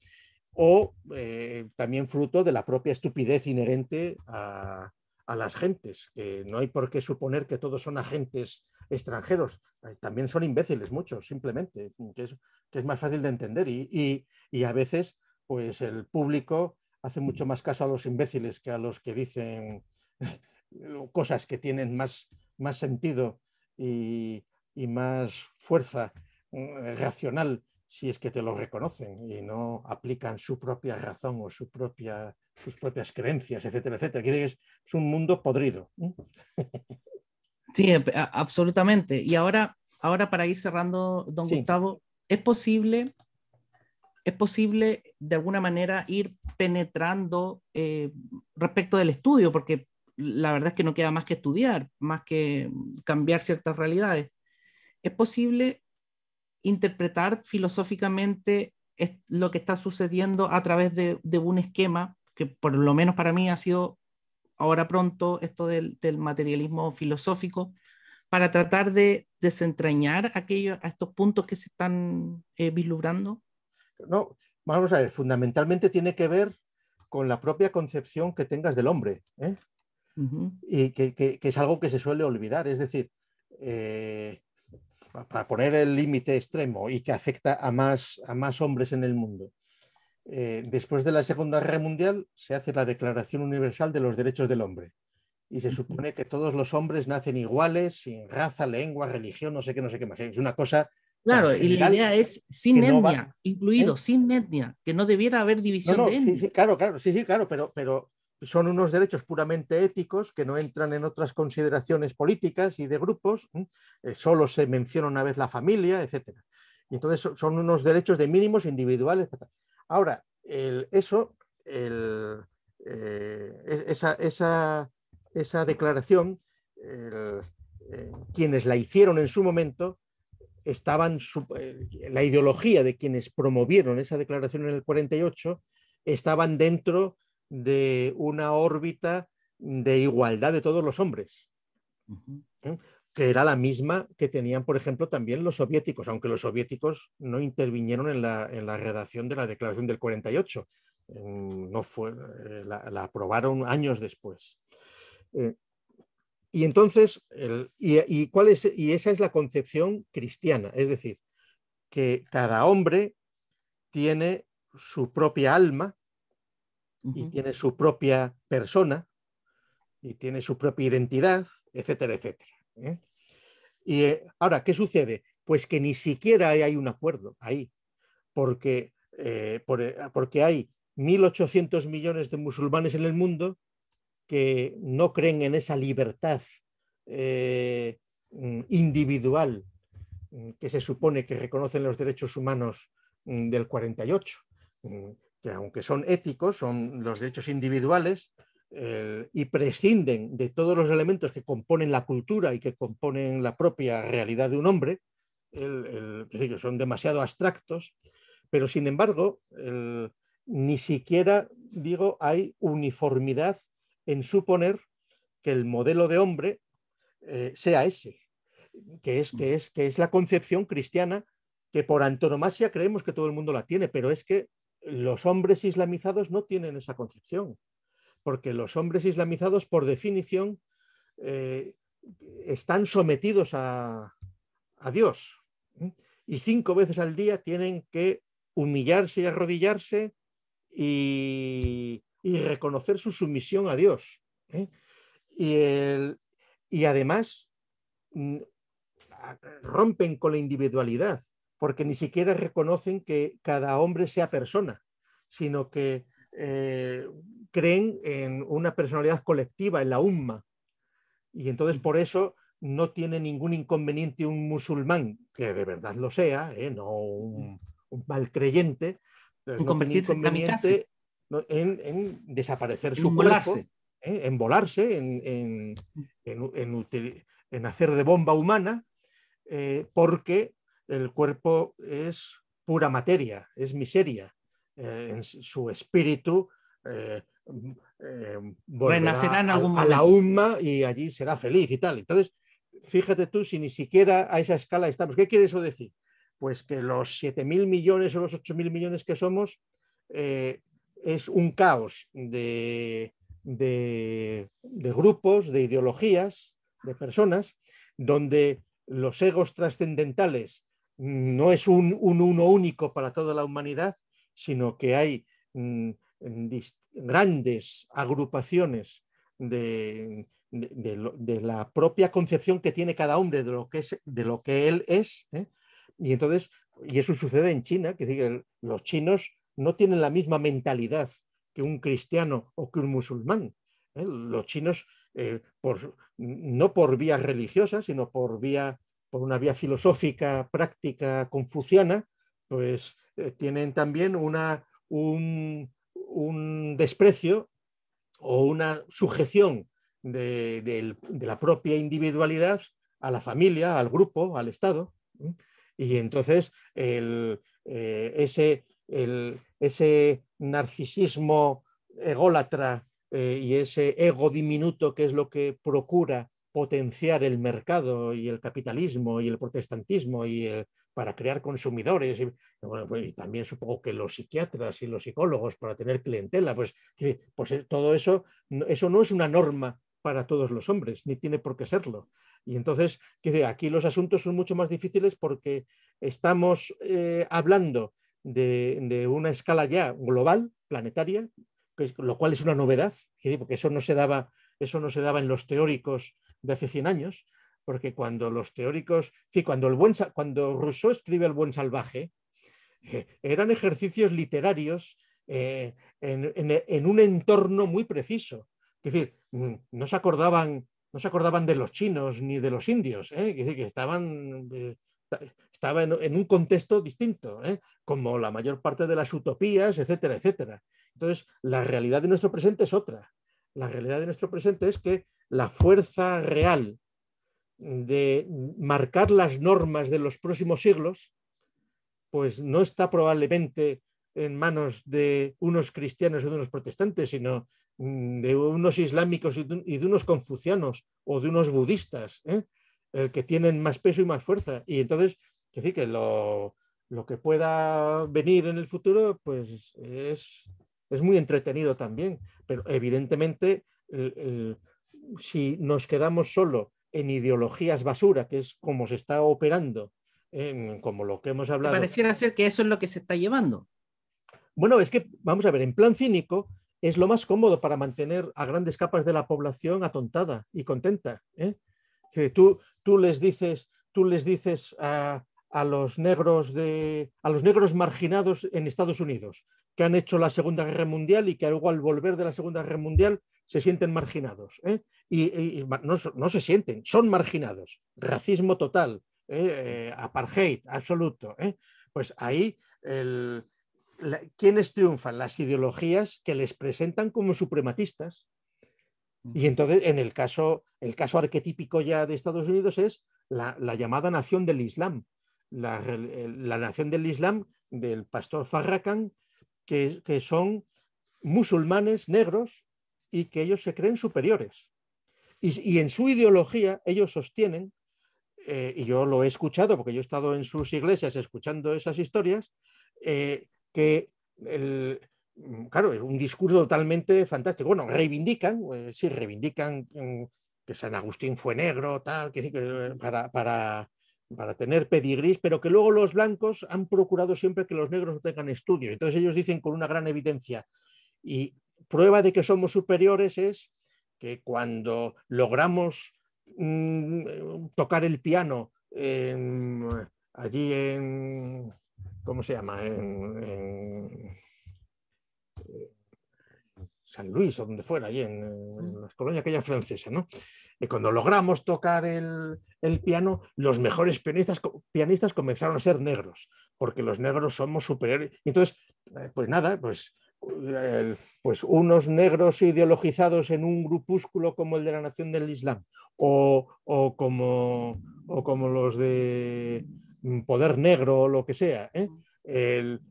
o eh, también fruto de la propia estupidez inherente a, las gentes, que no hay por qué suponer que todos son agentes extranjeros, también son imbéciles muchos, simplemente, que es, más fácil de entender y, a veces pues el público hace mucho más caso a los imbéciles que a los que dicen cosas que tienen más sentido y, más fuerza mm, racional si es que te lo reconocen y no aplican su propia razón o sus propias creencias, etcétera, etcétera. Es, es un mundo podrido. Sí, eh, absolutamente. Y ahora, ahora para ir cerrando, don Gustavo, ¿es posible, ¿es posible de alguna manera ir penetrando eh, respecto del estudio? Porque la verdad es que no queda más que estudiar, más que cambiar ciertas realidades. Es posible interpretar filosóficamente lo que está sucediendo a través de, un esquema que por lo menos para mí ha sido ahora pronto esto del, materialismo filosófico, para tratar de desentrañar aquello, a estos puntos que se están eh, vislumbrando? No, vamos a ver, fundamentalmente tiene que ver con la propia concepción que tengas del hombre. ¿eh? y que, que, es algo que se suele olvidar. Es decir, eh, para poner el límite extremo y que afecta a más, a más hombres en el mundo. Eh, después de la Segunda Guerra Mundial se hace la Declaración Universal de los Derechos del Hombre y se supone que todos los hombres nacen iguales, sin raza, lengua, religión, no sé qué, no sé qué más. Es una cosa Claro, y la idea es sin etnia, incluido, sin etnia, que no debiera haber división claro, claro, sí, sí, claro, pero, pero son unos derechos puramente éticos que no entran en otras consideraciones políticas y de grupos, eh, solo se menciona una vez la familia, etc. Y entonces son unos derechos de mínimos individuales. Ahora, eso, eh, esa, declaración, eh, quienes la hicieron en su momento, estaban, la ideología de quienes promovieron esa declaración en el 48, estaban dentro de una órbita de igualdad de todos los hombres, ¿eh? que era la misma que tenían, por ejemplo, también los soviéticos, aunque los soviéticos no intervinieron en la, en la redacción de la Declaración del 48, eh, no fue, eh, la, aprobaron años después. y entonces, y, cuál y esa es la concepción cristiana, es decir, que cada hombre tiene su propia alma, y tiene su propia persona y tiene su propia identidad, etcétera, etcétera. ¿eh? Y eh, ahora, ¿qué sucede? Pues que ni siquiera hay, un acuerdo ahí, porque, eh, porque hay 1.800 millones de musulmanes en el mundo que no creen en esa libertad mm, individual mm, que se supone que reconocen los derechos humanos mm, del 48 que aunque son éticos, son los derechos individuales y prescinden de todos los elementos que componen la cultura y que componen la propia realidad de un hombre, son demasiado abstractos, pero sin embargo, ni siquiera, digo, hay uniformidad en suponer que el modelo de hombre eh, sea ese, que es, que, es, que es la concepción cristiana que por antonomasia creemos que todo el mundo la tiene, pero es que los hombres islamizados no tienen esa concepción, porque los hombres islamizados, por definición, eh, están sometidos a, Dios y cinco veces al día tienen que humillarse y arrodillarse y, reconocer su sumisión a Dios. ¿eh? y, además mm, rompen con la individualidad porque ni siquiera reconocen que cada hombre sea persona, sino que eh, creen en una personalidad colectiva, en la umma. Y entonces por eso no tiene ningún inconveniente un musulmán, que de verdad lo sea, eh, no mm. un, mal creyente, eh, no tiene inconveniente en, desaparecer su cuerpo, en volarse, en, mm. en, hacer de bomba humana, porque el cuerpo es pura materia, es miseria. Eh, en su espíritu eh, mm, eh volverá en algún a, la umma y allí será feliz y tal. Entonces, fíjate tú si ni siquiera a esa escala estamos. ¿Qué quiere eso decir? Pues que los 7.000 millones o los 8.000 millones que somos eh, es un caos de, grupos, de ideologías, de personas, donde los egos trascendentales no es un, uno único para toda la humanidad, sino que hay mm, grandes agrupaciones de, la propia concepción que tiene cada hombre de lo que, de lo que él es. ¿eh? Y entonces, y eso sucede en China, que, los chinos no tienen la misma mentalidad que un cristiano o que un musulmán. ¿eh? Los chinos, eh, no por vías religiosas, sino por vía por una vía filosófica, práctica, confuciana, pues eh, tienen también una, un, desprecio o una sujeción de, la propia individualidad a la familia, al grupo, al Estado. Y entonces el, eh, ese, ese narcisismo ególatra eh, y ese ego diminuto que es lo que procura potenciar el mercado y el capitalismo y el protestantismo y el, eh, para crear consumidores pues, y, también supongo que los psiquiatras y los psicólogos para tener clientela, pues, pues eh, todo eso, eso no es una norma para todos los hombres, ni tiene por qué serlo. Y entonces, aquí los asuntos son mucho más difíciles porque estamos eh, hablando de, una escala ya global, planetaria, lo cual es una novedad, porque eso no se daba, eso no se daba en los teóricos de hace 100 años, porque cuando los teóricos, sí, cuando, el buen, cuando Rousseau escribe El buen salvaje, eh, eran ejercicios literarios eh, en, un entorno muy preciso. Es decir, mm, no se acordaban, no se acordaban de los chinos ni de los indios, ¿eh? es decir, que estaban en, un contexto distinto, como la mayor parte de las utopías, etcétera, etcétera. Entonces, la realidad de nuestro presente es otra. La realidad de nuestro presente es que la fuerza real de marcar las normas de los próximos siglos, pues no está probablemente en manos de unos cristianos o de unos protestantes, sino mm, de unos islámicos y de unos confucianos o de unos budistas, ¿eh? que tienen más peso y más fuerza. Y entonces, es decir, que lo, que pueda venir en el futuro, pues es, muy entretenido también, pero evidentemente si nos quedamos solo en ideologías basura, que es como se está operando, como lo que hemos hablado. Pareciera ser que eso es lo que se está llevando. Bueno, es que, vamos a ver, en plan cínico es lo más cómodo para mantener a grandes capas de la población atontada y contenta. ¿eh? Que tú, tú les dices, tú les dices a, los negros de, a los negros marginados en Estados Unidos que han hecho la Segunda Guerra Mundial y que luego al volver de la Segunda Guerra Mundial se sienten marginados. ¿eh? Y, no, se sienten, son marginados. Racismo total, ¿eh? Eh, apartheid absoluto. Pues ahí, quienes ¿quiénes triunfan? Las ideologías que les presentan como suprematistas. Mm. Y entonces, en el caso, el caso arquetípico ya de Estados Unidos es la, llamada nación del Islam. La, nación del Islam del pastor Farrakhan, que, que son musulmanes negros y que ellos se creen superiores. Y, en su ideología ellos sostienen, eh, y yo lo he escuchado porque yo he estado en sus iglesias escuchando esas historias, eh, que claro, es un discurso totalmente fantástico. Bueno, reivindican, eh, sí, reivindican mm, que San Agustín fue negro, tal, que, para, tener pedigrís, pero que luego los blancos han procurado siempre que los negros no tengan estudios. Entonces ellos dicen con una gran evidencia, y prueba de que somos superiores es que cuando logramos mm, tocar el piano allí en, ¿cómo se llama? En, eh, San Luis o donde fuera, allí en, las colonias aquella francesa, ¿no? Y eh, cuando logramos tocar el, piano, los mejores pianistas, pianistas comenzaron a ser negros, porque los negros somos superiores. Entonces, eh, pues nada, pues pues unos negros ideologizados en un grupúsculo como el de la Nación del Islam o, como, o como, los de mm, Poder Negro o lo que sea, ¿eh?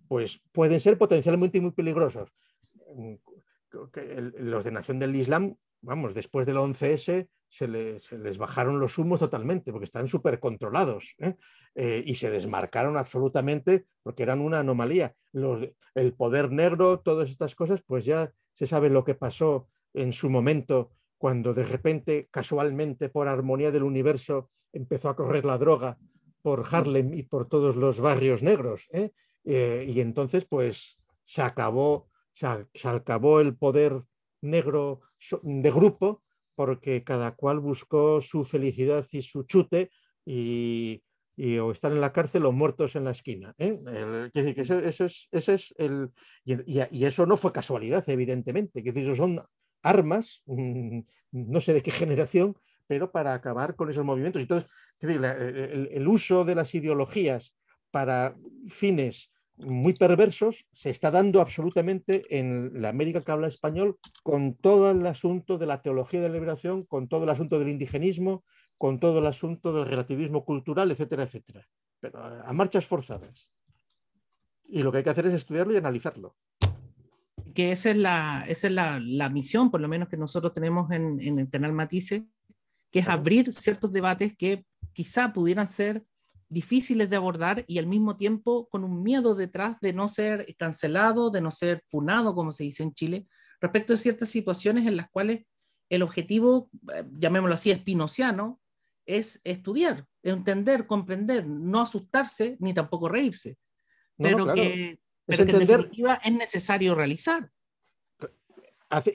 pues pueden ser potencialmente muy peligrosos. Mm, los de Nación del Islam vamos, después del 11S se les, bajaron los humos totalmente porque están súper controlados ¿eh? Eh, y se desmarcaron absolutamente porque eran una anomalía. el poder negro, todas estas cosas, pues ya se sabe lo que pasó en su momento cuando de repente, casualmente, por armonía del universo, empezó a correr la droga por Harlem y por todos los barrios negros. ¿eh? y entonces, pues, se acabó, se acabó el poder negro de grupo, porque cada cual buscó su felicidad y su chute y, o están en la cárcel o muertos en la esquina. ¿eh? que es, el... Y, eso no fue casualidad, evidentemente. eso son armas, mm, no sé de qué generación, pero para acabar con esos movimientos. Entonces, el, el, uso de las ideologías para fines muy perversos se está dando absolutamente en la América que habla español con todo el asunto de la teología de la liberación, con todo el asunto del indigenismo, con todo el asunto del relativismo cultural, etcétera, etcétera. Pero a marchas forzadas. Y lo que hay que hacer es estudiarlo y analizarlo. Que esa es la, es la, misión, por lo menos, que nosotros tenemos en, el canal Matices, que es abrir ciertos debates que quizá pudieran ser difíciles de abordar y al mismo tiempo con un miedo detrás de no ser cancelado, de no ser funado, como se dice en Chile, respecto a ciertas situaciones en las cuales el objetivo, eh, llamémoslo así, espinociano, es estudiar, entender, comprender, no asustarse ni tampoco reírse, pero, que, es necesario realizar.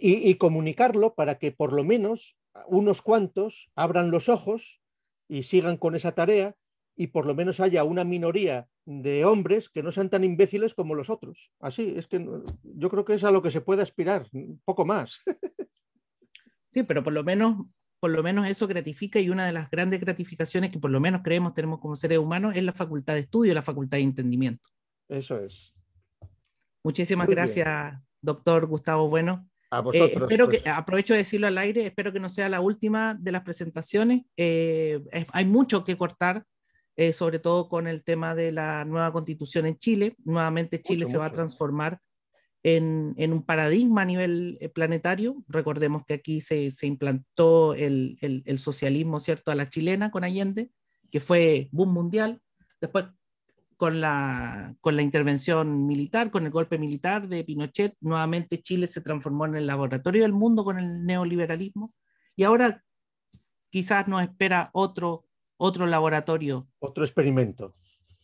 Y, y comunicarlo para que por lo menos unos cuantos abran los ojos y sigan con esa tarea y por lo menos haya una minoría de hombres que no sean tan imbéciles como los otros. Así, es que yo creo que es a lo que se puede aspirar, poco más. Sí, pero por lo menos, por lo menos eso gratifica y una de las grandes gratificaciones que por lo menos creemos tenemos como seres humanos es la facultad de estudio, la facultad de entendimiento. Eso es. Muchísimas gracias, doctor Gustavo Bueno. A eh, espero que, pues. aprovecho de decirlo al aire, espero que no sea la última de las presentaciones. Eh, hay mucho que cortar eh, sobre todo con el tema de la nueva constitución en Chile. Nuevamente Chile se va a transformar en, un paradigma a nivel eh, planetario. Recordemos que aquí se, implantó el, el, socialismo, ¿cierto?, a la chilena con Allende, que fue boom mundial. Después, con la, con la intervención militar, con el golpe militar de Pinochet, nuevamente Chile se transformó en el laboratorio del mundo con el neoliberalismo. Y ahora quizás nos espera otro otro laboratorio. Otro experimento.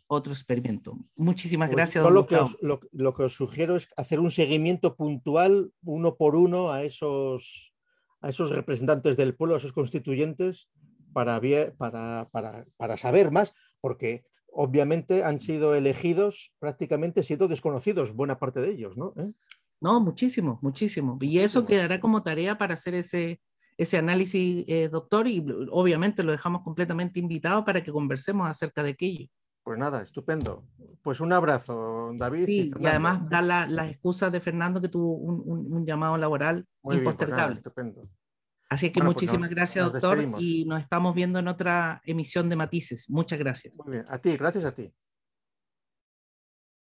Otro experimento. Muchísimas gracias. lo, que os, lo, que sugiero es hacer un seguimiento puntual, uno por uno, a esos, a esos representantes del pueblo, a esos constituyentes, para, para, para, para saber más, porque obviamente han sido elegidos prácticamente siendo desconocidos, buena parte de ellos, ¿no? ¿Eh? No, muchísimo, muchísimo. Y eso quedará como tarea para hacer ese, ese análisis, eh, doctor, y obviamente lo dejamos completamente invitado para que conversemos acerca de aquello. Pues nada, estupendo. Pues un abrazo, David. Sí, y, además da las excusas de Fernando que tuvo un, un, llamado laboral Muy pues impostercable. estupendo. Así que pues muchísimas gracias, doctor, y nos estamos viendo en otra emisión de Matices. Muchas gracias. Muy bien, a ti, gracias a ti.